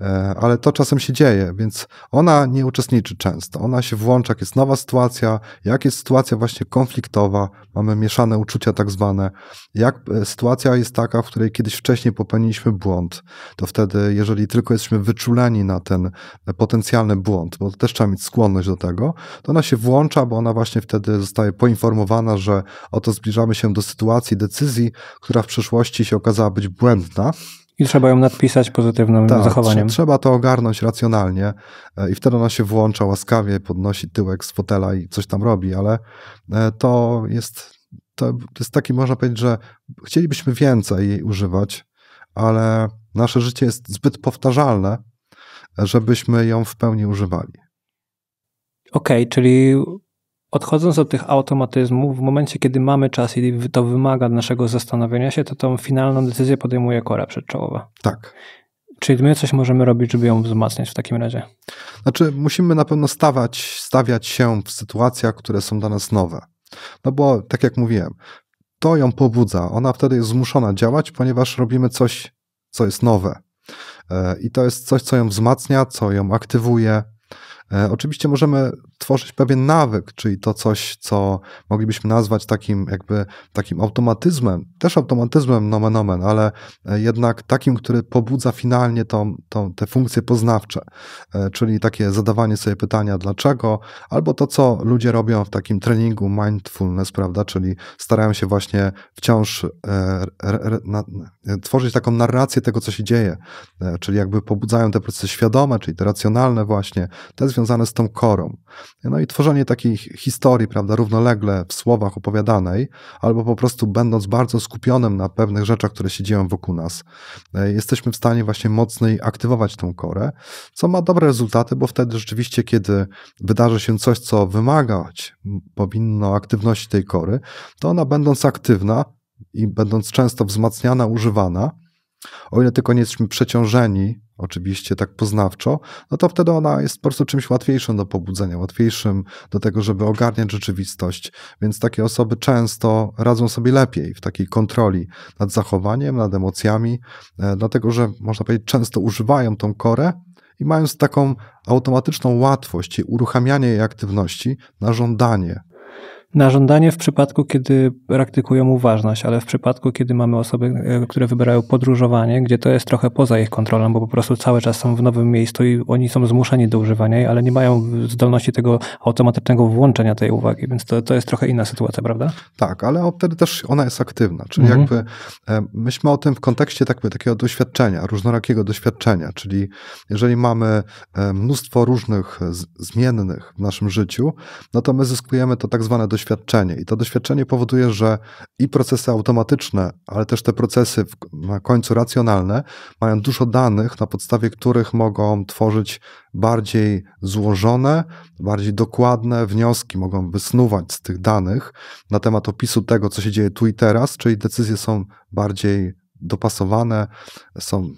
E, ale to czasem się dzieje, więc ona nie uczestniczy często. Ona się włącza, jak jest nowa sytuacja, jak jest sytuacja właśnie konfliktowa, mamy mieszane uczucia tak zwane, jak e, sytuacja jest taka, w której kiedyś wcześniej popełniliśmy błąd, to wtedy, jeżeli tylko jesteśmy wyczuleni na ten potencjalny błąd, bo też trzeba mieć skłonność do tego, to ona się włącza, bo ona właśnie wtedy zostaje poinformowana, że oto zbliżamy się do sytuacji, decyzji, która w przeszłości się okazała być błędna, i trzeba ją nadpisać pozytywnym tak, zachowaniem. Trzeba to ogarnąć racjonalnie e, i wtedy ona się włącza łaskawie, podnosi tyłek z fotela i coś tam robi, ale e, to jest, to jest taki, można powiedzieć, że chcielibyśmy więcej jej używać, ale nasze życie jest zbyt powtarzalne, e, żebyśmy ją w pełni używali. Okej, okay, czyli odchodząc od tych automatyzmów, w momencie, kiedy mamy czas i to wymaga naszego zastanowienia się, to tą finalną decyzję podejmuje kora przedczołowa. Tak. Czyli my coś możemy robić, żeby ją wzmacniać w takim razie? Znaczy, musimy na pewno stawać, stawiać się w sytuacjach, które są dla nas nowe. No bo, tak jak mówiłem, to ją pobudza. Ona wtedy jest zmuszona działać, ponieważ robimy coś, co jest nowe. E, I to jest coś, co ją wzmacnia, co ją aktywuje. E, oczywiście możemy tworzyć pewien nawyk, czyli to coś, co moglibyśmy nazwać takim jakby takim automatyzmem, też automatyzmem nomen omen, ale e, jednak takim, który pobudza finalnie tą, tą, te funkcje poznawcze, e, czyli takie zadawanie sobie pytania dlaczego, albo to, co ludzie robią w takim treningu mindfulness, prawda, czyli starają się właśnie wciąż e, tworzyć taką narrację tego, co się dzieje, czyli jakby pobudzają te procesy świadome, czyli te racjonalne właśnie, te związane z tą korą. No i tworzenie takiej historii, prawda, równolegle w słowach opowiadanej, albo po prostu będąc bardzo skupionym na pewnych rzeczach, które się dzieją wokół nas, e, jesteśmy w stanie właśnie mocniej aktywować tą korę, co ma dobre rezultaty, bo wtedy rzeczywiście, kiedy wydarzy się coś, co wymagać powinno aktywności tej kory, to ona będąc aktywna i będąc często wzmacniana, używana, o ile tylko nie jesteśmy przeciążeni oczywiście tak poznawczo, no to wtedy ona jest po prostu czymś łatwiejszym do pobudzenia, łatwiejszym do tego, żeby ogarniać rzeczywistość. Więc takie osoby często radzą sobie lepiej w takiej kontroli nad zachowaniem, nad emocjami, e, dlatego że można powiedzieć, często używają tą korę i mając taką automatyczną łatwość i uruchamianie jej aktywności na żądanie, na żądanie w przypadku, kiedy praktykują uważność, ale w przypadku, kiedy mamy osoby, e, które wybierają podróżowanie, gdzie to jest trochę poza ich kontrolą, bo po prostu cały czas są w nowym miejscu i oni są zmuszeni do używania jej, ale nie mają zdolności tego automatycznego włączenia tej uwagi, więc to, to jest trochę inna sytuacja, prawda? Tak, ale wtedy też ona jest aktywna, czyli mhm. jakby e, myślmy o tym w kontekście jakby takiego doświadczenia, różnorakiego doświadczenia, czyli jeżeli mamy e, mnóstwo różnych zmiennych w naszym życiu, no to my zyskujemy to tak zwane doświadczenie doświadczenie. I to doświadczenie powoduje, że i procesy automatyczne, ale też te procesy na końcu racjonalne mają dużo danych, na podstawie których mogą tworzyć bardziej złożone, bardziej dokładne wnioski, mogą wysnuwać z tych danych na temat opisu tego, co się dzieje tu i teraz, czyli decyzje są bardziej dopasowane, są,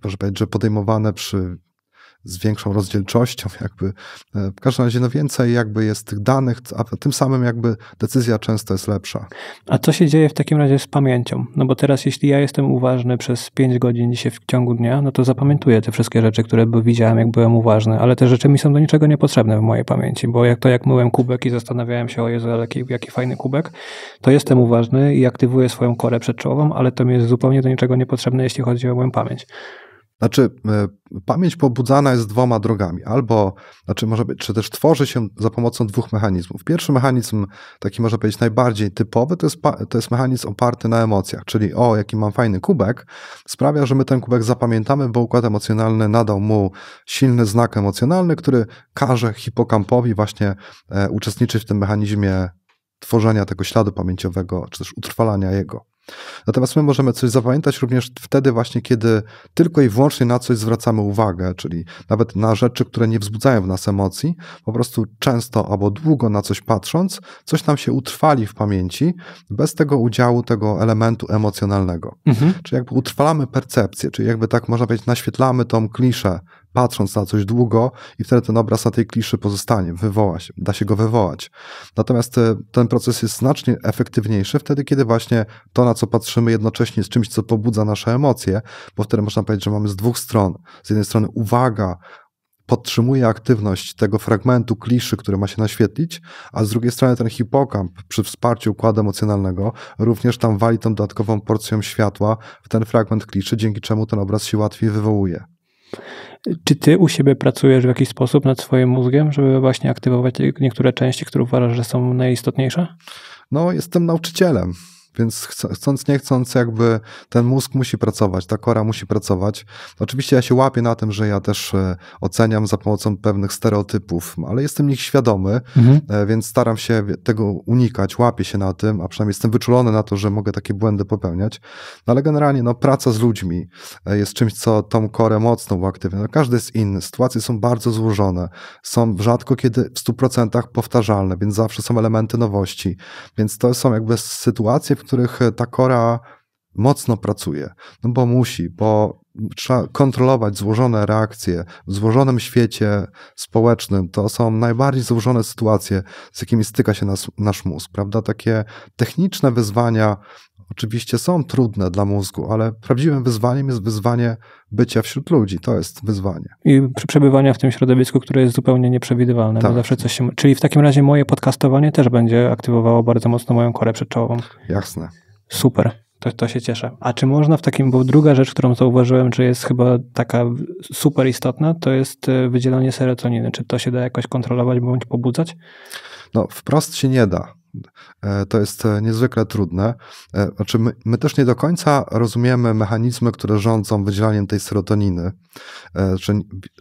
proszę powiedzieć, że podejmowane przy z większą rozdzielczością, jakby e, w każdym razie no więcej jakby jest tych danych, a tym samym jakby decyzja często jest lepsza. A co się dzieje w takim razie z pamięcią? No bo teraz jeśli ja jestem uważny przez 5 godzin dzisiaj w ciągu dnia, no to zapamiętuję te wszystkie rzeczy, które widziałem, jak byłem uważny, ale te rzeczy mi są do niczego niepotrzebne w mojej pamięci, bo jak to jak myłem kubek i zastanawiałem się, o Jezu, jaki, jaki fajny kubek, to jestem uważny i aktywuję swoją korę przedczołową, ale to mi jest zupełnie do niczego niepotrzebne, jeśli chodzi o moją pamięć. Znaczy, e, pamięć pobudzana jest dwoma drogami. Albo, znaczy może być, czy też tworzy się za pomocą dwóch mechanizmów. Pierwszy mechanizm, taki może powiedzieć najbardziej typowy, to jest, to jest mechanizm oparty na emocjach, czyli o, jaki mam fajny kubek, sprawia, że my ten kubek zapamiętamy, bo układ emocjonalny nadał mu silny znak emocjonalny, który każe hipokampowi właśnie e, uczestniczyć w tym mechanizmie tworzenia tego śladu pamięciowego, czy też utrwalania jego. Natomiast my możemy coś zapamiętać również wtedy właśnie, kiedy tylko i wyłącznie na coś zwracamy uwagę, czyli nawet na rzeczy, które nie wzbudzają w nas emocji, po prostu często albo długo na coś patrząc, coś nam się utrwali w pamięci bez tego udziału tego elementu emocjonalnego. Mhm. Czyli jakby utrwalamy percepcję, czyli jakby tak można powiedzieć naświetlamy tą kliszę patrząc na coś długo i wtedy ten obraz na tej kliszy pozostanie, wywoła się, da się go wywołać. Natomiast e, ten proces jest znacznie efektywniejszy wtedy, kiedy właśnie to, na co patrzymy jednocześnie jest czymś, co pobudza nasze emocje, bo wtedy można powiedzieć, że mamy z dwóch stron. Z jednej strony uwaga, podtrzymuje aktywność tego fragmentu kliszy, który ma się naświetlić, a z drugiej strony ten hipokamp przy wsparciu układu emocjonalnego również tam wali tą dodatkową porcją światła w ten fragment kliszy, dzięki czemu ten obraz się łatwiej wywołuje. Czy ty u siebie pracujesz w jakiś sposób nad swoim mózgiem, żeby właśnie aktywować niektóre części, które uważasz, że są najistotniejsze? No, jestem nauczycielem. Więc chcąc, nie chcąc, jakby ten mózg musi pracować, ta kora musi pracować. Oczywiście ja się łapię na tym, że ja też e, oceniam za pomocą pewnych stereotypów, ale jestem ich świadomy, mhm. E, więc staram się tego unikać, łapię się na tym, a przynajmniej jestem wyczulony na to, że mogę takie błędy popełniać. No ale generalnie no, praca z ludźmi e, jest czymś, co tą korę mocno uaktywnia. No, każdy jest inny, sytuacje są bardzo złożone, są rzadko kiedy w 100% powtarzalne, więc zawsze są elementy nowości. Więc to są jakby sytuacje, w których e, ta kora mocno pracuje, no bo musi, bo trzeba kontrolować złożone reakcje w złożonym świecie społecznym. To są najbardziej złożone sytuacje, z jakimi styka się nas, nasz mózg, prawda? Takie techniczne wyzwania oczywiście są trudne dla mózgu, ale prawdziwym wyzwaniem jest wyzwanie bycia wśród ludzi. To jest wyzwanie. I przebywania w tym środowisku, które jest zupełnie nieprzewidywalne. Tak. Zawsze coś się... Czyli w takim razie moje podcastowanie też będzie aktywowało bardzo mocno moją korę przedczołową. Jasne. Super. To, to się cieszę. A czy można w takim, bo druga rzecz, którą zauważyłem, że jest chyba taka super istotna, to jest e, wydzielanie serotoniny. Czy to się da jakoś kontrolować bądź pobudzać? No, wprost się nie da. E, to jest e, niezwykle trudne. E, znaczy my, my, też nie do końca rozumiemy mechanizmy, które rządzą wydzielaniem tej serotoniny. Znaczy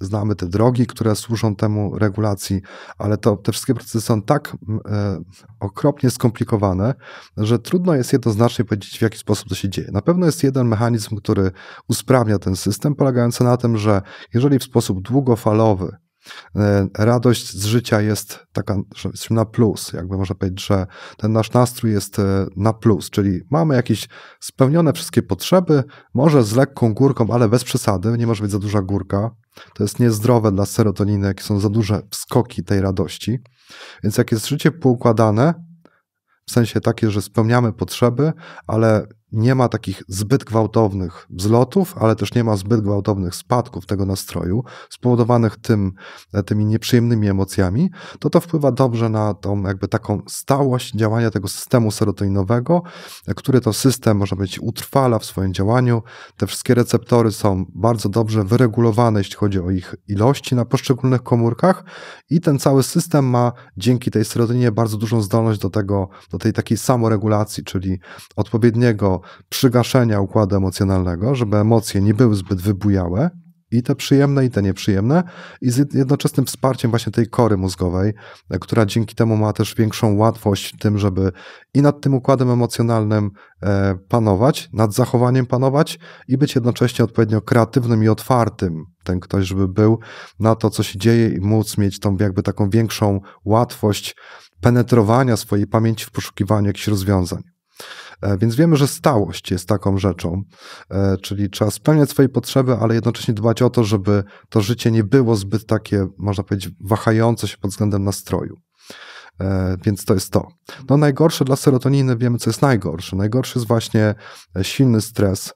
znamy te drogi, które służą temu regulacji, ale to, te wszystkie procesy są tak okropnie skomplikowane, że trudno jest jednoznacznie powiedzieć, w jaki sposób to się dzieje. Na pewno jest jeden mechanizm, który usprawnia ten system, polegający na tym, że jeżeli w sposób długofalowy E, radość z życia jest taka, że jesteśmy na plus, jakby można powiedzieć, że ten nasz nastrój jest e, na plus, czyli mamy jakieś spełnione wszystkie potrzeby, może z lekką górką, ale bez przesady, nie może być za duża górka. To jest niezdrowe dla serotoniny, jakie są za duże skoki tej radości. Więc jak jest życie poukładane, w sensie takie, że spełniamy potrzeby, ale nie ma takich zbyt gwałtownych wzlotów, ale też nie ma zbyt gwałtownych spadków tego nastroju, spowodowanych tym, e, tymi nieprzyjemnymi emocjami, to to wpływa dobrze na tą jakby taką stałość działania tego systemu serotoninowego, e, który to system, może być, utrwala w swoim działaniu. Te wszystkie receptory są bardzo dobrze wyregulowane, jeśli chodzi o ich ilości na poszczególnych komórkach i ten cały system ma dzięki tej serotoninie bardzo dużą zdolność do tego, do tej takiej samoregulacji, czyli odpowiedniego przygaszenia układu emocjonalnego, żeby emocje nie były zbyt wybujałe, i te przyjemne, i te nieprzyjemne, i z jednoczesnym wsparciem właśnie tej kory mózgowej, która dzięki temu ma też większą łatwość w tym, żeby i nad tym układem emocjonalnym e, panować, nad zachowaniem panować i być jednocześnie odpowiednio kreatywnym i otwartym, ten ktoś, żeby był na to, co się dzieje i móc mieć tą jakby taką większą łatwość penetrowania swojej pamięci w poszukiwaniu jakichś rozwiązań. E, więc wiemy, że stałość jest taką rzeczą, e, czyli trzeba spełniać swoje potrzeby, ale jednocześnie dbać o to, żeby to życie nie było zbyt takie, można powiedzieć, wahające się pod względem nastroju. E, więc to jest to. No najgorsze dla serotoniny wiemy, co jest najgorsze. Najgorszy jest właśnie silny stres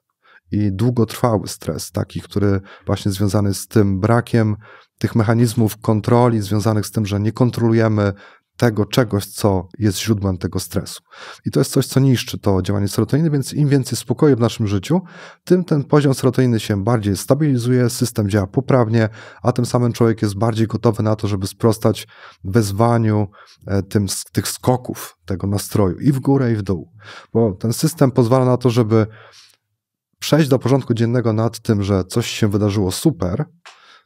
i długotrwały stres, taki, który właśnie związany jest z tym brakiem tych mechanizmów kontroli, związanych z tym, że nie kontrolujemy tego czegoś, co jest źródłem tego stresu. I to jest coś, co niszczy to działanie serotoniny, więc im więcej spokoju w naszym życiu, tym ten poziom serotoniny się bardziej stabilizuje, system działa poprawnie, a tym samym człowiek jest bardziej gotowy na to, żeby sprostać wezwaniu e, tym, tych skoków tego nastroju i w górę, i w dół. Bo ten system pozwala na to, żeby przejść do porządku dziennego nad tym, że coś się wydarzyło super,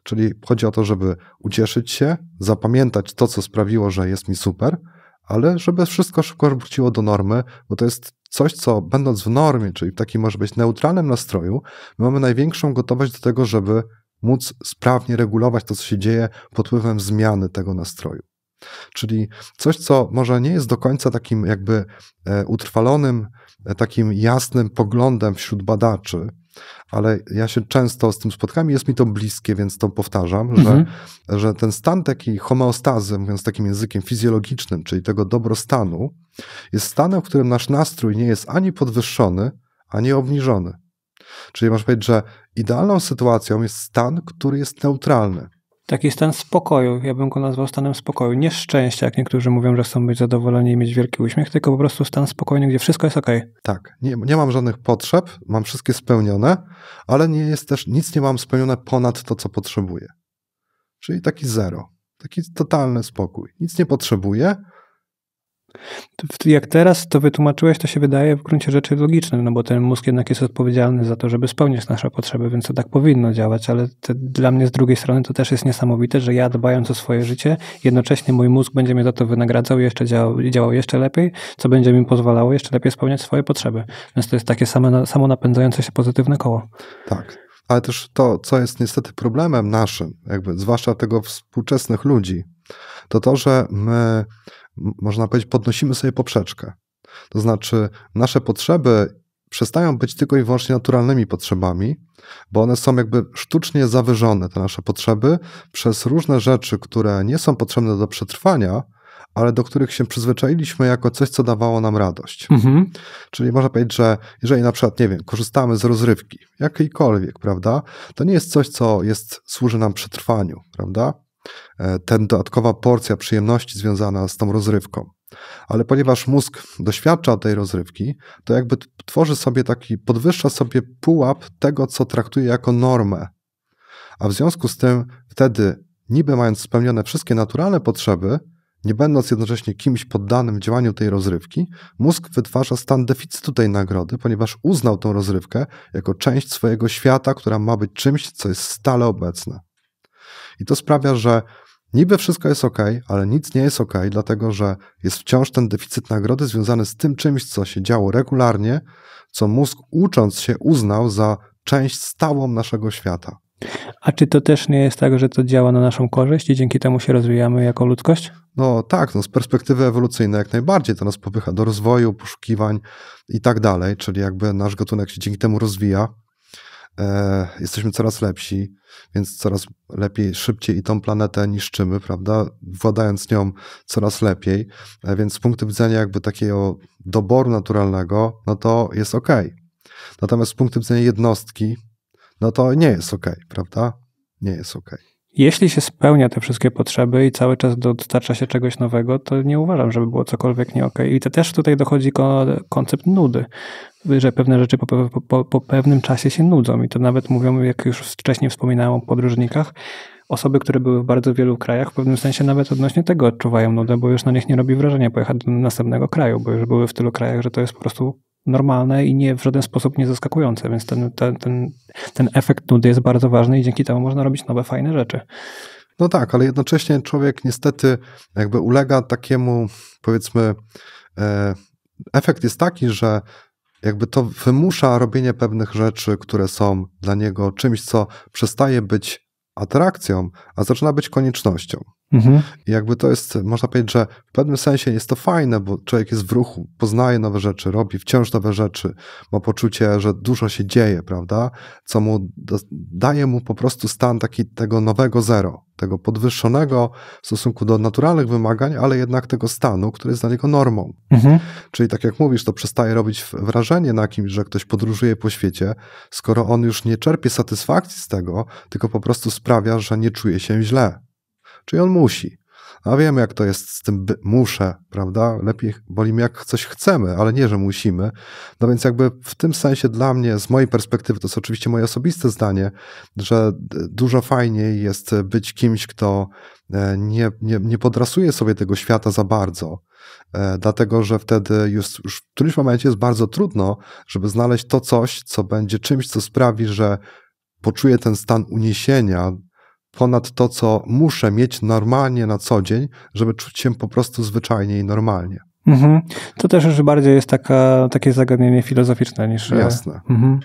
Czyli chodzi o to, żeby ucieszyć się, zapamiętać to, co sprawiło, że jest mi super, ale żeby wszystko szybko wróciło do normy, bo to jest coś, co będąc w normie, czyli w takim może być neutralnym nastroju, my mamy największą gotowość do tego, żeby móc sprawnie regulować to, co się dzieje pod wpływem zmiany tego nastroju. Czyli coś, co może nie jest do końca takim jakby e, utrwalonym, e, takim jasnym poglądem wśród badaczy, ale ja się często z tym spotkam i jest mi to bliskie, więc to powtarzam, że, mhm. że ten stan takiej homeostazy, mówiąc takim językiem fizjologicznym, czyli tego dobrostanu, jest stanem, w którym nasz nastrój nie jest ani podwyższony, ani obniżony. Czyli można powiedzieć, że idealną sytuacją jest stan, który jest neutralny taki stan spokoju. Ja bym go nazwał stanem spokoju. Nie szczęścia, jak niektórzy mówią, że chcą być zadowoleni i mieć wielki uśmiech, tylko po prostu stan spokojny, gdzie wszystko jest ok. Tak, nie, nie mam żadnych potrzeb, mam wszystkie spełnione, ale nie jest też, nic nie mam spełnione ponad to, co potrzebuję. Czyli taki zero, taki totalny spokój. Nic nie potrzebuję, jak teraz to wytłumaczyłeś, to się wydaje w gruncie rzeczy logiczne, no bo ten mózg jednak jest odpowiedzialny za to, żeby spełniać nasze potrzeby, więc to tak powinno działać, ale dla mnie z drugiej strony to też jest niesamowite, że ja dbając o swoje życie, jednocześnie mój mózg będzie mnie za to wynagradzał, jeszcze działał, działał jeszcze lepiej, co będzie mi pozwalało jeszcze lepiej spełniać swoje potrzeby. Więc to jest takie same, samonapędzające się pozytywne koło. Tak, ale też to, co jest niestety problemem naszym, jakby zwłaszcza tego współczesnych ludzi, to to, że my można powiedzieć, podnosimy sobie poprzeczkę. To znaczy, nasze potrzeby przestają być tylko i wyłącznie naturalnymi potrzebami, bo one są jakby sztucznie zawyżone, te nasze potrzeby, przez różne rzeczy, które nie są potrzebne do przetrwania, ale do których się przyzwyczailiśmy jako coś, co dawało nam radość. Mhm. Czyli można powiedzieć, że jeżeli na przykład, nie wiem, korzystamy z rozrywki, jakiejkolwiek, prawda, to nie jest coś, co jest, służy nam przetrwaniu, prawda? E, ten dodatkowa porcja przyjemności związana z tą rozrywką. Ale ponieważ mózg doświadcza tej rozrywki, to jakby tworzy sobie taki, podwyższa sobie pułap tego, co traktuje jako normę. A w związku z tym wtedy, niby mając spełnione wszystkie naturalne potrzeby, nie będąc jednocześnie kimś poddanym działaniu tej rozrywki, mózg wytwarza stan deficytu tej nagrody, ponieważ uznał tą rozrywkę jako część swojego świata, która ma być czymś, co jest stale obecne. I to sprawia, że niby wszystko jest ok, ale nic nie jest ok, dlatego że jest wciąż ten deficyt nagrody związany z tym czymś, co się działo regularnie, co mózg ucząc się uznał za część stałą naszego świata. A czy to też nie jest tak, że to działa na naszą korzyść i dzięki temu się rozwijamy jako ludzkość? No tak, no z perspektywy ewolucyjnej jak najbardziej to nas popycha do rozwoju, poszukiwań i tak dalej, czyli jakby nasz gatunek się dzięki temu rozwija e, jesteśmy coraz lepsi, więc coraz lepiej, szybciej i tą planetę niszczymy, prawda? Władając nią coraz lepiej. E, więc z punktu widzenia jakby takiego doboru naturalnego, no to jest ok. Natomiast z punktu widzenia jednostki, no to nie jest ok, prawda? Nie jest ok. Jeśli się spełnia te wszystkie potrzeby i cały czas dostarcza się czegoś nowego, to nie uważam, żeby było cokolwiek nie ok. I to też tutaj dochodzi koncept nudy, że pewne rzeczy po, po, po, pewnym czasie się nudzą i to nawet mówią, jak już wcześniej wspominałem o podróżnikach, osoby, które były w bardzo wielu krajach, w pewnym sensie nawet odnośnie tego odczuwają nudę, bo już na nich nie robi wrażenia pojechać do następnego kraju, bo już były w tylu krajach, że to jest po prostu normalne i nie w żaden sposób nie zaskakujące, więc ten, ten, ten, ten efekt nudy jest bardzo ważny i dzięki temu można robić nowe, fajne rzeczy. No tak, ale jednocześnie człowiek niestety jakby ulega takiemu, powiedzmy, e, efekt jest taki, że jakby to wymusza robienie pewnych rzeczy, które są dla niego czymś, co przestaje być atrakcją, a zaczyna być koniecznością. Mhm. I jakby to jest, można powiedzieć, że w pewnym sensie jest to fajne, bo człowiek jest w ruchu, poznaje nowe rzeczy, robi wciąż nowe rzeczy, ma poczucie, że dużo się dzieje, prawda? Co mu daje mu po prostu stan taki tego nowego zero tego podwyższonego w stosunku do naturalnych wymagań, ale jednak tego stanu, który jest dla niego normą. Mhm. Czyli tak jak mówisz, to przestaje robić wrażenie na kimś, że ktoś podróżuje po świecie, skoro on już nie czerpie satysfakcji z tego, tylko po prostu sprawia, że nie czuje się źle. Czyli on musi. A wiem, jak to jest z tym muszę, prawda? Lepiej bolimy, jak coś chcemy, ale nie, że musimy. No więc jakby w tym sensie dla mnie, z mojej perspektywy, to jest oczywiście moje osobiste zdanie, że dużo fajniej jest być kimś, kto e, nie, nie, nie podrasuje sobie tego świata za bardzo, e, dlatego że wtedy już, już w którymś momencie jest bardzo trudno, żeby znaleźć to coś, co będzie czymś, co sprawi, że poczuję ten stan uniesienia, ponad to, co muszę mieć normalnie na co dzień, żeby czuć się po prostu zwyczajnie i normalnie. Mhm. To też już bardziej jest taka, takie zagadnienie filozoficzne niż. E, Jasne. Mhm.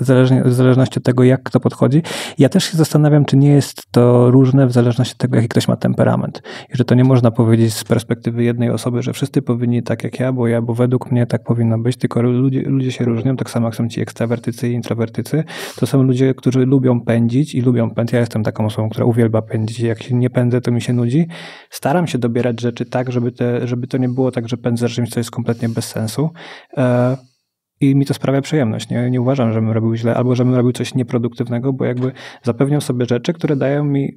Zależnie, w zależności od tego, jak kto podchodzi. Ja też się zastanawiam, czy nie jest to różne w zależności od tego, jaki ktoś ma temperament. I że to nie można powiedzieć z perspektywy jednej osoby, że wszyscy powinni tak jak ja, bo ja, bo według mnie tak powinno być, tylko ludzie, ludzie się różnią. Tak samo jak są ci ekstrawertycy i introwertycy. To są ludzie, którzy lubią pędzić i lubią pędzić. Ja jestem taką osobą, która uwielba pędzić. Jak się nie pędzę, to mi się nudzi. Staram się dobierać rzeczy tak, żeby, te, żeby to nie było tak, że pędzę czymś, co jest kompletnie bez sensu. E, I mi to sprawia przyjemność. Nie, nie uważam, żebym robił źle albo żebym robił coś nieproduktywnego, bo jakby zapewniam sobie rzeczy, które dają mi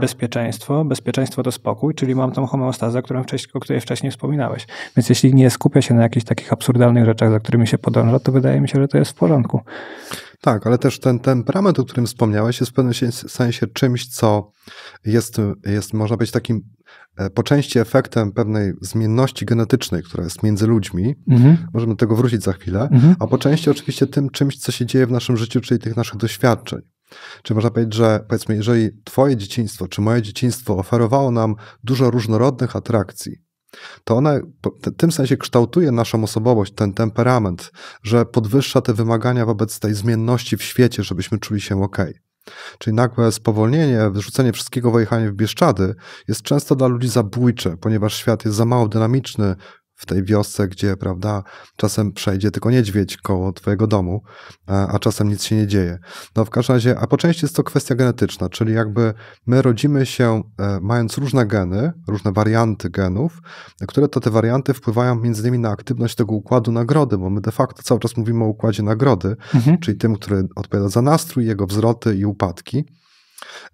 bezpieczeństwo. Bezpieczeństwo to spokój, czyli mam tą homeostazę, którą wcześniej, o której wcześniej wspominałeś. Więc jeśli nie skupia się na jakichś takich absurdalnych rzeczach, za którymi się podąża, to wydaje mi się, że to jest w porządku. Tak, ale też ten temperament, o którym wspomniałeś, jest w pewnym sensie czymś, co jest, jest można być takim e, po części efektem pewnej zmienności genetycznej, która jest między ludźmi. Mhm. Możemy do tego wrócić za chwilę. Mhm. A po części oczywiście tym czymś, co się dzieje w naszym życiu, czyli tych naszych doświadczeń. Czy można powiedzieć, że powiedzmy, jeżeli twoje dzieciństwo, czy moje dzieciństwo oferowało nam dużo różnorodnych atrakcji, to ona w tym sensie kształtuje naszą osobowość, ten temperament, że podwyższa te wymagania wobec tej zmienności w świecie, żebyśmy czuli się ok. Czyli nagłe spowolnienie, wyrzucenie wszystkiego, wyjechanie w bieszczady jest często dla ludzi zabójcze, ponieważ świat jest za mało dynamiczny, w tej wiosce, gdzie, prawda, czasem przejdzie tylko niedźwiedź koło twojego domu, a czasem nic się nie dzieje. No w każdym razie, a po części jest to kwestia genetyczna, czyli jakby my rodzimy się e, mając różne geny, różne warianty genów, które to te warianty wpływają między innymi na aktywność tego układu nagrody, bo my de facto cały czas mówimy o układzie nagrody, mhm. czyli tym, który odpowiada za nastrój, jego wzroty i upadki.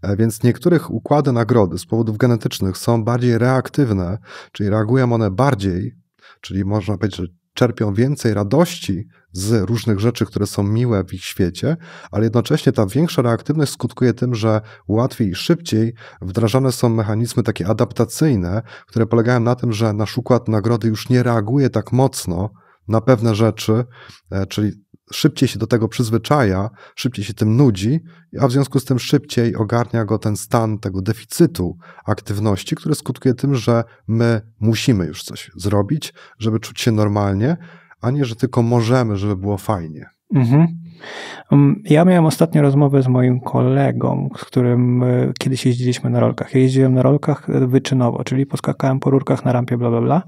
E, więc niektórych układy nagrody z powodów genetycznych są bardziej reaktywne, czyli reagują one bardziej Czyli można powiedzieć, że czerpią więcej radości z różnych rzeczy, które są miłe w ich świecie, ale jednocześnie ta większa reaktywność skutkuje tym, że łatwiej i szybciej wdrażane są mechanizmy takie adaptacyjne, które polegają na tym, że nasz układ nagrody już nie reaguje tak mocno na pewne rzeczy, e, czyli szybciej się do tego przyzwyczaja, szybciej się tym nudzi, a w związku z tym szybciej ogarnia go ten stan tego deficytu aktywności, który skutkuje tym, że my musimy już coś zrobić, żeby czuć się normalnie, a nie, że tylko możemy, żeby było fajnie. Mhm. Um, ja miałem ostatnio rozmowę z moim kolegą, z którym e, kiedyś jeździliśmy na rolkach. Ja jeździłem na rolkach e, wyczynowo, czyli poskakałem po rurkach na rampie, bla, bla, bla.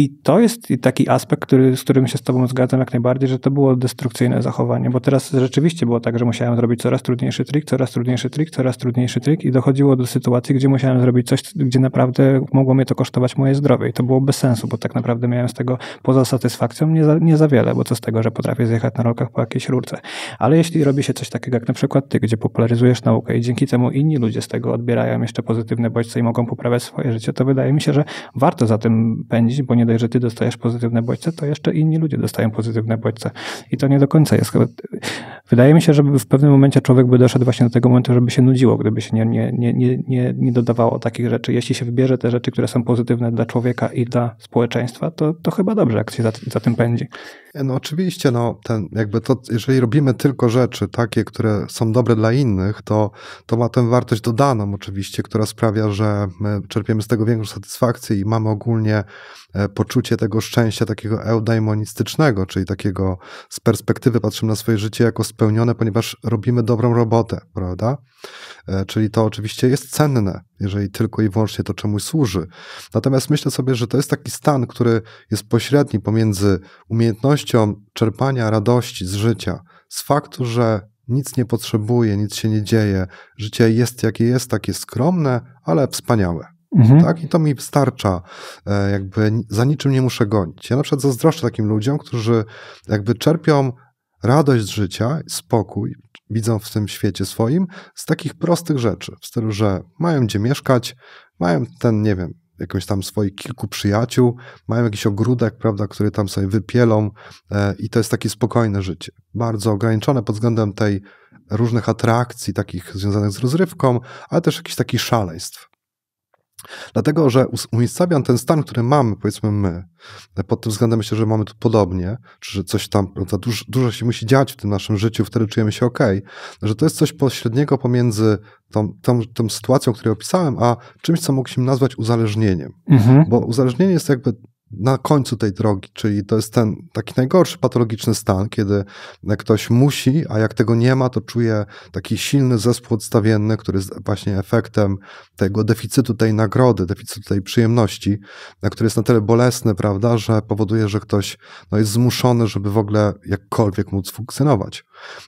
I to jest taki aspekt, który, z którym się z Tobą zgadzam jak najbardziej, że to było destrukcyjne zachowanie, bo teraz rzeczywiście było tak, że musiałem zrobić coraz trudniejszy trik, coraz trudniejszy trik, coraz trudniejszy trik i dochodziło do sytuacji, gdzie musiałem zrobić coś, gdzie naprawdę mogło mnie to kosztować moje zdrowie i to było bez sensu, bo tak naprawdę miałem z tego poza satysfakcją nie za, nie za wiele, bo co z tego, że potrafię zjechać na rolkach po jakiejś rurce. Ale jeśli robi się coś takiego jak na przykład Ty, gdzie popularyzujesz naukę i dzięki temu inni ludzie z tego odbierają jeszcze pozytywne bodźce i mogą poprawiać swoje życie, to wydaje mi się, że warto za tym pędzić, bo nie dość, że ty dostajesz pozytywne bodźce, to jeszcze inni ludzie dostają pozytywne bodźce. I to nie do końca jest. Wydaje mi się, żeby w pewnym momencie człowiek by doszedł właśnie do tego momentu, żeby się nudziło, gdyby się nie, nie, nie, nie, nie dodawało takich rzeczy. Jeśli się wybierze te rzeczy, które są pozytywne dla człowieka i dla społeczeństwa, to, to chyba dobrze, jak się za, za tym pędzi. E, no oczywiście, no ten, jakby to, jeżeli robimy tylko rzeczy takie, które są dobre dla innych, to, to ma tę wartość dodaną oczywiście, która sprawia, że my czerpiemy z tego większą satysfakcję i mamy ogólnie e, poczucie tego szczęścia takiego eudaimonistycznego, czyli takiego z perspektywy patrzymy na swoje życie jako spełnione, ponieważ robimy dobrą robotę, prawda? E, czyli to oczywiście jest cenne jeżeli tylko i wyłącznie to czemuś służy. Natomiast myślę sobie, że to jest taki stan, który jest pośredni pomiędzy umiejętnością czerpania radości z życia, z faktu, że nic nie potrzebuje, nic się nie dzieje, życie jest jakie jest, takie skromne, ale wspaniałe. Mhm. Tak? I to mi wystarcza, e, jakby za niczym nie muszę gonić. Ja na przykład zazdroszczę takim ludziom, którzy jakby czerpią radość z życia, spokój, widzą w tym świecie swoim z takich prostych rzeczy, w stylu, że mają gdzie mieszkać, mają ten, nie wiem, jakąś tam swoich kilku przyjaciół, mają jakiś ogródek, prawda, który tam sobie wypielą e, i to jest takie spokojne życie. Bardzo ograniczone pod względem tej różnych atrakcji takich związanych z rozrywką, ale też jakichś takich szaleństw. Dlatego, że umiejscawiam ten stan, który mamy, powiedzmy my, pod tym względem myślę, że mamy tu podobnie, czy coś tam, prawda, dużo, dużo się musi dziać w tym naszym życiu, wtedy czujemy się ok, że to jest coś pośredniego pomiędzy tą, tą, tą sytuacją, którą opisałem, a czymś, co mogliśmy nazwać uzależnieniem. Mhm. Bo uzależnienie jest jakby na końcu tej drogi, czyli to jest ten taki najgorszy patologiczny stan, kiedy ktoś musi, a jak tego nie ma, to czuje taki silny zespół odstawienny, który jest właśnie efektem tego deficytu tej nagrody, deficytu tej przyjemności, który jest na tyle bolesny, prawda, że powoduje, że ktoś no, jest zmuszony, żeby w ogóle jakkolwiek móc funkcjonować.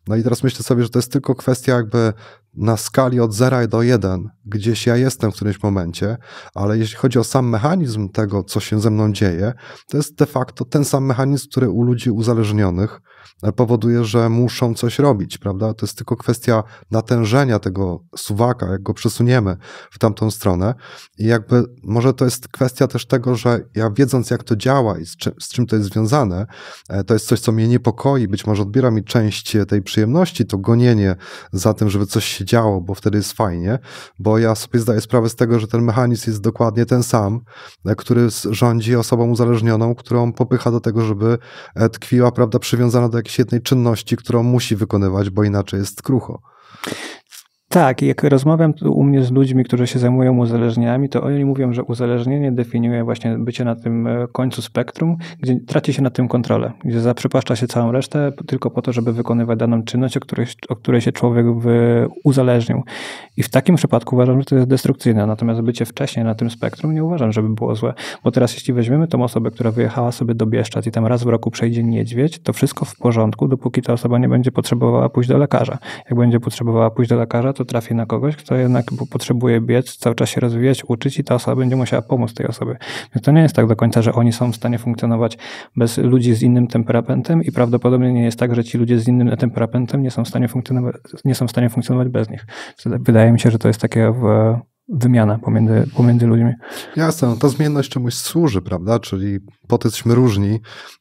No i teraz myślę sobie, że to jest tylko kwestia jakby na skali od 0 do 1, gdzieś ja jestem w którymś momencie, ale jeśli chodzi o sam mechanizm tego, co się ze mną dzieje, to jest de facto ten sam mechanizm, który u ludzi uzależnionych e, powoduje, że muszą coś robić, prawda? To jest tylko kwestia natężenia tego suwaka, jak go przesuniemy w tamtą stronę. I jakby może to jest kwestia też tego, że ja wiedząc, jak to działa i z, czym, z czym to jest związane, e, to jest coś, co mnie niepokoi, być może odbiera mi część e, tej przyjemności, to gonienie za tym, żeby coś się działo, bo wtedy jest fajnie, bo ja sobie zdaję sprawę z tego, że ten mechanizm jest dokładnie ten sam, e, który rządzi osobą uzależnioną, którą popycha do tego, żeby e, tkwiła, prawda, przywiązana do jakiejś jednej czynności, którą musi wykonywać, bo inaczej jest krucho. Tak, jak rozmawiam u mnie z ludźmi, którzy się zajmują uzależnieniami, to oni mówią, że uzależnienie definiuje właśnie bycie na tym e, końcu spektrum, gdzie traci się na tym kontrolę, gdzie zaprzepaszcza się całą resztę tylko po to, żeby wykonywać daną czynność, o której, o której się człowiek uzależnił. I w takim przypadku uważam, że to jest destrukcyjne, natomiast bycie wcześniej na tym spektrum nie uważam, żeby było złe, bo teraz jeśli weźmiemy tą osobę, która wyjechała sobie do Bieszczad i tam raz w roku przejdzie niedźwiedź, to wszystko w porządku, dopóki ta osoba nie będzie potrzebowała pójść do lekarza. Jak będzie potrzebowała pójść do lekarza, to trafię na kogoś, kto jednak potrzebuje biec, cały czas się rozwijać, uczyć i ta osoba będzie musiała pomóc tej osobie. Więc to nie jest tak do końca, że oni są w stanie funkcjonować bez ludzi z innym temperamentem i prawdopodobnie nie jest tak, że ci ludzie z innym temperamentem nie są w stanie funkcjonować, nie są w stanie funkcjonować bez nich. Wydaje mi się, że to jest takie w wymiana pomiędzy, pomiędzy ludźmi. Jasne, no ta zmienność czemuś służy, prawda? Czyli po to jesteśmy różni,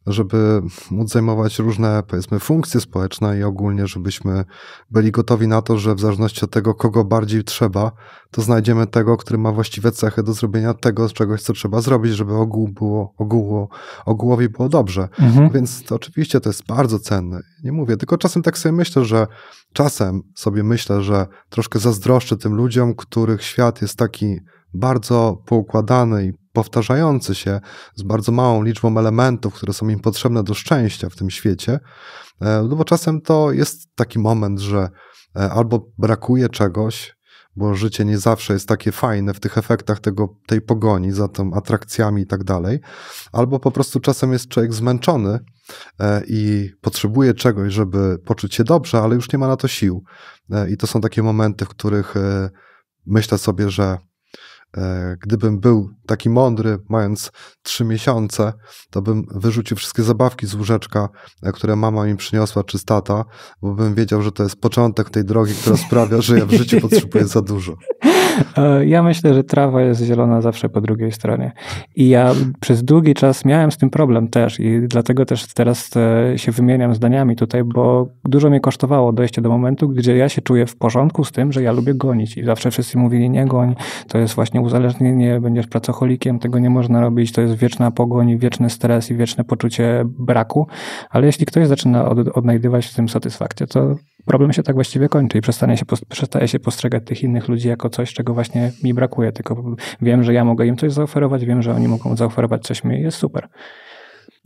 żeby móc zajmować różne, powiedzmy, funkcje społeczne i ogólnie, żebyśmy byli gotowi na to, że w zależności od tego, kogo bardziej trzeba, to znajdziemy tego, który ma właściwe cechy do zrobienia tego czegoś, co trzeba zrobić, żeby ogół było, ogóło, ogółowi było dobrze. Mhm. Więc to oczywiście to jest bardzo cenne. Nie mówię, tylko czasem tak sobie myślę, że czasem sobie myślę, że troszkę zazdroszczę tym ludziom, których świat jest taki bardzo poukładany i powtarzający się z bardzo małą liczbą elementów, które są im potrzebne do szczęścia w tym świecie, e, no bo czasem to jest taki moment, że e, albo brakuje czegoś, bo życie nie zawsze jest takie fajne w tych efektach tego, tej pogoni za tą atrakcjami i tak dalej, albo po prostu czasem jest człowiek zmęczony e, i potrzebuje czegoś, żeby poczuć się dobrze, ale już nie ma na to sił. E, I to są takie momenty, w których e, myślę sobie, że E, gdybym był taki mądry, mając trzy miesiące, to bym wyrzucił wszystkie zabawki z łóżeczka, e, które mama mi przyniosła, czy tata, bo bym wiedział, że to jest początek tej drogi, która sprawia, że ja w życiu potrzebuję za dużo. E, ja myślę, że trawa jest zielona zawsze po drugiej stronie. I ja przez długi czas miałem z tym problem też i dlatego też teraz e, się wymieniam zdaniami tutaj, bo dużo mnie kosztowało dojście do momentu, gdzie ja się czuję w porządku z tym, że ja lubię gonić. I zawsze wszyscy mówili, nie goń, to jest właśnie uzależnienie, będziesz pracocholikiem, tego nie można robić, to jest wieczna pogoń, wieczny stres i wieczne poczucie braku. Ale jeśli ktoś zaczyna od, odnajdywać w tym satysfakcję, to problem się tak właściwie kończy i się, przestaje się postrzegać tych innych ludzi jako coś, czego właśnie mi brakuje. Tylko wiem, że ja mogę im coś zaoferować, wiem, że oni mogą zaoferować coś mi, jest super.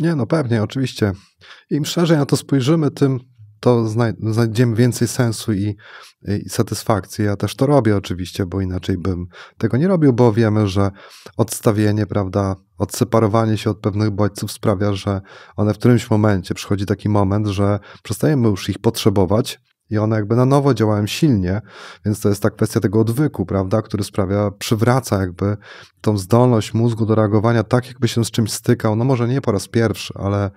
Nie, no pewnie, oczywiście. Im szerzej na to spojrzymy, tym to znajdziemy więcej sensu i, i, satysfakcji. Ja też to robię oczywiście, bo inaczej bym tego nie robił, bo wiemy, że odstawienie, prawda, odseparowanie się od pewnych bodźców sprawia, że one w którymś momencie przychodzi taki moment, że przestajemy już ich potrzebować i one jakby na nowo działają silnie, więc to jest ta kwestia tego odwyku, prawda, który sprawia, przywraca jakby tą zdolność mózgu do reagowania tak, jakby się z czymś stykał, no może nie po raz pierwszy, ale,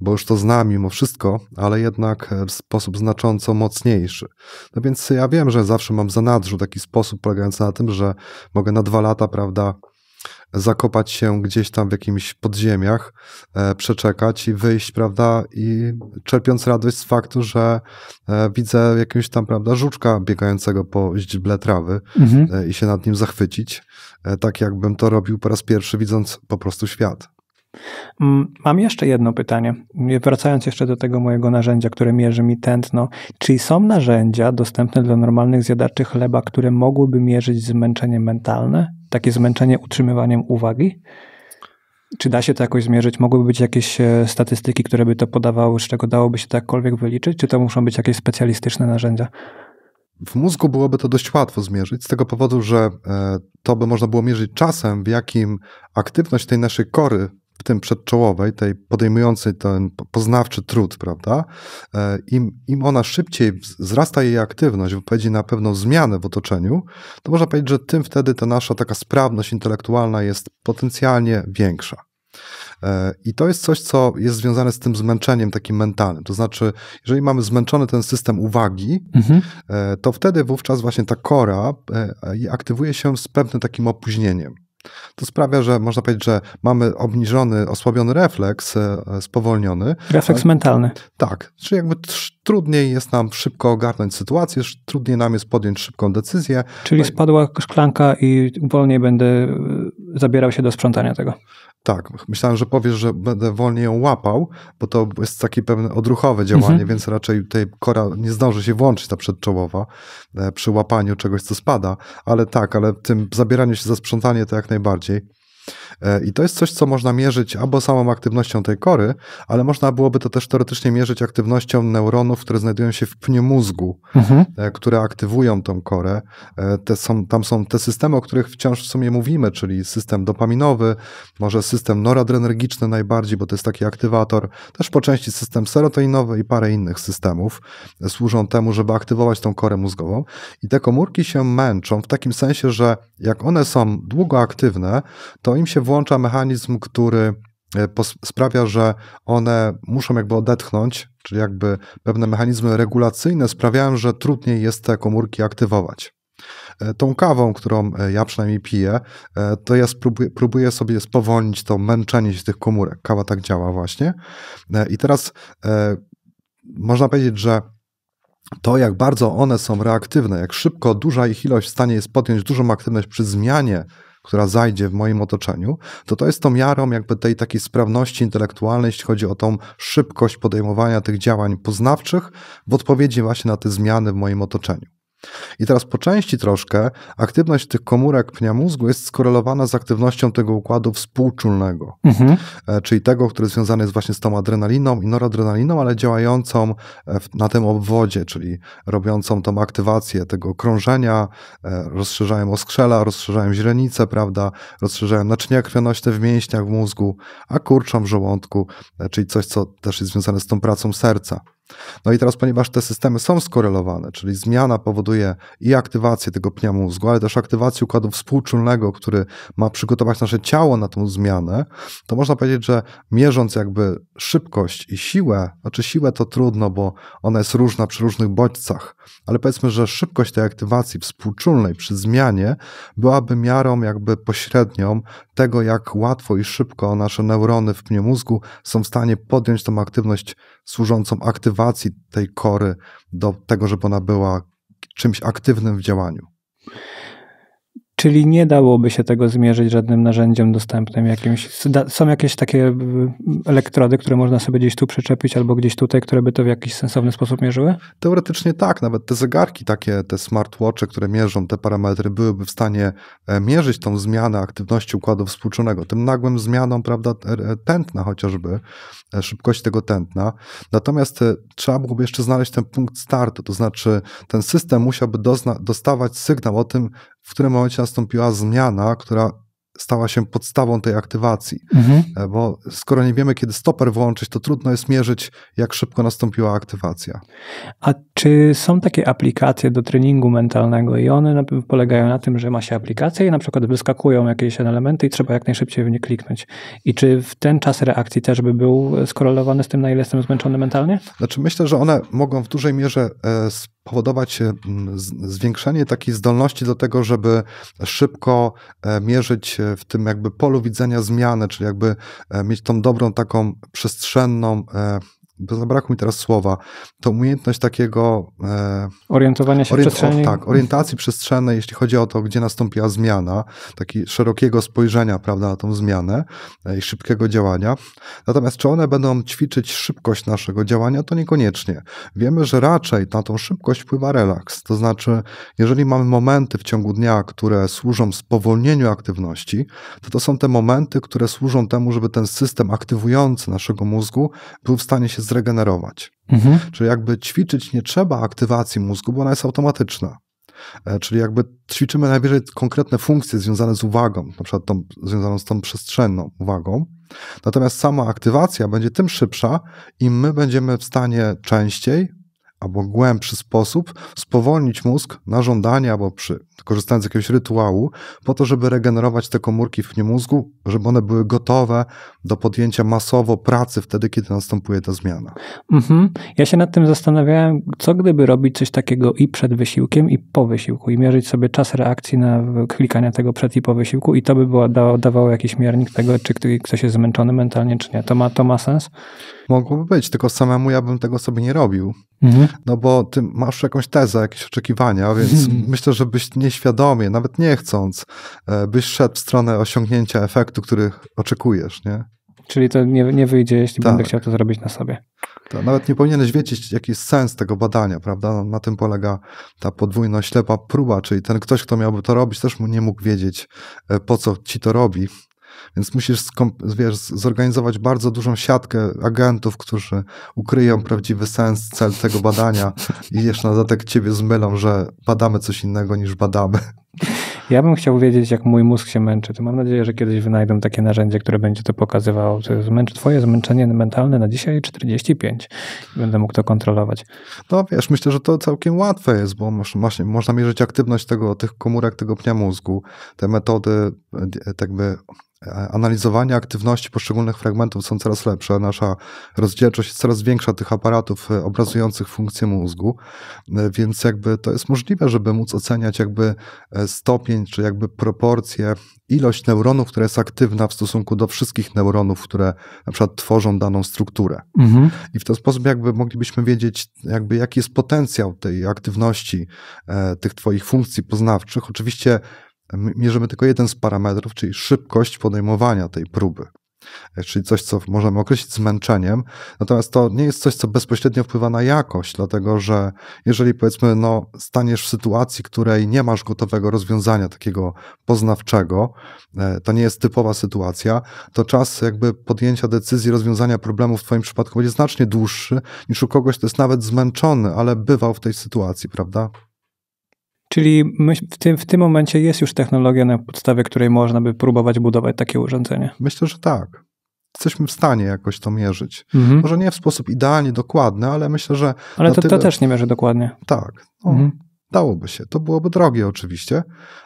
bo już to zna mimo wszystko, ale jednak e, w sposób znacząco mocniejszy. No więc ja wiem, że zawsze mam w zanadrzu taki sposób polegający na tym, że mogę na dwa lata, prawda, zakopać się gdzieś tam w jakimś podziemiach, e, przeczekać i wyjść, prawda? I czerpiąc radość z faktu, że e, widzę jakiegoś tam, prawda, żuczka biegającego po źdźble trawy mhm. E, i się nad nim zachwycić, tak jakbym to robił po raz pierwszy, widząc po prostu świat. Mm, mam jeszcze jedno pytanie. Wracając jeszcze do tego mojego narzędzia, które mierzy mi tętno. Czy są narzędzia dostępne dla normalnych zjadaczy chleba, które mogłyby mierzyć zmęczenie mentalne? takie zmęczenie utrzymywaniem uwagi? Czy da się to jakoś zmierzyć? Mogłyby być jakieś e, statystyki, które by to podawały, z czego dałoby się to jakkolwiek wyliczyć? Czy to muszą być jakieś specjalistyczne narzędzia? W mózgu byłoby to dość łatwo zmierzyć, z tego powodu, że e, to by można było mierzyć czasem, w jakim aktywność tej naszej kory w tym przedczołowej, tej podejmującej ten poznawczy trud, prawda? E, Im, im ona szybciej wzrasta jej aktywność w na pewną zmianę w otoczeniu, to można powiedzieć, że tym wtedy ta nasza taka sprawność intelektualna jest potencjalnie większa. E, I to jest coś, co jest związane z tym zmęczeniem takim mentalnym. To znaczy, jeżeli mamy zmęczony ten system uwagi, mhm. E, to wtedy wówczas właśnie ta kora aktywuje się z pewnym takim opóźnieniem. To sprawia, że można powiedzieć, że mamy obniżony, osłabiony refleks, e, spowolniony. Refleks ale, mentalny. Tak, czyli jakby trudniej jest nam szybko ogarnąć sytuację, trudniej nam jest podjąć szybką decyzję. Czyli no spadła szklanka i wolniej będę e, zabierał się do sprzątania tego. Tak, myślałem, że powiesz, że będę wolniej ją łapał, bo to jest takie pewne odruchowe działanie, mhm. więc raczej tej kora nie zdąży się włączyć ta przedczołowa e, przy łapaniu czegoś, co spada, ale tak, ale tym zabieraniu się za sprzątanie to jak najbardziej. E, I to jest coś, co można mierzyć albo samą aktywnością tej kory, ale można byłoby to też teoretycznie mierzyć aktywnością neuronów, które znajdują się w pniu mózgu, mhm. E, które aktywują tą korę. E, te są, tam są te systemy, o których wciąż w sumie mówimy, czyli system dopaminowy, może system noradrenergiczny najbardziej, bo to jest taki aktywator, też po części system serotoninowy i parę innych systemów służą temu, żeby aktywować tą korę mózgową. I te komórki się męczą w takim sensie, że jak one są długo aktywne, to im się włącza mechanizm, który e, sprawia, że one muszą jakby odetchnąć, czyli jakby pewne mechanizmy regulacyjne sprawiają, że trudniej jest te komórki aktywować. E, tą kawą, którą e, ja przynajmniej piję, to ja spróbuję, próbuję sobie spowolnić to męczenie się tych komórek. Kawa tak działa właśnie. I teraz można powiedzieć, że to, jak bardzo one są reaktywne, jak szybko duża ich ilość w stanie jest podjąć dużą aktywność przy zmianie która zajdzie w moim otoczeniu, to to jest tą miarą jakby tej takiej sprawności intelektualnej, jeśli chodzi o tą szybkość podejmowania tych działań poznawczych w odpowiedzi właśnie na te zmiany w moim otoczeniu. I teraz po części troszkę aktywność tych komórek pnia mózgu jest skorelowana z aktywnością tego układu współczulnego, mhm. E, czyli tego, który związany jest właśnie z tą adrenaliną i noradrenaliną, ale działającą e, na tym obwodzie, czyli robiącą tą aktywację tego krążenia, e, rozszerzają oskrzela, rozszerzają źrenice, prawda, rozszerzają naczynia krwionośne w mięśniach, w mózgu, a kurczą w żołądku, czyli coś, co też jest związane z tą pracą serca. No i teraz, ponieważ te systemy są skorelowane, czyli zmiana powoduje i aktywację tego pnia mózgu, ale też aktywację układu współczulnego, który ma przygotować nasze ciało na tą zmianę, to można powiedzieć, że mierząc jakby szybkość i siłę, znaczy siłę to trudno, bo ona jest różna przy różnych bodźcach, ale powiedzmy, że szybkość tej aktywacji współczulnej przy zmianie byłaby miarą jakby pośrednią tego, jak łatwo i szybko nasze neurony w pnie mózgu są w stanie podjąć tą aktywność służącą aktywacji tej kory do tego, żeby ona była czymś aktywnym w działaniu. Czyli nie dałoby się tego zmierzyć żadnym narzędziem dostępnym jakimś. Są jakieś takie y, elektrody, które można sobie gdzieś tu przyczepić albo gdzieś tutaj, które by to w jakiś sensowny sposób mierzyły? Teoretycznie tak, nawet te zegarki takie, te smartwatche, które mierzą te parametry, byłyby w stanie e, mierzyć tą zmianę aktywności układu współczulnego, tym nagłym zmianą, prawda, e, e, tętna chociażby, E, szybkości tego tętna. Natomiast e, trzeba byłoby jeszcze znaleźć ten punkt startu, to znaczy ten system musiałby dostawać sygnał o tym, w którym momencie nastąpiła zmiana, która stała się podstawą tej aktywacji. Mhm. E, bo skoro nie wiemy, kiedy stoper włączyć, to trudno jest mierzyć, jak szybko nastąpiła aktywacja. A czy są takie aplikacje do treningu mentalnego i one polegają na tym, że ma się aplikacje i na przykład wyskakują jakieś elementy i trzeba jak najszybciej w nie kliknąć. I czy w ten czas reakcji też by był skorelowany z tym, na ile jestem zmęczony mentalnie? Znaczy myślę, że one mogą w dużej mierze e, powodować e, zwiększenie takiej zdolności do tego, żeby szybko e, mierzyć e, w tym jakby polu widzenia zmiany, czyli jakby mieć tą dobrą taką przestrzenną zabrakło mi teraz słowa, to umiejętność takiego... E, Orientowania się orient, w przestrzeni. tak, orientacji przestrzennej, jeśli chodzi o to, gdzie nastąpiła zmiana, taki szerokiego spojrzenia, prawda, na tą zmianę e, i szybkiego działania. Natomiast czy one będą ćwiczyć szybkość naszego działania, to niekoniecznie. Wiemy, że raczej na tą szybkość wpływa relaks, to znaczy, jeżeli mamy momenty w ciągu dnia, które służą spowolnieniu aktywności, to to są te momenty, które służą temu, żeby ten system aktywujący naszego mózgu był w stanie się zregenerować. Mhm. Czyli jakby ćwiczyć nie trzeba aktywacji mózgu, bo ona jest automatyczna. E, czyli jakby ćwiczymy najwyżej konkretne funkcje związane z uwagą, na przykład tą, związaną z tą przestrzenną uwagą. Natomiast sama aktywacja będzie tym szybsza, i my będziemy w stanie częściej albo głębszy sposób spowolnić mózg na żądanie albo przy korzystając z jakiegoś rytuału, po to, żeby regenerować te komórki w mózgu, żeby one były gotowe do podjęcia masowo pracy wtedy, kiedy następuje ta zmiana. Mhm. Ja się nad tym zastanawiałem, co gdyby robić coś takiego i przed wysiłkiem, i po wysiłku, i mierzyć sobie czas reakcji na klikanie tego przed i po wysiłku, i to by było, dało, dawało jakiś miernik tego, czy ktoś jest zmęczony mentalnie, czy nie. To ma, to ma sens? Mogłoby być, tylko samemu ja bym tego sobie nie robił. Mhm. No bo ty masz jakąś tezę, jakieś oczekiwania, więc myślę, żebyś nie nieświadomie, nawet nie chcąc, e, byś szedł w stronę osiągnięcia efektu, który oczekujesz, nie? Czyli to nie, nie wyjdzie, jeśli tak. będę chciał to zrobić na sobie. To tak, nawet nie powinieneś wiedzieć, jaki jest sens tego badania, prawda? No, na tym polega ta podwójno ślepa próba, czyli ten ktoś, kto miałby to robić, też nie mógł wiedzieć, e, po co ci to robi, więc musisz wiesz, zorganizować bardzo dużą siatkę agentów, którzy ukryją prawdziwy sens, cel tego badania i jeszcze na dodatek ciebie zmylą, że badamy coś innego niż badamy. Ja bym chciał wiedzieć, jak mój mózg się męczy. To mam nadzieję, że kiedyś wynajdą takie narzędzie, które będzie to pokazywało. To zmęczy, twoje zmęczenie mentalne na dzisiaj 45. Będę mógł to kontrolować. No wiesz, myślę, że to całkiem łatwe jest, bo masz, masz, można mierzyć aktywność tego, tych komórek, tego pnia mózgu. Te metody, e, e, tak by E, analizowanie aktywności poszczególnych fragmentów są coraz lepsze, nasza rozdzielczość jest coraz większa tych aparatów e, obrazujących funkcję mózgu, e, więc jakby to jest możliwe, żeby móc oceniać jakby stopień, czy jakby proporcje, ilość neuronów, która jest aktywna w stosunku do wszystkich neuronów, które na przykład tworzą daną strukturę. Mhm. I w ten sposób jakby moglibyśmy wiedzieć, jakby jaki jest potencjał tej aktywności tych twoich funkcji poznawczych. Oczywiście mierzymy tylko jeden z parametrów, czyli szybkość podejmowania tej próby. E, czyli coś, co możemy określić zmęczeniem, natomiast to nie jest coś, co bezpośrednio wpływa na jakość, dlatego że jeżeli powiedzmy, no, staniesz w sytuacji, której nie masz gotowego rozwiązania takiego poznawczego, e, to nie jest typowa sytuacja, to czas jakby podjęcia decyzji, rozwiązania problemu w Twoim przypadku będzie znacznie dłuższy niż u kogoś, kto jest nawet zmęczony, ale bywał w tej sytuacji, prawda? Czyli w tym, w tym momencie jest już technologia, na podstawie której można by próbować budować takie urządzenie? Myślę, że tak. Jesteśmy w stanie jakoś to mierzyć. Mhm. Może nie w sposób idealnie dokładny, ale myślę, że. Ale to, tyle... to też nie mierzy dokładnie. Tak. No, mhm. Dałoby się. To byłoby drogie oczywiście,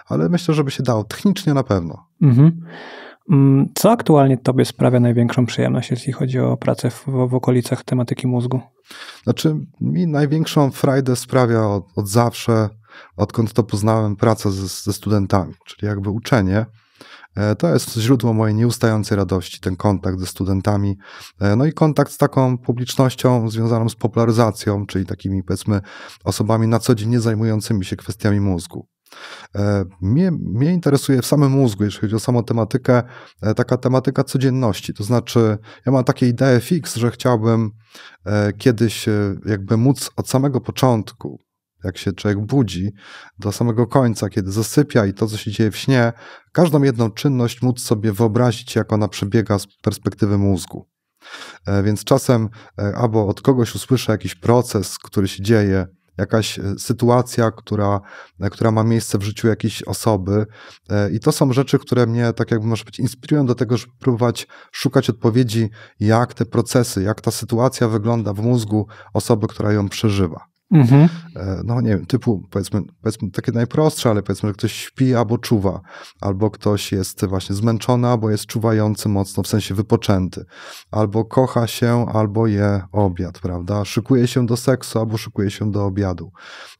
ale myślę, żeby się dało. Technicznie na pewno. Mhm. Mm, co aktualnie Tobie sprawia największą przyjemność, jeśli chodzi o pracę w, w, okolicach tematyki mózgu? Znaczy, mi największą frajdę sprawia od, od zawsze odkąd to poznałem pracę ze, ze studentami, czyli jakby uczenie. E, to jest źródło mojej nieustającej radości, ten kontakt ze studentami, e, no i kontakt z taką publicznością związaną z popularyzacją, czyli takimi powiedzmy osobami na co dzień nie zajmującymi się kwestiami mózgu. E, mnie, mnie, interesuje w samym mózgu, jeśli chodzi o samą tematykę, taka tematyka codzienności. To znaczy, ja mam takie idee fix, że chciałbym kiedyś jakby móc od samego początku jak się człowiek budzi do samego końca, kiedy zasypia i to, co się dzieje w śnie, każdą jedną czynność móc sobie wyobrazić, jak ona przebiega z perspektywy mózgu. E, więc czasem e, albo od kogoś usłyszę jakiś proces, który się dzieje, jakaś e, sytuacja, która, która ma miejsce w życiu jakiejś osoby. I to są rzeczy, które mnie, tak jakby może być, inspirują do tego, żeby próbować szukać odpowiedzi, jak te procesy, jak ta sytuacja wygląda w mózgu osoby, która ją przeżywa. Mhm. E, no nie wiem, typu powiedzmy, powiedzmy takie najprostsze, ale powiedzmy, że ktoś śpi albo czuwa, albo ktoś jest właśnie zmęczony, albo jest czuwający mocno, w sensie wypoczęty, albo kocha się, albo je obiad, prawda? Szykuje się do seksu, albo szykuje się do obiadu.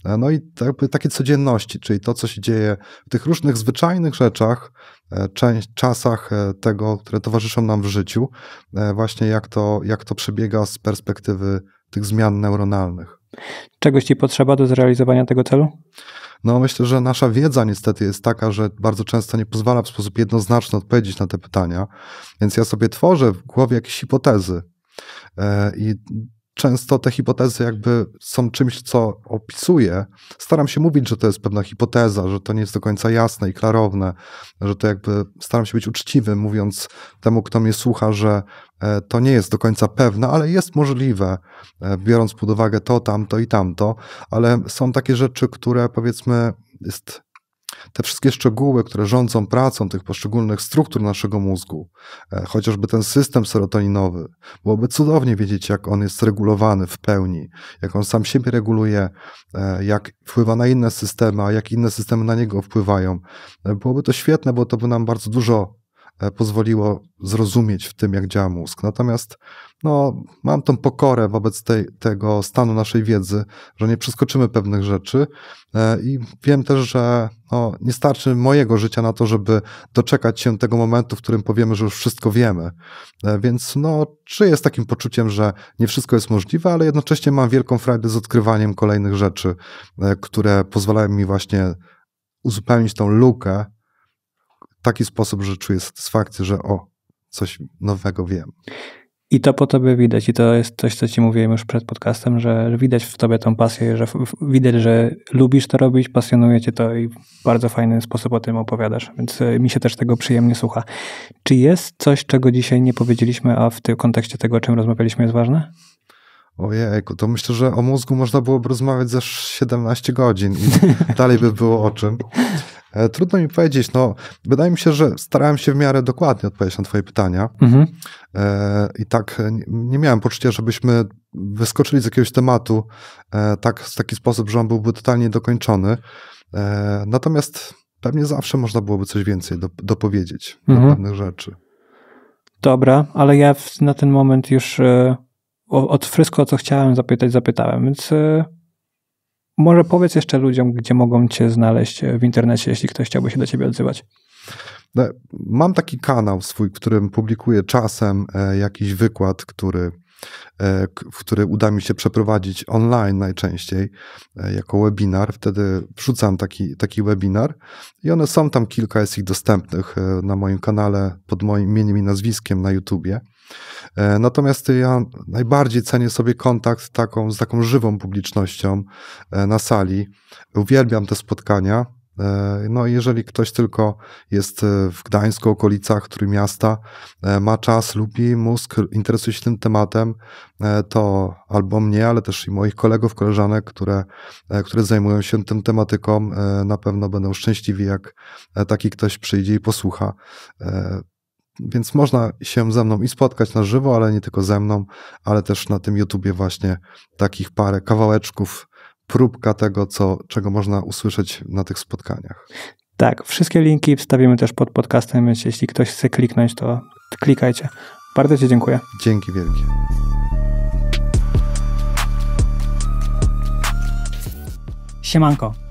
E, no i jakby takie codzienności, czyli to, co się dzieje w tych różnych zwyczajnych rzeczach, e, czasach tego, które towarzyszą nam w życiu, właśnie jak to, jak to przebiega z perspektywy tych zmian neuronalnych. Czegoś Ci potrzeba do zrealizowania tego celu? No, myślę, że nasza wiedza niestety jest taka, że bardzo często nie pozwala w sposób jednoznaczny odpowiedzieć na te pytania. Więc ja sobie tworzę w głowie jakieś hipotezy. E, I często te hipotezy jakby są czymś, co opisuję. Staram się mówić, że to jest pewna hipoteza, że to nie jest do końca jasne i klarowne, że to jakby staram się być uczciwy, mówiąc temu, kto mnie słucha, że e, to nie jest do końca pewne, ale jest możliwe, e, biorąc pod uwagę to, tamto i tamto, ale są takie rzeczy, które powiedzmy jest te wszystkie szczegóły, które rządzą pracą tych poszczególnych struktur naszego mózgu, e, chociażby ten system serotoninowy, byłoby cudownie wiedzieć, jak on jest regulowany w pełni, jak on sam siebie reguluje, e, jak wpływa na inne systemy, a jak inne systemy na niego wpływają. E, byłoby to świetne, bo to by nam bardzo dużo E, pozwoliło zrozumieć w tym, jak działa mózg. Natomiast no, mam tą pokorę wobec tej, tego stanu naszej wiedzy, że nie przeskoczymy pewnych rzeczy e, i wiem też, że no, nie starczy mojego życia na to, żeby doczekać się tego momentu, w którym powiemy, że już wszystko wiemy. E, więc no, czy jest takim poczuciem, że nie wszystko jest możliwe, ale jednocześnie mam wielką frajdę z odkrywaniem kolejnych rzeczy, które pozwalają mi właśnie uzupełnić tą lukę, taki sposób, że czuję satysfakcję, że o, coś nowego wiem. I to po tobie widać, i to jest coś, co ci mówiłem już przed podcastem, że widać w tobie tą pasję, że widać, że lubisz to robić, pasjonuje cię to i w bardzo fajny sposób o tym opowiadasz, więc e, mi się też tego przyjemnie słucha. Czy jest coś, czego dzisiaj nie powiedzieliśmy, a w tym kontekście tego, o czym rozmawialiśmy, jest ważne? Ojejku, to myślę, że o mózgu można byłoby rozmawiać za 17 godzin i dalej by było o czym. E, trudno mi powiedzieć, no wydaje mi się, że starałem się w miarę dokładnie odpowiedzieć na twoje pytania mhm. E, i tak e, nie miałem poczucia, żebyśmy wyskoczyli z jakiegoś tematu tak, w taki sposób, że on byłby totalnie dokończony. Natomiast pewnie zawsze można byłoby coś więcej do, dopowiedzieć mhm. na pewnych rzeczy. Dobra, ale ja w, na ten moment już o, od wszystko, o co chciałem zapytać, zapytałem, więc może powiedz jeszcze ludziom, gdzie mogą Cię znaleźć e, w internecie, jeśli ktoś chciałby się do Ciebie odzywać. No, mam taki kanał swój, w którym publikuję czasem e, jakiś wykład, który, e, który uda mi się przeprowadzić online najczęściej jako webinar. Wtedy wrzucam taki, taki webinar i one są tam, kilka jest ich dostępnych na moim kanale pod moim imieniem i nazwiskiem na YouTubie. E, natomiast ja najbardziej cenię sobie kontakt taką, z taką żywą publicznością e, na sali. Uwielbiam te spotkania. E, no jeżeli ktoś tylko jest w Gdańsku, okolicach Trójmiasta, ma czas, lubi mózg, interesuje się tym tematem, to albo mnie, ale też i moich kolegów, koleżanek, które, które zajmują się tym tematyką, na pewno będą szczęśliwi, jak taki ktoś przyjdzie i posłucha więc można się ze mną i spotkać na żywo, ale nie tylko ze mną, ale też na tym YouTubie właśnie takich parę kawałeczków, próbka tego, co, czego można usłyszeć na tych spotkaniach. Tak, wszystkie linki wstawimy też pod podcastem, więc jeśli ktoś chce kliknąć, to klikajcie. Bardzo Ci dziękuję. Dzięki wielkie. Siemanko.